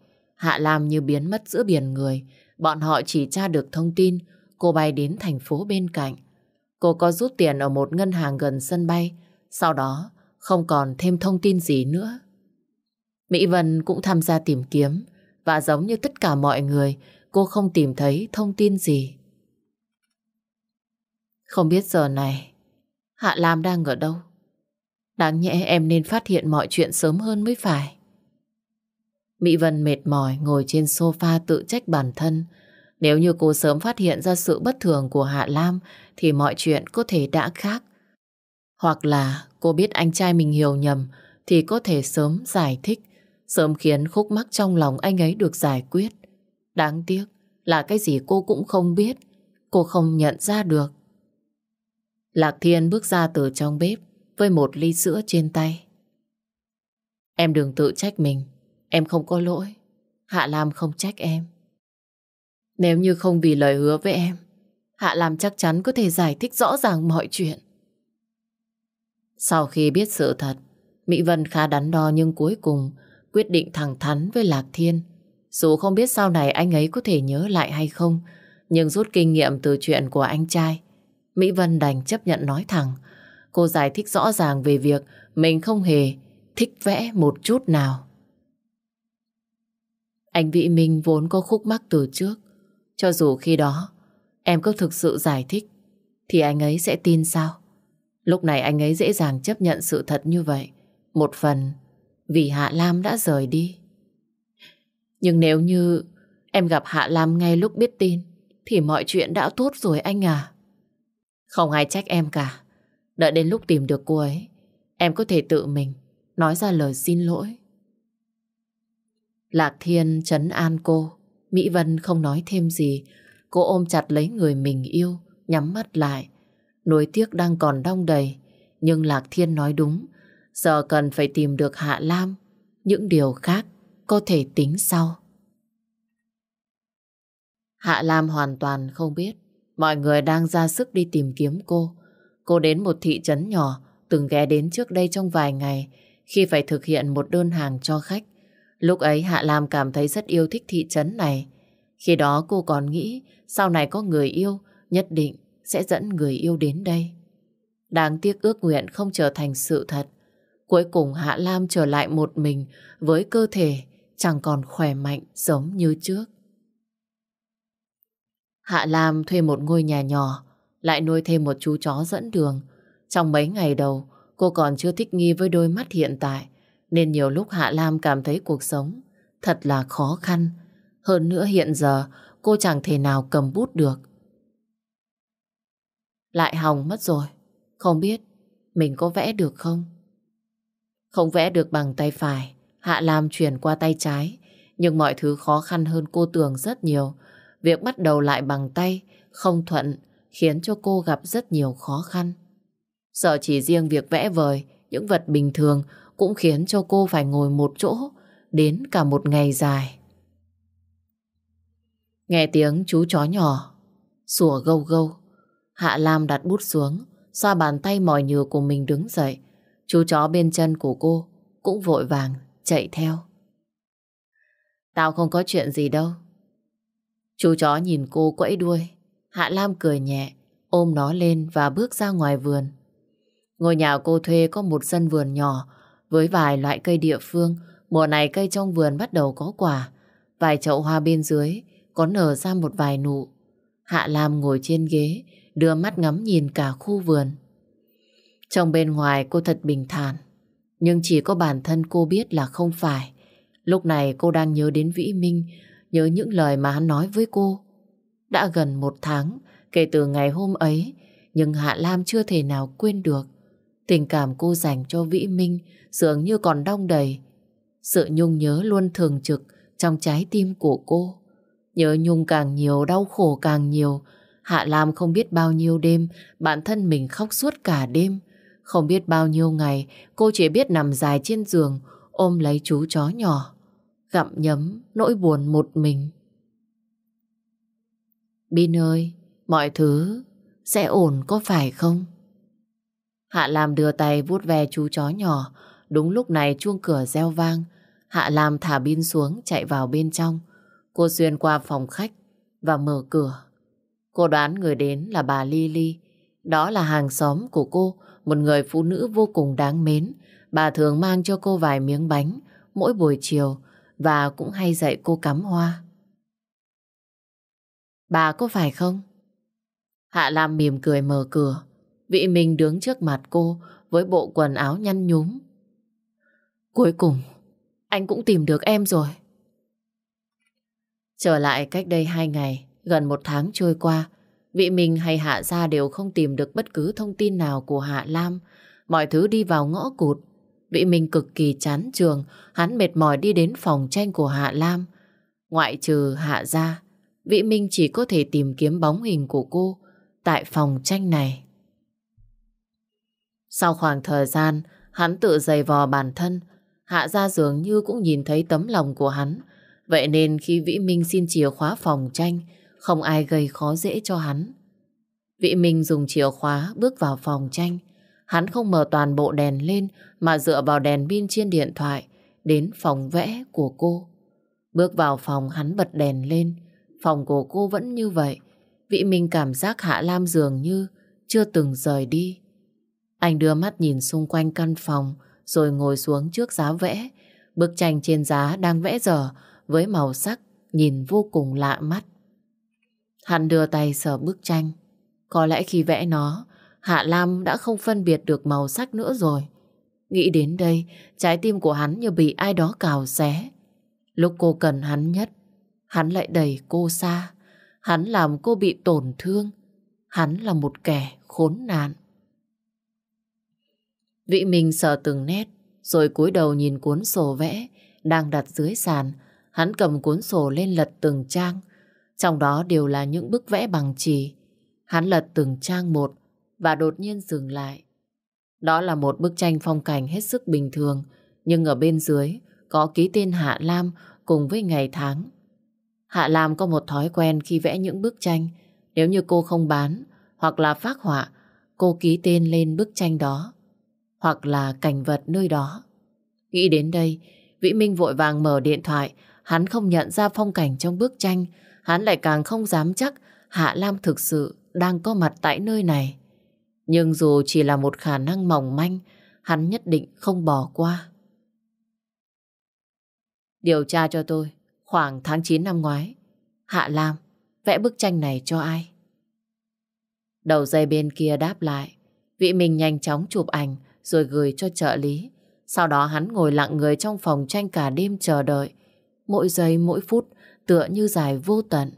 Hạ Lam như biến mất giữa biển người. Bọn họ chỉ tra được thông tin cô bay đến thành phố bên cạnh. Cô có rút tiền ở một ngân hàng gần sân bay. Sau đó không còn thêm thông tin gì nữa. Mỹ Vân cũng tham gia tìm kiếm và giống như tất cả mọi người cô không tìm thấy thông tin gì. Không biết giờ này Hạ Lam đang ở đâu? Đáng nhẽ em nên phát hiện mọi chuyện sớm hơn mới phải. Mỹ Vân mệt mỏi ngồi trên sofa tự trách bản thân. Nếu như cô sớm phát hiện ra sự bất thường của Hạ Lam thì mọi chuyện có thể đã khác. Hoặc là cô biết anh trai mình hiểu nhầm thì có thể sớm giải thích, sớm khiến khúc mắc trong lòng anh ấy được giải quyết. Đáng tiếc là cái gì cô cũng không biết, cô không nhận ra được. Lạc Thiên bước ra từ trong bếp với một ly sữa trên tay. Em đừng tự trách mình, Em không có lỗi. Hạ Lam không trách em. Nếu như không vì lời hứa với em, Hạ Lam chắc chắn có thể giải thích rõ ràng mọi chuyện. Sau khi biết sự thật, Mỹ Vân khá đắn đo nhưng cuối cùng quyết định thẳng thắn với Lạc Thiên. Dù không biết sau này anh ấy có thể nhớ lại hay không, nhưng rút kinh nghiệm từ chuyện của anh trai, Mỹ Vân đành chấp nhận nói thẳng. Cô giải thích rõ ràng về việc mình không hề thích vẽ một chút nào. Anh Vĩ Minh vốn có khúc mắc từ trước. Cho dù khi đó em có thực sự giải thích thì anh ấy sẽ tin sao? Lúc này anh ấy dễ dàng chấp nhận sự thật như vậy. Một phần vì Hạ Lam đã rời đi. Nhưng nếu như em gặp Hạ Lam ngay lúc biết tin thì mọi chuyện đã tốt rồi anh à. Không ai trách em cả. Đợi đến lúc tìm được cô ấy em có thể tự mình nói ra lời xin lỗi. Lạc Thiên chấn an cô. Mỹ Vân không nói thêm gì. Cô ôm chặt lấy người mình yêu, nhắm mắt lại. Nỗi tiếc đang còn đong đầy. Nhưng Lạc Thiên nói đúng. Giờ cần phải tìm được Hạ Lam. Những điều khác có thể tính sau. Hạ Lam hoàn toàn không biết. Mọi người đang ra sức đi tìm kiếm cô. Cô đến một thị trấn nhỏ, từng ghé đến trước đây trong vài ngày khi phải thực hiện một đơn hàng cho khách. Lúc ấy Hạ Lam cảm thấy rất yêu thích thị trấn này. Khi đó cô còn nghĩ sau này có người yêu nhất định sẽ dẫn người yêu đến đây. Đáng tiếc ước nguyện không trở thành sự thật. Cuối cùng Hạ Lam trở lại một mình với cơ thể chẳng còn khỏe mạnh giống như trước. Hạ Lam thuê một ngôi nhà nhỏ, lại nuôi thêm một chú chó dẫn đường. Trong mấy ngày đầu, cô còn chưa thích nghi với đôi mắt hiện tại nên nhiều lúc Hạ Lam cảm thấy cuộc sống thật là khó khăn. Hơn nữa hiện giờ cô chẳng thể nào cầm bút được. Lại hỏng mất rồi. Không biết mình có vẽ được không? Không vẽ được bằng tay phải, Hạ Lam chuyển qua tay trái. Nhưng mọi thứ khó khăn hơn cô tưởng rất nhiều. Việc bắt đầu lại bằng tay, không thuận, khiến cho cô gặp rất nhiều khó khăn. Sợ chỉ riêng việc vẽ vời, những vật bình thường cũng khiến cho cô phải ngồi một chỗ đến cả một ngày dài. Nghe tiếng chú chó nhỏ sủa gâu gâu, Hạ Lam đặt bút xuống, xoa bàn tay mỏi nhừ của mình đứng dậy. Chú chó bên chân của cô cũng vội vàng chạy theo. Tao không có chuyện gì đâu. Chú chó nhìn cô quẫy đuôi. Hạ Lam cười nhẹ, ôm nó lên và bước ra ngoài vườn. Ngôi nhà cô thuê có một sân vườn nhỏ với vài loại cây địa phương, mùa này cây trong vườn bắt đầu có quả. Vài chậu hoa bên dưới có nở ra một vài nụ. Hạ Lam ngồi trên ghế, đưa mắt ngắm nhìn cả khu vườn. Trong bên ngoài cô thật bình thản, nhưng chỉ có bản thân cô biết là không phải. Lúc này cô đang nhớ đến Vĩ Minh, nhớ những lời mà hắn nói với cô. Đã gần một tháng kể từ ngày hôm ấy, nhưng Hạ Lam chưa thể nào quên được Tình cảm cô dành cho Vĩ Minh dường như còn đong đầy. Sự nhung nhớ luôn thường trực trong trái tim của cô. Nhớ nhung càng nhiều, đau khổ càng nhiều. Hạ Lam không biết bao nhiêu đêm, bản thân mình khóc suốt cả đêm. Không biết bao nhiêu ngày, cô chỉ biết nằm dài trên giường, ôm lấy chú chó nhỏ. Gặm nhấm, nỗi buồn một mình. Bin ơi, mọi thứ sẽ ổn có phải không? Hạ Lam đưa tay vuốt ve chú chó nhỏ. Đúng lúc này chuông cửa reo vang. Hạ Lam thả pin xuống chạy vào bên trong. Cô xuyên qua phòng khách và mở cửa. Cô đoán người đến là bà Lily. Đó là hàng xóm của cô, một người phụ nữ vô cùng đáng mến. Bà thường mang cho cô vài miếng bánh mỗi buổi chiều và cũng hay dạy cô cắm hoa. Bà có phải không? Hạ Lam mỉm cười mở cửa. Vị Minh đứng trước mặt cô với bộ quần áo nhăn nhúm. Cuối cùng, anh cũng tìm được em rồi. Trở lại cách đây hai ngày, gần một tháng trôi qua, vị mình hay Hạ Gia đều không tìm được bất cứ thông tin nào của Hạ Lam. Mọi thứ đi vào ngõ cụt. Vị mình cực kỳ chán trường, hắn mệt mỏi đi đến phòng tranh của Hạ Lam. Ngoại trừ Hạ Gia, vị Minh chỉ có thể tìm kiếm bóng hình của cô tại phòng tranh này. Sau khoảng thời gian, hắn tự dày vò bản thân, Hạ ra dường như cũng nhìn thấy tấm lòng của hắn. Vậy nên khi Vĩ Minh xin chìa khóa phòng tranh, không ai gây khó dễ cho hắn. Vĩ Minh dùng chìa khóa bước vào phòng tranh. Hắn không mở toàn bộ đèn lên mà dựa vào đèn pin trên điện thoại đến phòng vẽ của cô. Bước vào phòng hắn bật đèn lên. Phòng của cô vẫn như vậy. Vĩ Minh cảm giác Hạ Lam dường như chưa từng rời đi. Anh đưa mắt nhìn xung quanh căn phòng rồi ngồi xuống trước giá vẽ. Bức tranh trên giá đang vẽ dở với màu sắc nhìn vô cùng lạ mắt. Hắn đưa tay sờ bức tranh. Có lẽ khi vẽ nó, Hạ Lam đã không phân biệt được màu sắc nữa rồi. Nghĩ đến đây, trái tim của hắn như bị ai đó cào xé. Lúc cô cần hắn nhất, hắn lại đẩy cô xa. Hắn làm cô bị tổn thương. Hắn là một kẻ khốn nạn vị Minh sờ từng nét, rồi cúi đầu nhìn cuốn sổ vẽ đang đặt dưới sàn. Hắn cầm cuốn sổ lên lật từng trang, trong đó đều là những bức vẽ bằng chì. Hắn lật từng trang một và đột nhiên dừng lại. Đó là một bức tranh phong cảnh hết sức bình thường, nhưng ở bên dưới có ký tên Hạ Lam cùng với ngày tháng. Hạ Lam có một thói quen khi vẽ những bức tranh, nếu như cô không bán hoặc là phát họa, cô ký tên lên bức tranh đó hoặc là cảnh vật nơi đó. Nghĩ đến đây, Vĩ Minh vội vàng mở điện thoại, hắn không nhận ra phong cảnh trong bức tranh, hắn lại càng không dám chắc Hạ Lam thực sự đang có mặt tại nơi này. Nhưng dù chỉ là một khả năng mỏng manh, hắn nhất định không bỏ qua. Điều tra cho tôi, khoảng tháng 9 năm ngoái, Hạ Lam vẽ bức tranh này cho ai? Đầu dây bên kia đáp lại, Vĩ Minh nhanh chóng chụp ảnh, rồi gửi cho trợ lý. Sau đó hắn ngồi lặng người trong phòng tranh cả đêm chờ đợi. Mỗi giây mỗi phút tựa như dài vô tận.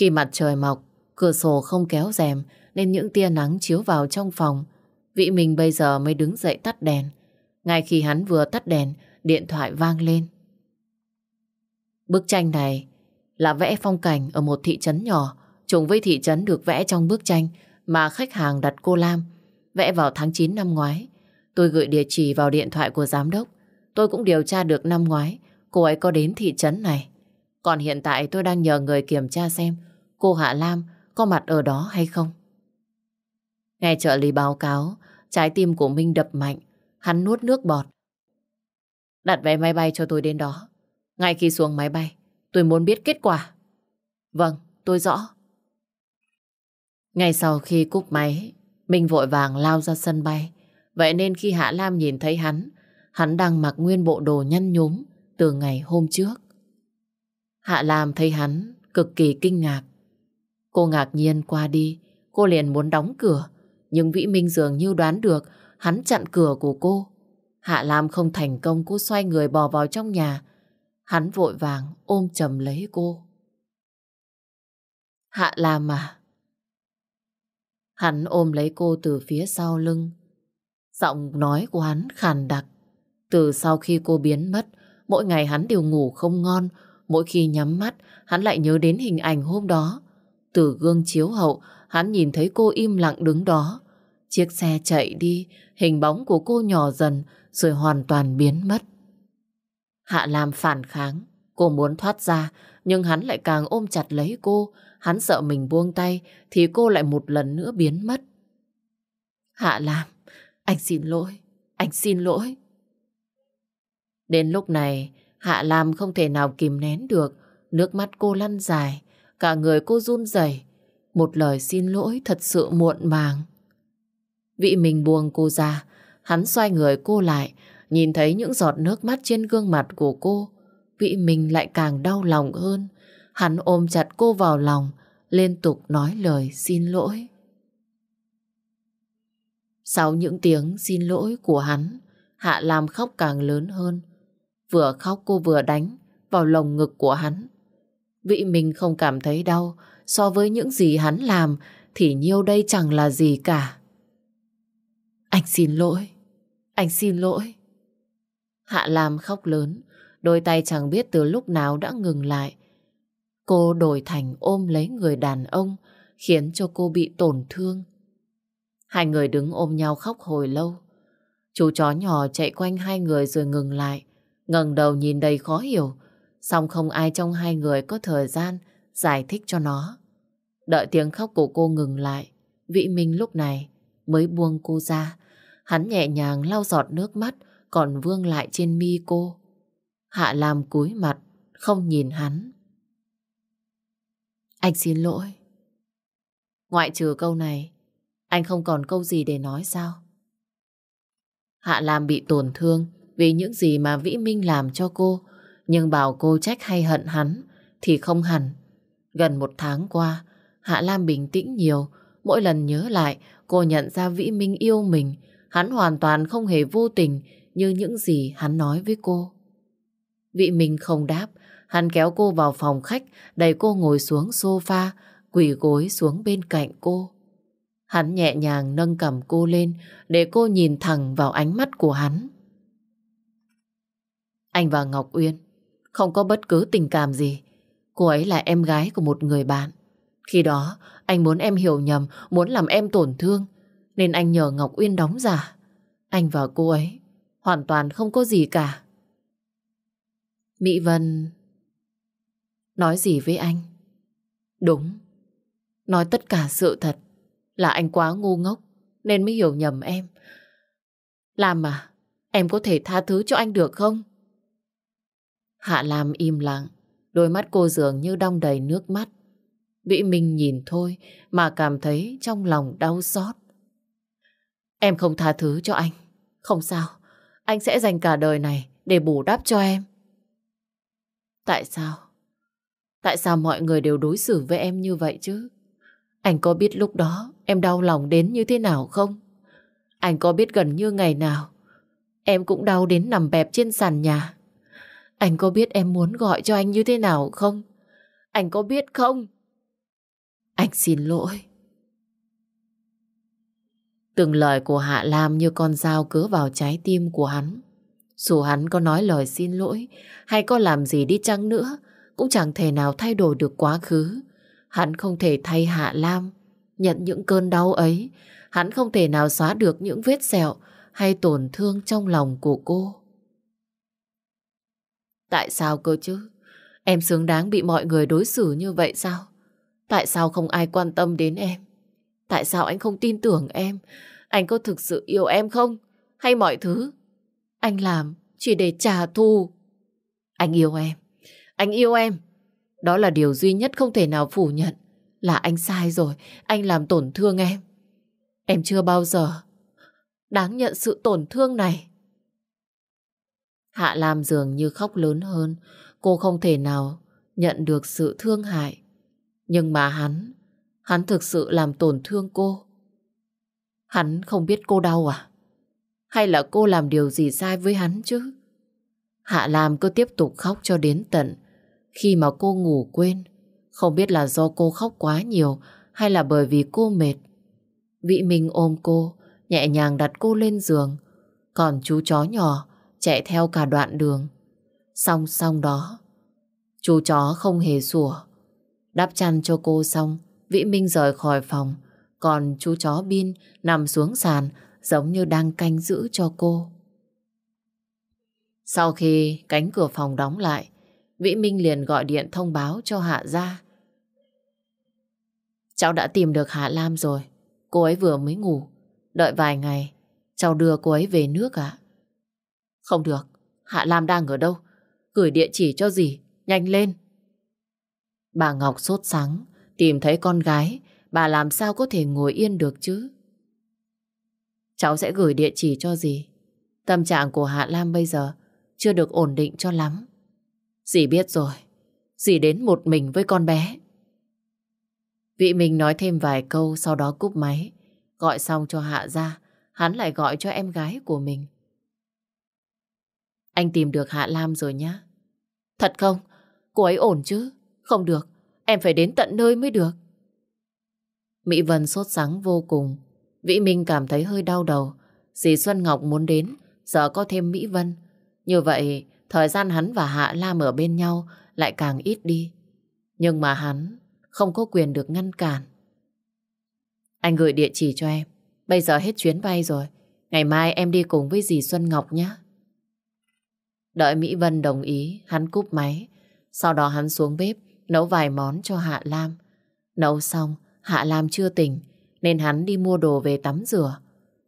Khi mặt trời mọc, cửa sổ không kéo rèm nên những tia nắng chiếu vào trong phòng. Vị mình bây giờ mới đứng dậy tắt đèn. Ngay khi hắn vừa tắt đèn, điện thoại vang lên. Bức tranh này là vẽ phong cảnh ở một thị trấn nhỏ, trùng với thị trấn được vẽ trong bức tranh mà khách hàng đặt cô Lam vẽ vào tháng 9 năm ngoái. Tôi gửi địa chỉ vào điện thoại của giám đốc. Tôi cũng điều tra được năm ngoái, cô ấy có đến thị trấn này. Còn hiện tại tôi đang nhờ người kiểm tra xem cô Hạ Lam có mặt ở đó hay không. Nghe trợ lý báo cáo, trái tim của Minh đập mạnh, hắn nuốt nước bọt. Đặt vé máy bay cho tôi đến đó. Ngay khi xuống máy bay, tôi muốn biết kết quả. Vâng, tôi rõ. Ngay sau khi cúp máy, mình vội vàng lao ra sân bay. Vậy nên khi Hạ Lam nhìn thấy hắn, hắn đang mặc nguyên bộ đồ nhăn nhúm từ ngày hôm trước. Hạ Lam thấy hắn cực kỳ kinh ngạc. Cô ngạc nhiên qua đi, cô liền muốn đóng cửa. Nhưng Vĩ Minh dường như đoán được hắn chặn cửa của cô. Hạ Lam không thành công cô xoay người bò vào trong nhà. Hắn vội vàng ôm chầm lấy cô. Hạ Lam à, Hắn ôm lấy cô từ phía sau lưng. Giọng nói của hắn khàn đặc. Từ sau khi cô biến mất, mỗi ngày hắn đều ngủ không ngon. Mỗi khi nhắm mắt, hắn lại nhớ đến hình ảnh hôm đó. Từ gương chiếu hậu, hắn nhìn thấy cô im lặng đứng đó. Chiếc xe chạy đi, hình bóng của cô nhỏ dần rồi hoàn toàn biến mất. Hạ Lam phản kháng, cô muốn thoát ra, nhưng hắn lại càng ôm chặt lấy cô, hắn sợ mình buông tay thì cô lại một lần nữa biến mất. Hạ Lam, anh xin lỗi, anh xin lỗi. Đến lúc này, Hạ Lam không thể nào kìm nén được, nước mắt cô lăn dài, cả người cô run rẩy, một lời xin lỗi thật sự muộn màng. Vị mình buông cô ra, hắn xoay người cô lại, nhìn thấy những giọt nước mắt trên gương mặt của cô, vị mình lại càng đau lòng hơn, Hắn ôm chặt cô vào lòng, liên tục nói lời xin lỗi. Sau những tiếng xin lỗi của hắn, Hạ Lam khóc càng lớn hơn. Vừa khóc cô vừa đánh vào lồng ngực của hắn. Vị mình không cảm thấy đau so với những gì hắn làm thì nhiêu đây chẳng là gì cả. Anh xin lỗi, anh xin lỗi. Hạ Lam khóc lớn, đôi tay chẳng biết từ lúc nào đã ngừng lại, Cô đổi thành ôm lấy người đàn ông khiến cho cô bị tổn thương. Hai người đứng ôm nhau khóc hồi lâu. Chú chó nhỏ chạy quanh hai người rồi ngừng lại, ngẩng đầu nhìn đầy khó hiểu, song không ai trong hai người có thời gian giải thích cho nó. Đợi tiếng khóc của cô ngừng lại, vị Minh lúc này mới buông cô ra. Hắn nhẹ nhàng lau giọt nước mắt còn vương lại trên mi cô. Hạ Lam cúi mặt, không nhìn hắn. Anh xin lỗi. Ngoại trừ câu này, anh không còn câu gì để nói sao? Hạ Lam bị tổn thương vì những gì mà Vĩ Minh làm cho cô, nhưng bảo cô trách hay hận hắn thì không hẳn. Gần một tháng qua, Hạ Lam bình tĩnh nhiều, mỗi lần nhớ lại cô nhận ra Vĩ Minh yêu mình, hắn hoàn toàn không hề vô tình như những gì hắn nói với cô. Vĩ Minh không đáp, Hắn kéo cô vào phòng khách, đẩy cô ngồi xuống sofa, quỳ gối xuống bên cạnh cô. Hắn nhẹ nhàng nâng cầm cô lên để cô nhìn thẳng vào ánh mắt của hắn. Anh và Ngọc Uyên không có bất cứ tình cảm gì. Cô ấy là em gái của một người bạn. Khi đó, anh muốn em hiểu nhầm, muốn làm em tổn thương, nên anh nhờ Ngọc Uyên đóng giả. Anh và cô ấy hoàn toàn không có gì cả. Mỹ Vân Nói gì với anh? Đúng. Nói tất cả sự thật. Là anh quá ngu ngốc. Nên mới hiểu nhầm em. Làm à? Em có thể tha thứ cho anh được không? Hạ Lam im lặng. Đôi mắt cô dường như đong đầy nước mắt. Vĩ Minh nhìn thôi mà cảm thấy trong lòng đau xót. Em không tha thứ cho anh. Không sao, anh sẽ dành cả đời này để bù đắp cho em. Tại sao? Tại sao mọi người đều đối xử với em như vậy chứ? Anh có biết lúc đó em đau lòng đến như thế nào không? Anh có biết gần như ngày nào em cũng đau đến nằm bẹp trên sàn nhà. Anh có biết em muốn gọi cho anh như thế nào không? Anh có biết không? Anh xin lỗi. Từng lời của Hạ Lam như con dao cứa vào trái tim của hắn. Dù hắn có nói lời xin lỗi hay có làm gì đi chăng nữa cũng chẳng thể nào thay đổi được quá khứ. Hắn không thể thay Hạ Lam nhận những cơn đau ấy. Hắn không thể nào xóa được những vết sẹo hay tổn thương trong lòng của cô. Tại sao cơ chứ? Em xứng đáng bị mọi người đối xử như vậy sao? Tại sao không ai quan tâm đến em? Tại sao anh không tin tưởng em? Anh có thực sự yêu em không? Hay mọi thứ? Anh làm chỉ để trả thù. Anh yêu em. Anh yêu em. Đó là điều duy nhất không thể nào phủ nhận. Là anh sai rồi, anh làm tổn thương em. Em chưa bao giờ đáng nhận sự tổn thương này. Hạ Lam dường như khóc lớn hơn, cô không thể nào nhận được sự thương hại. Nhưng mà hắn, hắn thực sự làm tổn thương cô. Hắn không biết cô đau à? Hay là cô làm điều gì sai với hắn chứ? Hạ Lam cứ tiếp tục khóc cho đến tận khi mà cô ngủ quên. Không biết là do cô khóc quá nhiều hay là bởi vì cô mệt. Vĩ Minh ôm cô, nhẹ nhàng đặt cô lên giường. Còn chú chó nhỏ chạy theo cả đoạn đường. Song song đó, chú chó không hề sủa. Đắp chăn cho cô xong, Vĩ Minh rời khỏi phòng. Còn chú chó Bin nằm xuống sàn giống như đang canh giữ cho cô. Sau khi cánh cửa phòng đóng lại, Vĩ Minh liền gọi điện thông báo cho Hạ Gia. Cháu đã tìm được Hạ Lam rồi. Cô ấy vừa mới ngủ. Đợi vài ngày, cháu đưa cô ấy về nước ạ. À? Không được, Hạ Lam đang ở đâu? Gửi địa chỉ cho gì? Nhanh lên. Bà Ngọc sốt sắng, tìm thấy con gái, bà làm sao có thể ngồi yên được chứ? Cháu sẽ gửi địa chỉ cho gì? Tâm trạng của Hạ Lam bây giờ chưa được ổn định cho lắm. Dì biết rồi, dì đến một mình với con bé. Vị Minh nói thêm vài câu sau đó cúp máy. Gọi xong cho Hạ ra, hắn lại gọi cho em gái của mình. Anh tìm được Hạ Lam rồi nhá. Thật không? Cô ấy ổn chứ? Không được, em phải đến tận nơi mới được. Mỹ Vân sốt sắng vô cùng. Vĩ Minh cảm thấy hơi đau đầu. Dì Xuân Ngọc muốn đến, giờ có thêm Mỹ Vân. Như vậy, Thời gian hắn và Hạ Lam ở bên nhau lại càng ít đi. Nhưng mà hắn không có quyền được ngăn cản. Anh gửi địa chỉ cho em. Bây giờ hết chuyến bay rồi. Ngày mai em đi cùng với dì Xuân Ngọc nhé. Đợi Mỹ Vân đồng ý, hắn cúp máy. Sau đó hắn xuống bếp, nấu vài món cho Hạ Lam. Nấu xong, Hạ Lam chưa tỉnh, nên hắn đi mua đồ về tắm rửa.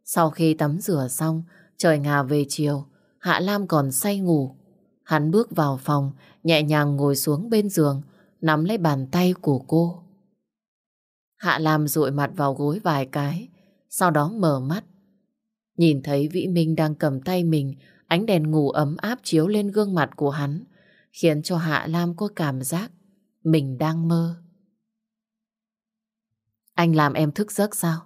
Sau khi tắm rửa xong, trời ngà về chiều, Hạ Lam còn say ngủ. Hắn bước vào phòng, nhẹ nhàng ngồi xuống bên giường, nắm lấy bàn tay của cô. Hạ Lam dụi mặt vào gối vài cái, sau đó mở mắt. Nhìn thấy Vĩ Minh đang cầm tay mình, ánh đèn ngủ ấm áp chiếu lên gương mặt của hắn, khiến cho Hạ Lam có cảm giác mình đang mơ. Anh làm em thức giấc sao?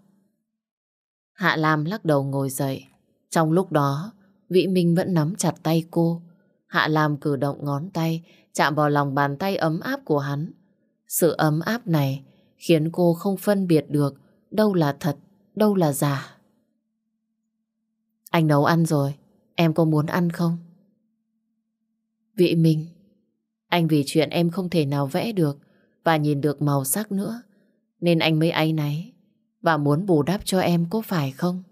Hạ Lam lắc đầu ngồi dậy. Trong lúc đó, Vĩ Minh vẫn nắm chặt tay cô, Hạ Lam cử động ngón tay, chạm vào lòng bàn tay ấm áp của hắn. Sự ấm áp này khiến cô không phân biệt được đâu là thật, đâu là giả. Anh nấu ăn rồi, em có muốn ăn không? Vị Minh, anh vì chuyện em không thể nào vẽ được và nhìn được màu sắc nữa, nên anh mới áy náy và muốn bù đắp cho em có phải không?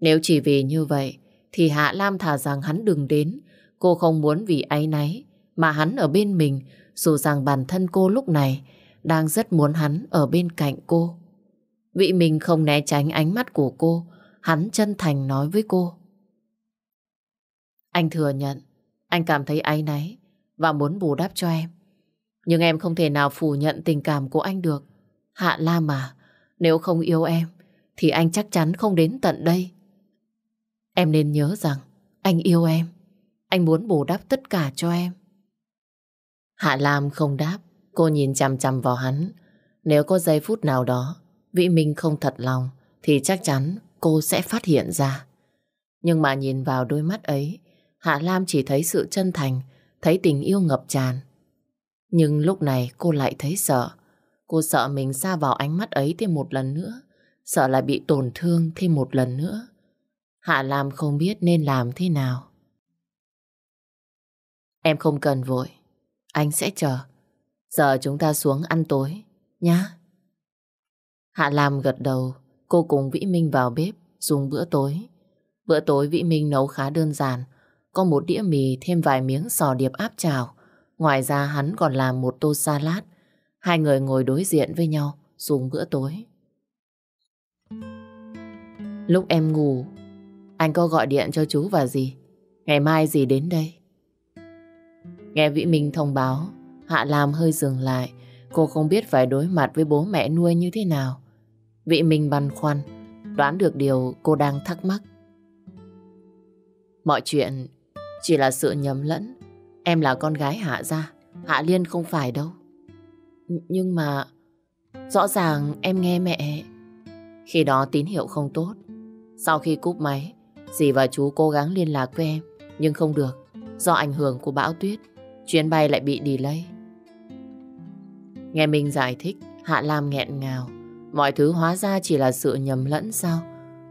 Nếu chỉ vì như vậy thì Hạ Lam thả rằng hắn đừng đến. Cô không muốn vì áy náy mà hắn ở bên mình dù rằng bản thân cô lúc này đang rất muốn hắn ở bên cạnh cô. Vị mình không né tránh ánh mắt của cô, hắn chân thành nói với cô. Anh thừa nhận, anh cảm thấy áy náy và muốn bù đắp cho em. Nhưng em không thể nào phủ nhận tình cảm của anh được. Hạ Lam à, nếu không yêu em, thì anh chắc chắn không đến tận đây Em nên nhớ rằng anh yêu em. Anh muốn bù đắp tất cả cho em. Hạ Lam không đáp. Cô nhìn chằm chằm vào hắn. Nếu có giây phút nào đó Vĩ Minh không thật lòng thì chắc chắn cô sẽ phát hiện ra. Nhưng mà nhìn vào đôi mắt ấy Hạ Lam chỉ thấy sự chân thành thấy tình yêu ngập tràn. Nhưng lúc này cô lại thấy sợ. Cô sợ mình xa vào ánh mắt ấy thêm một lần nữa, sợ lại bị tổn thương thêm một lần nữa. Hạ Lam không biết nên làm thế nào. Em không cần vội. Anh sẽ chờ. Giờ chúng ta xuống ăn tối, nhá. Hạ Lam gật đầu, cô cùng Vĩ Minh vào bếp dùng bữa tối. Bữa tối Vĩ Minh nấu khá đơn giản, có một đĩa mì thêm vài miếng sò điệp áp chảo. Ngoài ra hắn còn làm một tô salad. Hai người ngồi đối diện với nhau dùng bữa tối. Lúc em ngủ, anh có gọi điện cho chú và dì. Ngày mai dì đến đây. Nghe Vĩ Minh thông báo, Hạ Lam hơi dừng lại. Cô không biết phải đối mặt với bố mẹ nuôi như thế nào. Vĩ Minh băn khoăn, đoán được điều cô đang thắc mắc. Mọi chuyện chỉ là sự nhầm lẫn. Em là con gái Hạ Gia, Hạ Liên không phải đâu. nhưng mà, rõ ràng em nghe mẹ... Khi đó tín hiệu không tốt. Sau khi cúp máy, Dì và chú cố gắng liên lạc với em, nhưng không được. Do ảnh hưởng của bão tuyết, chuyến bay lại bị delay. Nghe mình giải thích, Hạ Lam nghẹn ngào. Mọi thứ hóa ra chỉ là sự nhầm lẫn sao?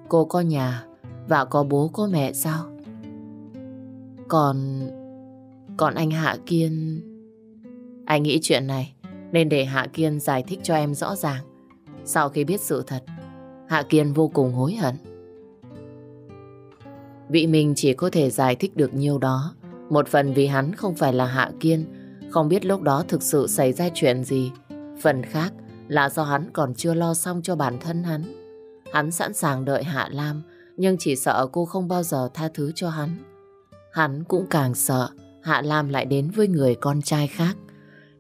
Cô có nhà và có bố có mẹ sao? Còn... Còn anh Hạ Kiên... Anh nghĩ chuyện này nên để Hạ Kiên giải thích cho em rõ ràng. Sau khi biết sự thật, Hạ Kiên vô cùng hối hận. Vị mình chỉ có thể giải thích được nhiều đó. Một phần vì hắn không phải là Hạ Kiên, không biết lúc đó thực sự xảy ra chuyện gì. Phần khác là do hắn còn chưa lo xong cho bản thân hắn. Hắn sẵn sàng đợi Hạ Lam, nhưng chỉ sợ cô không bao giờ tha thứ cho hắn. Hắn cũng càng sợ Hạ Lam lại đến với người con trai khác.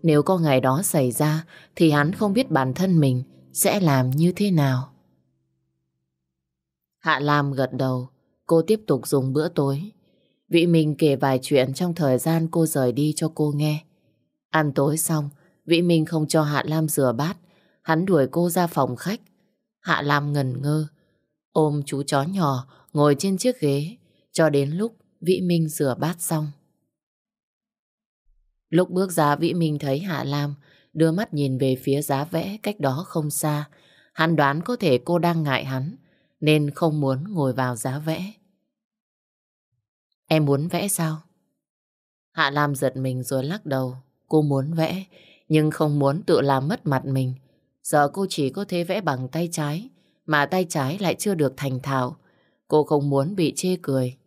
Nếu có ngày đó xảy ra thì hắn không biết bản thân mình sẽ làm như thế nào. Hạ Lam gật đầu, cô tiếp tục dùng bữa tối. Vị Minh kể vài chuyện trong thời gian cô rời đi cho cô nghe. Ăn tối xong, Vị Minh không cho Hạ Lam rửa bát, hắn đuổi cô ra phòng khách. Hạ Lam ngần ngơ, ôm chú chó nhỏ ngồi trên chiếc ghế, cho đến lúc Vị Minh rửa bát xong. Lúc bước ra Vị Minh thấy Hạ Lam đưa mắt nhìn về phía giá vẽ cách đó không xa. Hắn đoán có thể cô đang ngại hắn, nên không muốn ngồi vào giá vẽ. Em muốn vẽ sao? Hạ Lam giật mình rồi lắc đầu. Cô muốn vẽ, nhưng không muốn tự làm mất mặt mình. Giờ cô chỉ có thể vẽ bằng tay trái, mà tay trái lại chưa được thành thạo. Cô không muốn bị chê cười.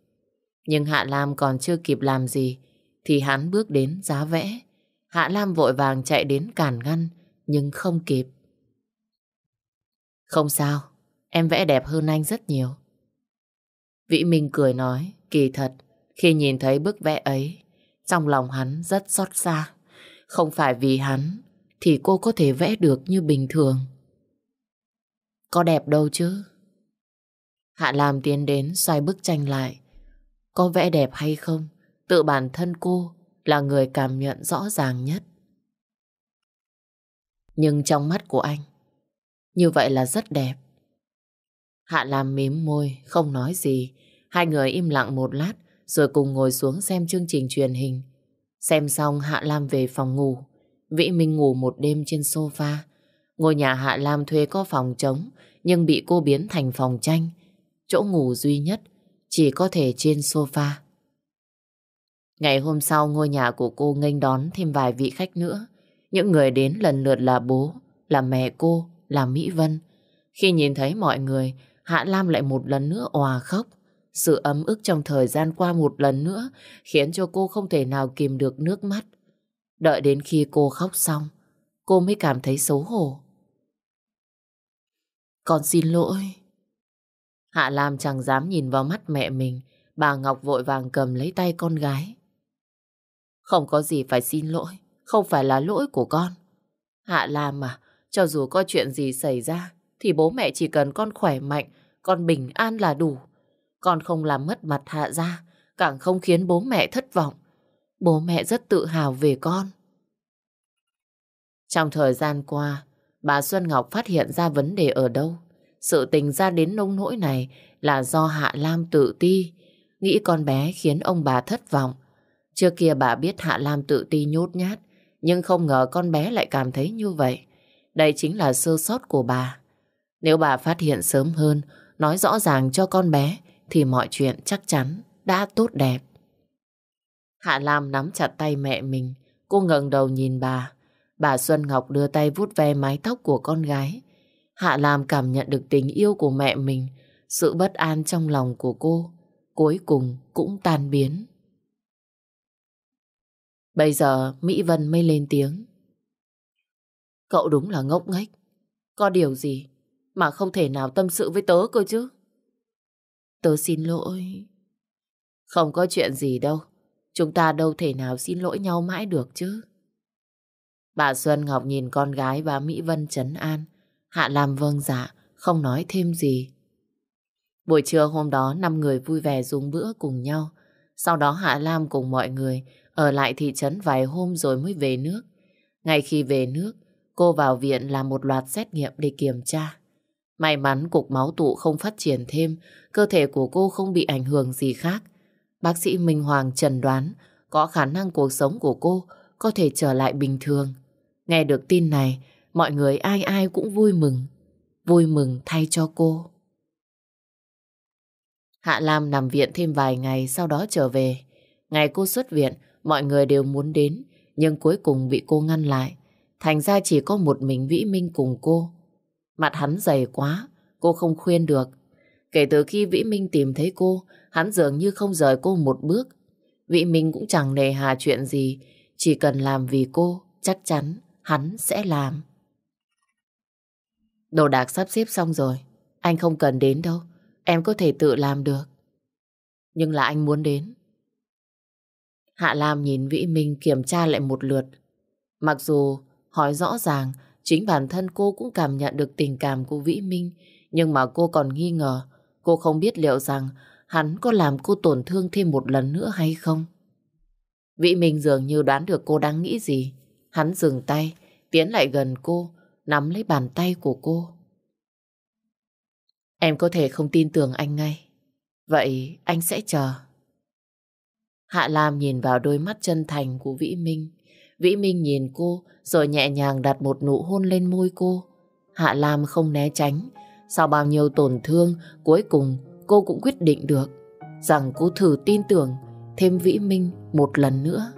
Nhưng Hạ Lam còn chưa kịp làm gì, thì hắn bước đến giá vẽ. Hạ Lam vội vàng chạy đến cản ngăn, nhưng không kịp. Không sao, em vẽ đẹp hơn anh rất nhiều. Vĩ Minh cười nói, kỳ thật, khi nhìn thấy bức vẽ ấy, trong lòng hắn rất xót xa. Không phải vì hắn, thì cô có thể vẽ được như bình thường. Có đẹp đâu chứ. Hạ Lam tiến đến xoay bức tranh lại. Có vẽ đẹp hay không, tự bản thân cô là người cảm nhận rõ ràng nhất. Nhưng trong mắt của anh, như vậy là rất đẹp. Hạ Lam mím môi, không nói gì. Hai người im lặng một lát rồi cùng ngồi xuống xem chương trình truyền hình. Xem xong Hạ Lam về phòng ngủ. Vĩ Minh ngủ một đêm trên sofa. Ngôi nhà Hạ Lam thuê có phòng trống nhưng bị cô biến thành phòng tranh. Chỗ ngủ duy nhất chỉ có thể trên sofa. Ngày hôm sau ngôi nhà của cô nghênh đón thêm vài vị khách nữa. Những người đến lần lượt là bố, là mẹ cô, là Mỹ Vân. Khi nhìn thấy mọi người, Hạ Lam lại một lần nữa òa khóc. Sự ấm ức trong thời gian qua một lần nữa khiến cho cô không thể nào kìm được nước mắt. Đợi đến khi cô khóc xong, cô mới cảm thấy xấu hổ. Con xin lỗi. Hạ Lam chẳng dám nhìn vào mắt mẹ mình, bà Ngọc vội vàng cầm lấy tay con gái. Không có gì phải xin lỗi, không phải là lỗi của con. Hạ Lam à, cho dù có chuyện gì xảy ra, thì bố mẹ chỉ cần con khỏe mạnh, con bình an là đủ. Con không làm mất mặt hạ gia, càng không khiến bố mẹ thất vọng. Bố mẹ rất tự hào về con. Trong thời gian qua, bà Xuân Ngọc phát hiện ra vấn đề ở đâu. Sự tình ra đến nông nỗi này là do Hạ Lam tự ti, nghĩ con bé khiến ông bà thất vọng. Trước kia bà biết Hạ Lam tự ti nhút nhát, nhưng không ngờ con bé lại cảm thấy như vậy. Đây chính là sơ sót của bà. Nếu bà phát hiện sớm hơn, nói rõ ràng cho con bé, thì mọi chuyện chắc chắn đã tốt đẹp. Hạ Lam nắm chặt tay mẹ mình, cô ngẩng đầu nhìn bà. Bà Xuân Ngọc đưa tay vuốt ve mái tóc của con gái. Hạ Lam cảm nhận được tình yêu của mẹ mình, sự bất an trong lòng của cô, cuối cùng cũng tan biến. Bây giờ Mỹ Vân mới lên tiếng. Cậu đúng là ngốc nghếch. Có điều gì mà không thể nào tâm sự với tớ cơ chứ? Tớ xin lỗi. Không có chuyện gì đâu. Chúng ta đâu thể nào xin lỗi nhau mãi được chứ. Bà Xuân Ngọc nhìn con gái bà Mỹ Vân trấn an. Hạ Lam vâng dạ, không nói thêm gì. Buổi trưa hôm đó, năm người vui vẻ dùng bữa cùng nhau. Sau đó Hạ Lam cùng mọi người ở lại thị trấn vài hôm rồi mới về nước. Ngay khi về nước, cô vào viện làm một loạt xét nghiệm để kiểm tra. May mắn cục máu tụ không phát triển thêm, cơ thể của cô không bị ảnh hưởng gì khác. Bác sĩ Minh Hoàng trần đoán có khả năng cuộc sống của cô có thể trở lại bình thường. Nghe được tin này, mọi người ai ai cũng vui mừng. Vui mừng thay cho cô. Hạ Lam nằm viện thêm vài ngày sau đó trở về. Ngày cô xuất viện, mọi người đều muốn đến, nhưng cuối cùng bị cô ngăn lại. Thành ra chỉ có một mình Vĩ Minh cùng cô. Mặt hắn dày quá, cô không khuyên được. Kể từ khi Vĩ Minh tìm thấy cô, hắn dường như không rời cô một bước. Vĩ Minh cũng chẳng nề hà chuyện gì, chỉ cần làm vì cô, chắc chắn hắn sẽ làm. Đồ đạc sắp xếp xong rồi, anh không cần đến đâu, em có thể tự làm được. Nhưng là anh muốn đến. Hạ Lam nhìn Vĩ Minh kiểm tra lại một lượt. Mặc dù hỏi rõ ràng Chính bản thân cô cũng cảm nhận được tình cảm của Vĩ Minh, nhưng mà cô còn nghi ngờ. Cô không biết liệu rằng hắn có làm cô tổn thương thêm một lần nữa hay không. Vĩ Minh dường như đoán được cô đang nghĩ gì. Hắn dừng tay, tiến lại gần cô, nắm lấy bàn tay của cô. Em có thể không tin tưởng anh ngay. Vậy anh sẽ chờ. Hạ Lam nhìn vào đôi mắt chân thành của Vĩ Minh. Vĩ Minh nhìn cô rồi nhẹ nhàng đặt một nụ hôn lên môi cô. Hạ Lam không né tránh. Sau bao nhiêu tổn thương, cuối cùng cô cũng quyết định được rằng cô thử tin tưởng thêm Vĩ Minh một lần nữa.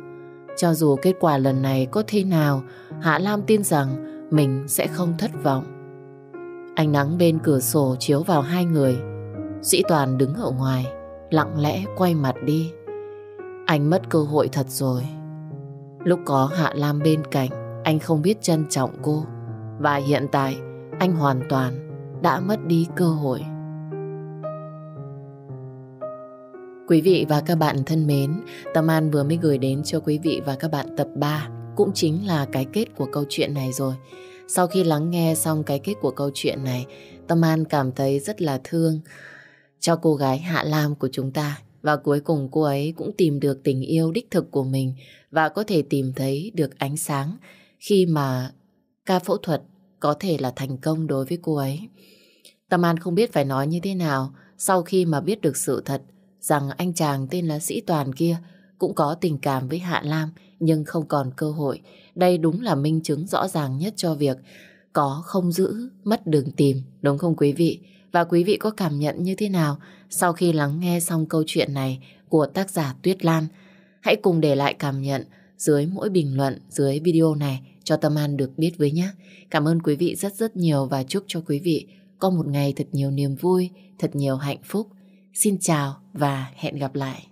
Cho dù kết quả lần này có thế nào, Hạ Lam tin rằng mình sẽ không thất vọng. Ánh nắng bên cửa sổ chiếu vào hai người. Sĩ Toàn đứng ở ngoài, lặng lẽ quay mặt đi. Anh mất cơ hội thật rồi. Lúc có Hạ Lam bên cạnh, anh không biết trân trọng cô. Và hiện tại, anh hoàn toàn đã mất đi cơ hội. Quý vị và các bạn thân mến, Tâm An vừa mới gửi đến cho quý vị và các bạn tập 3, cũng chính là cái kết của câu chuyện này rồi. Sau khi lắng nghe xong cái kết của câu chuyện này, Tâm An cảm thấy rất là thương cho cô gái Hạ Lam của chúng ta. Và cuối cùng cô ấy cũng tìm được tình yêu đích thực của mình và có thể tìm thấy được ánh sáng khi mà ca phẫu thuật có thể là thành công đối với cô ấy. Tâm An không biết phải nói như thế nào sau khi mà biết được sự thật rằng anh chàng tên là Sĩ Toàn kia cũng có tình cảm với Hạ Lam nhưng không còn cơ hội. Đây đúng là minh chứng rõ ràng nhất cho việc có không giữ, mất đường tìm, đúng không quý vị? Và quý vị có cảm nhận như thế nào sau khi lắng nghe xong câu chuyện này của tác giả Tuyết Lan? Hãy cùng để lại cảm nhận dưới mỗi bình luận dưới video này cho Tâm An được biết với nhé. Cảm ơn quý vị rất rất nhiều và chúc cho quý vị có một ngày thật nhiều niềm vui, thật nhiều hạnh phúc. Xin chào và hẹn gặp lại.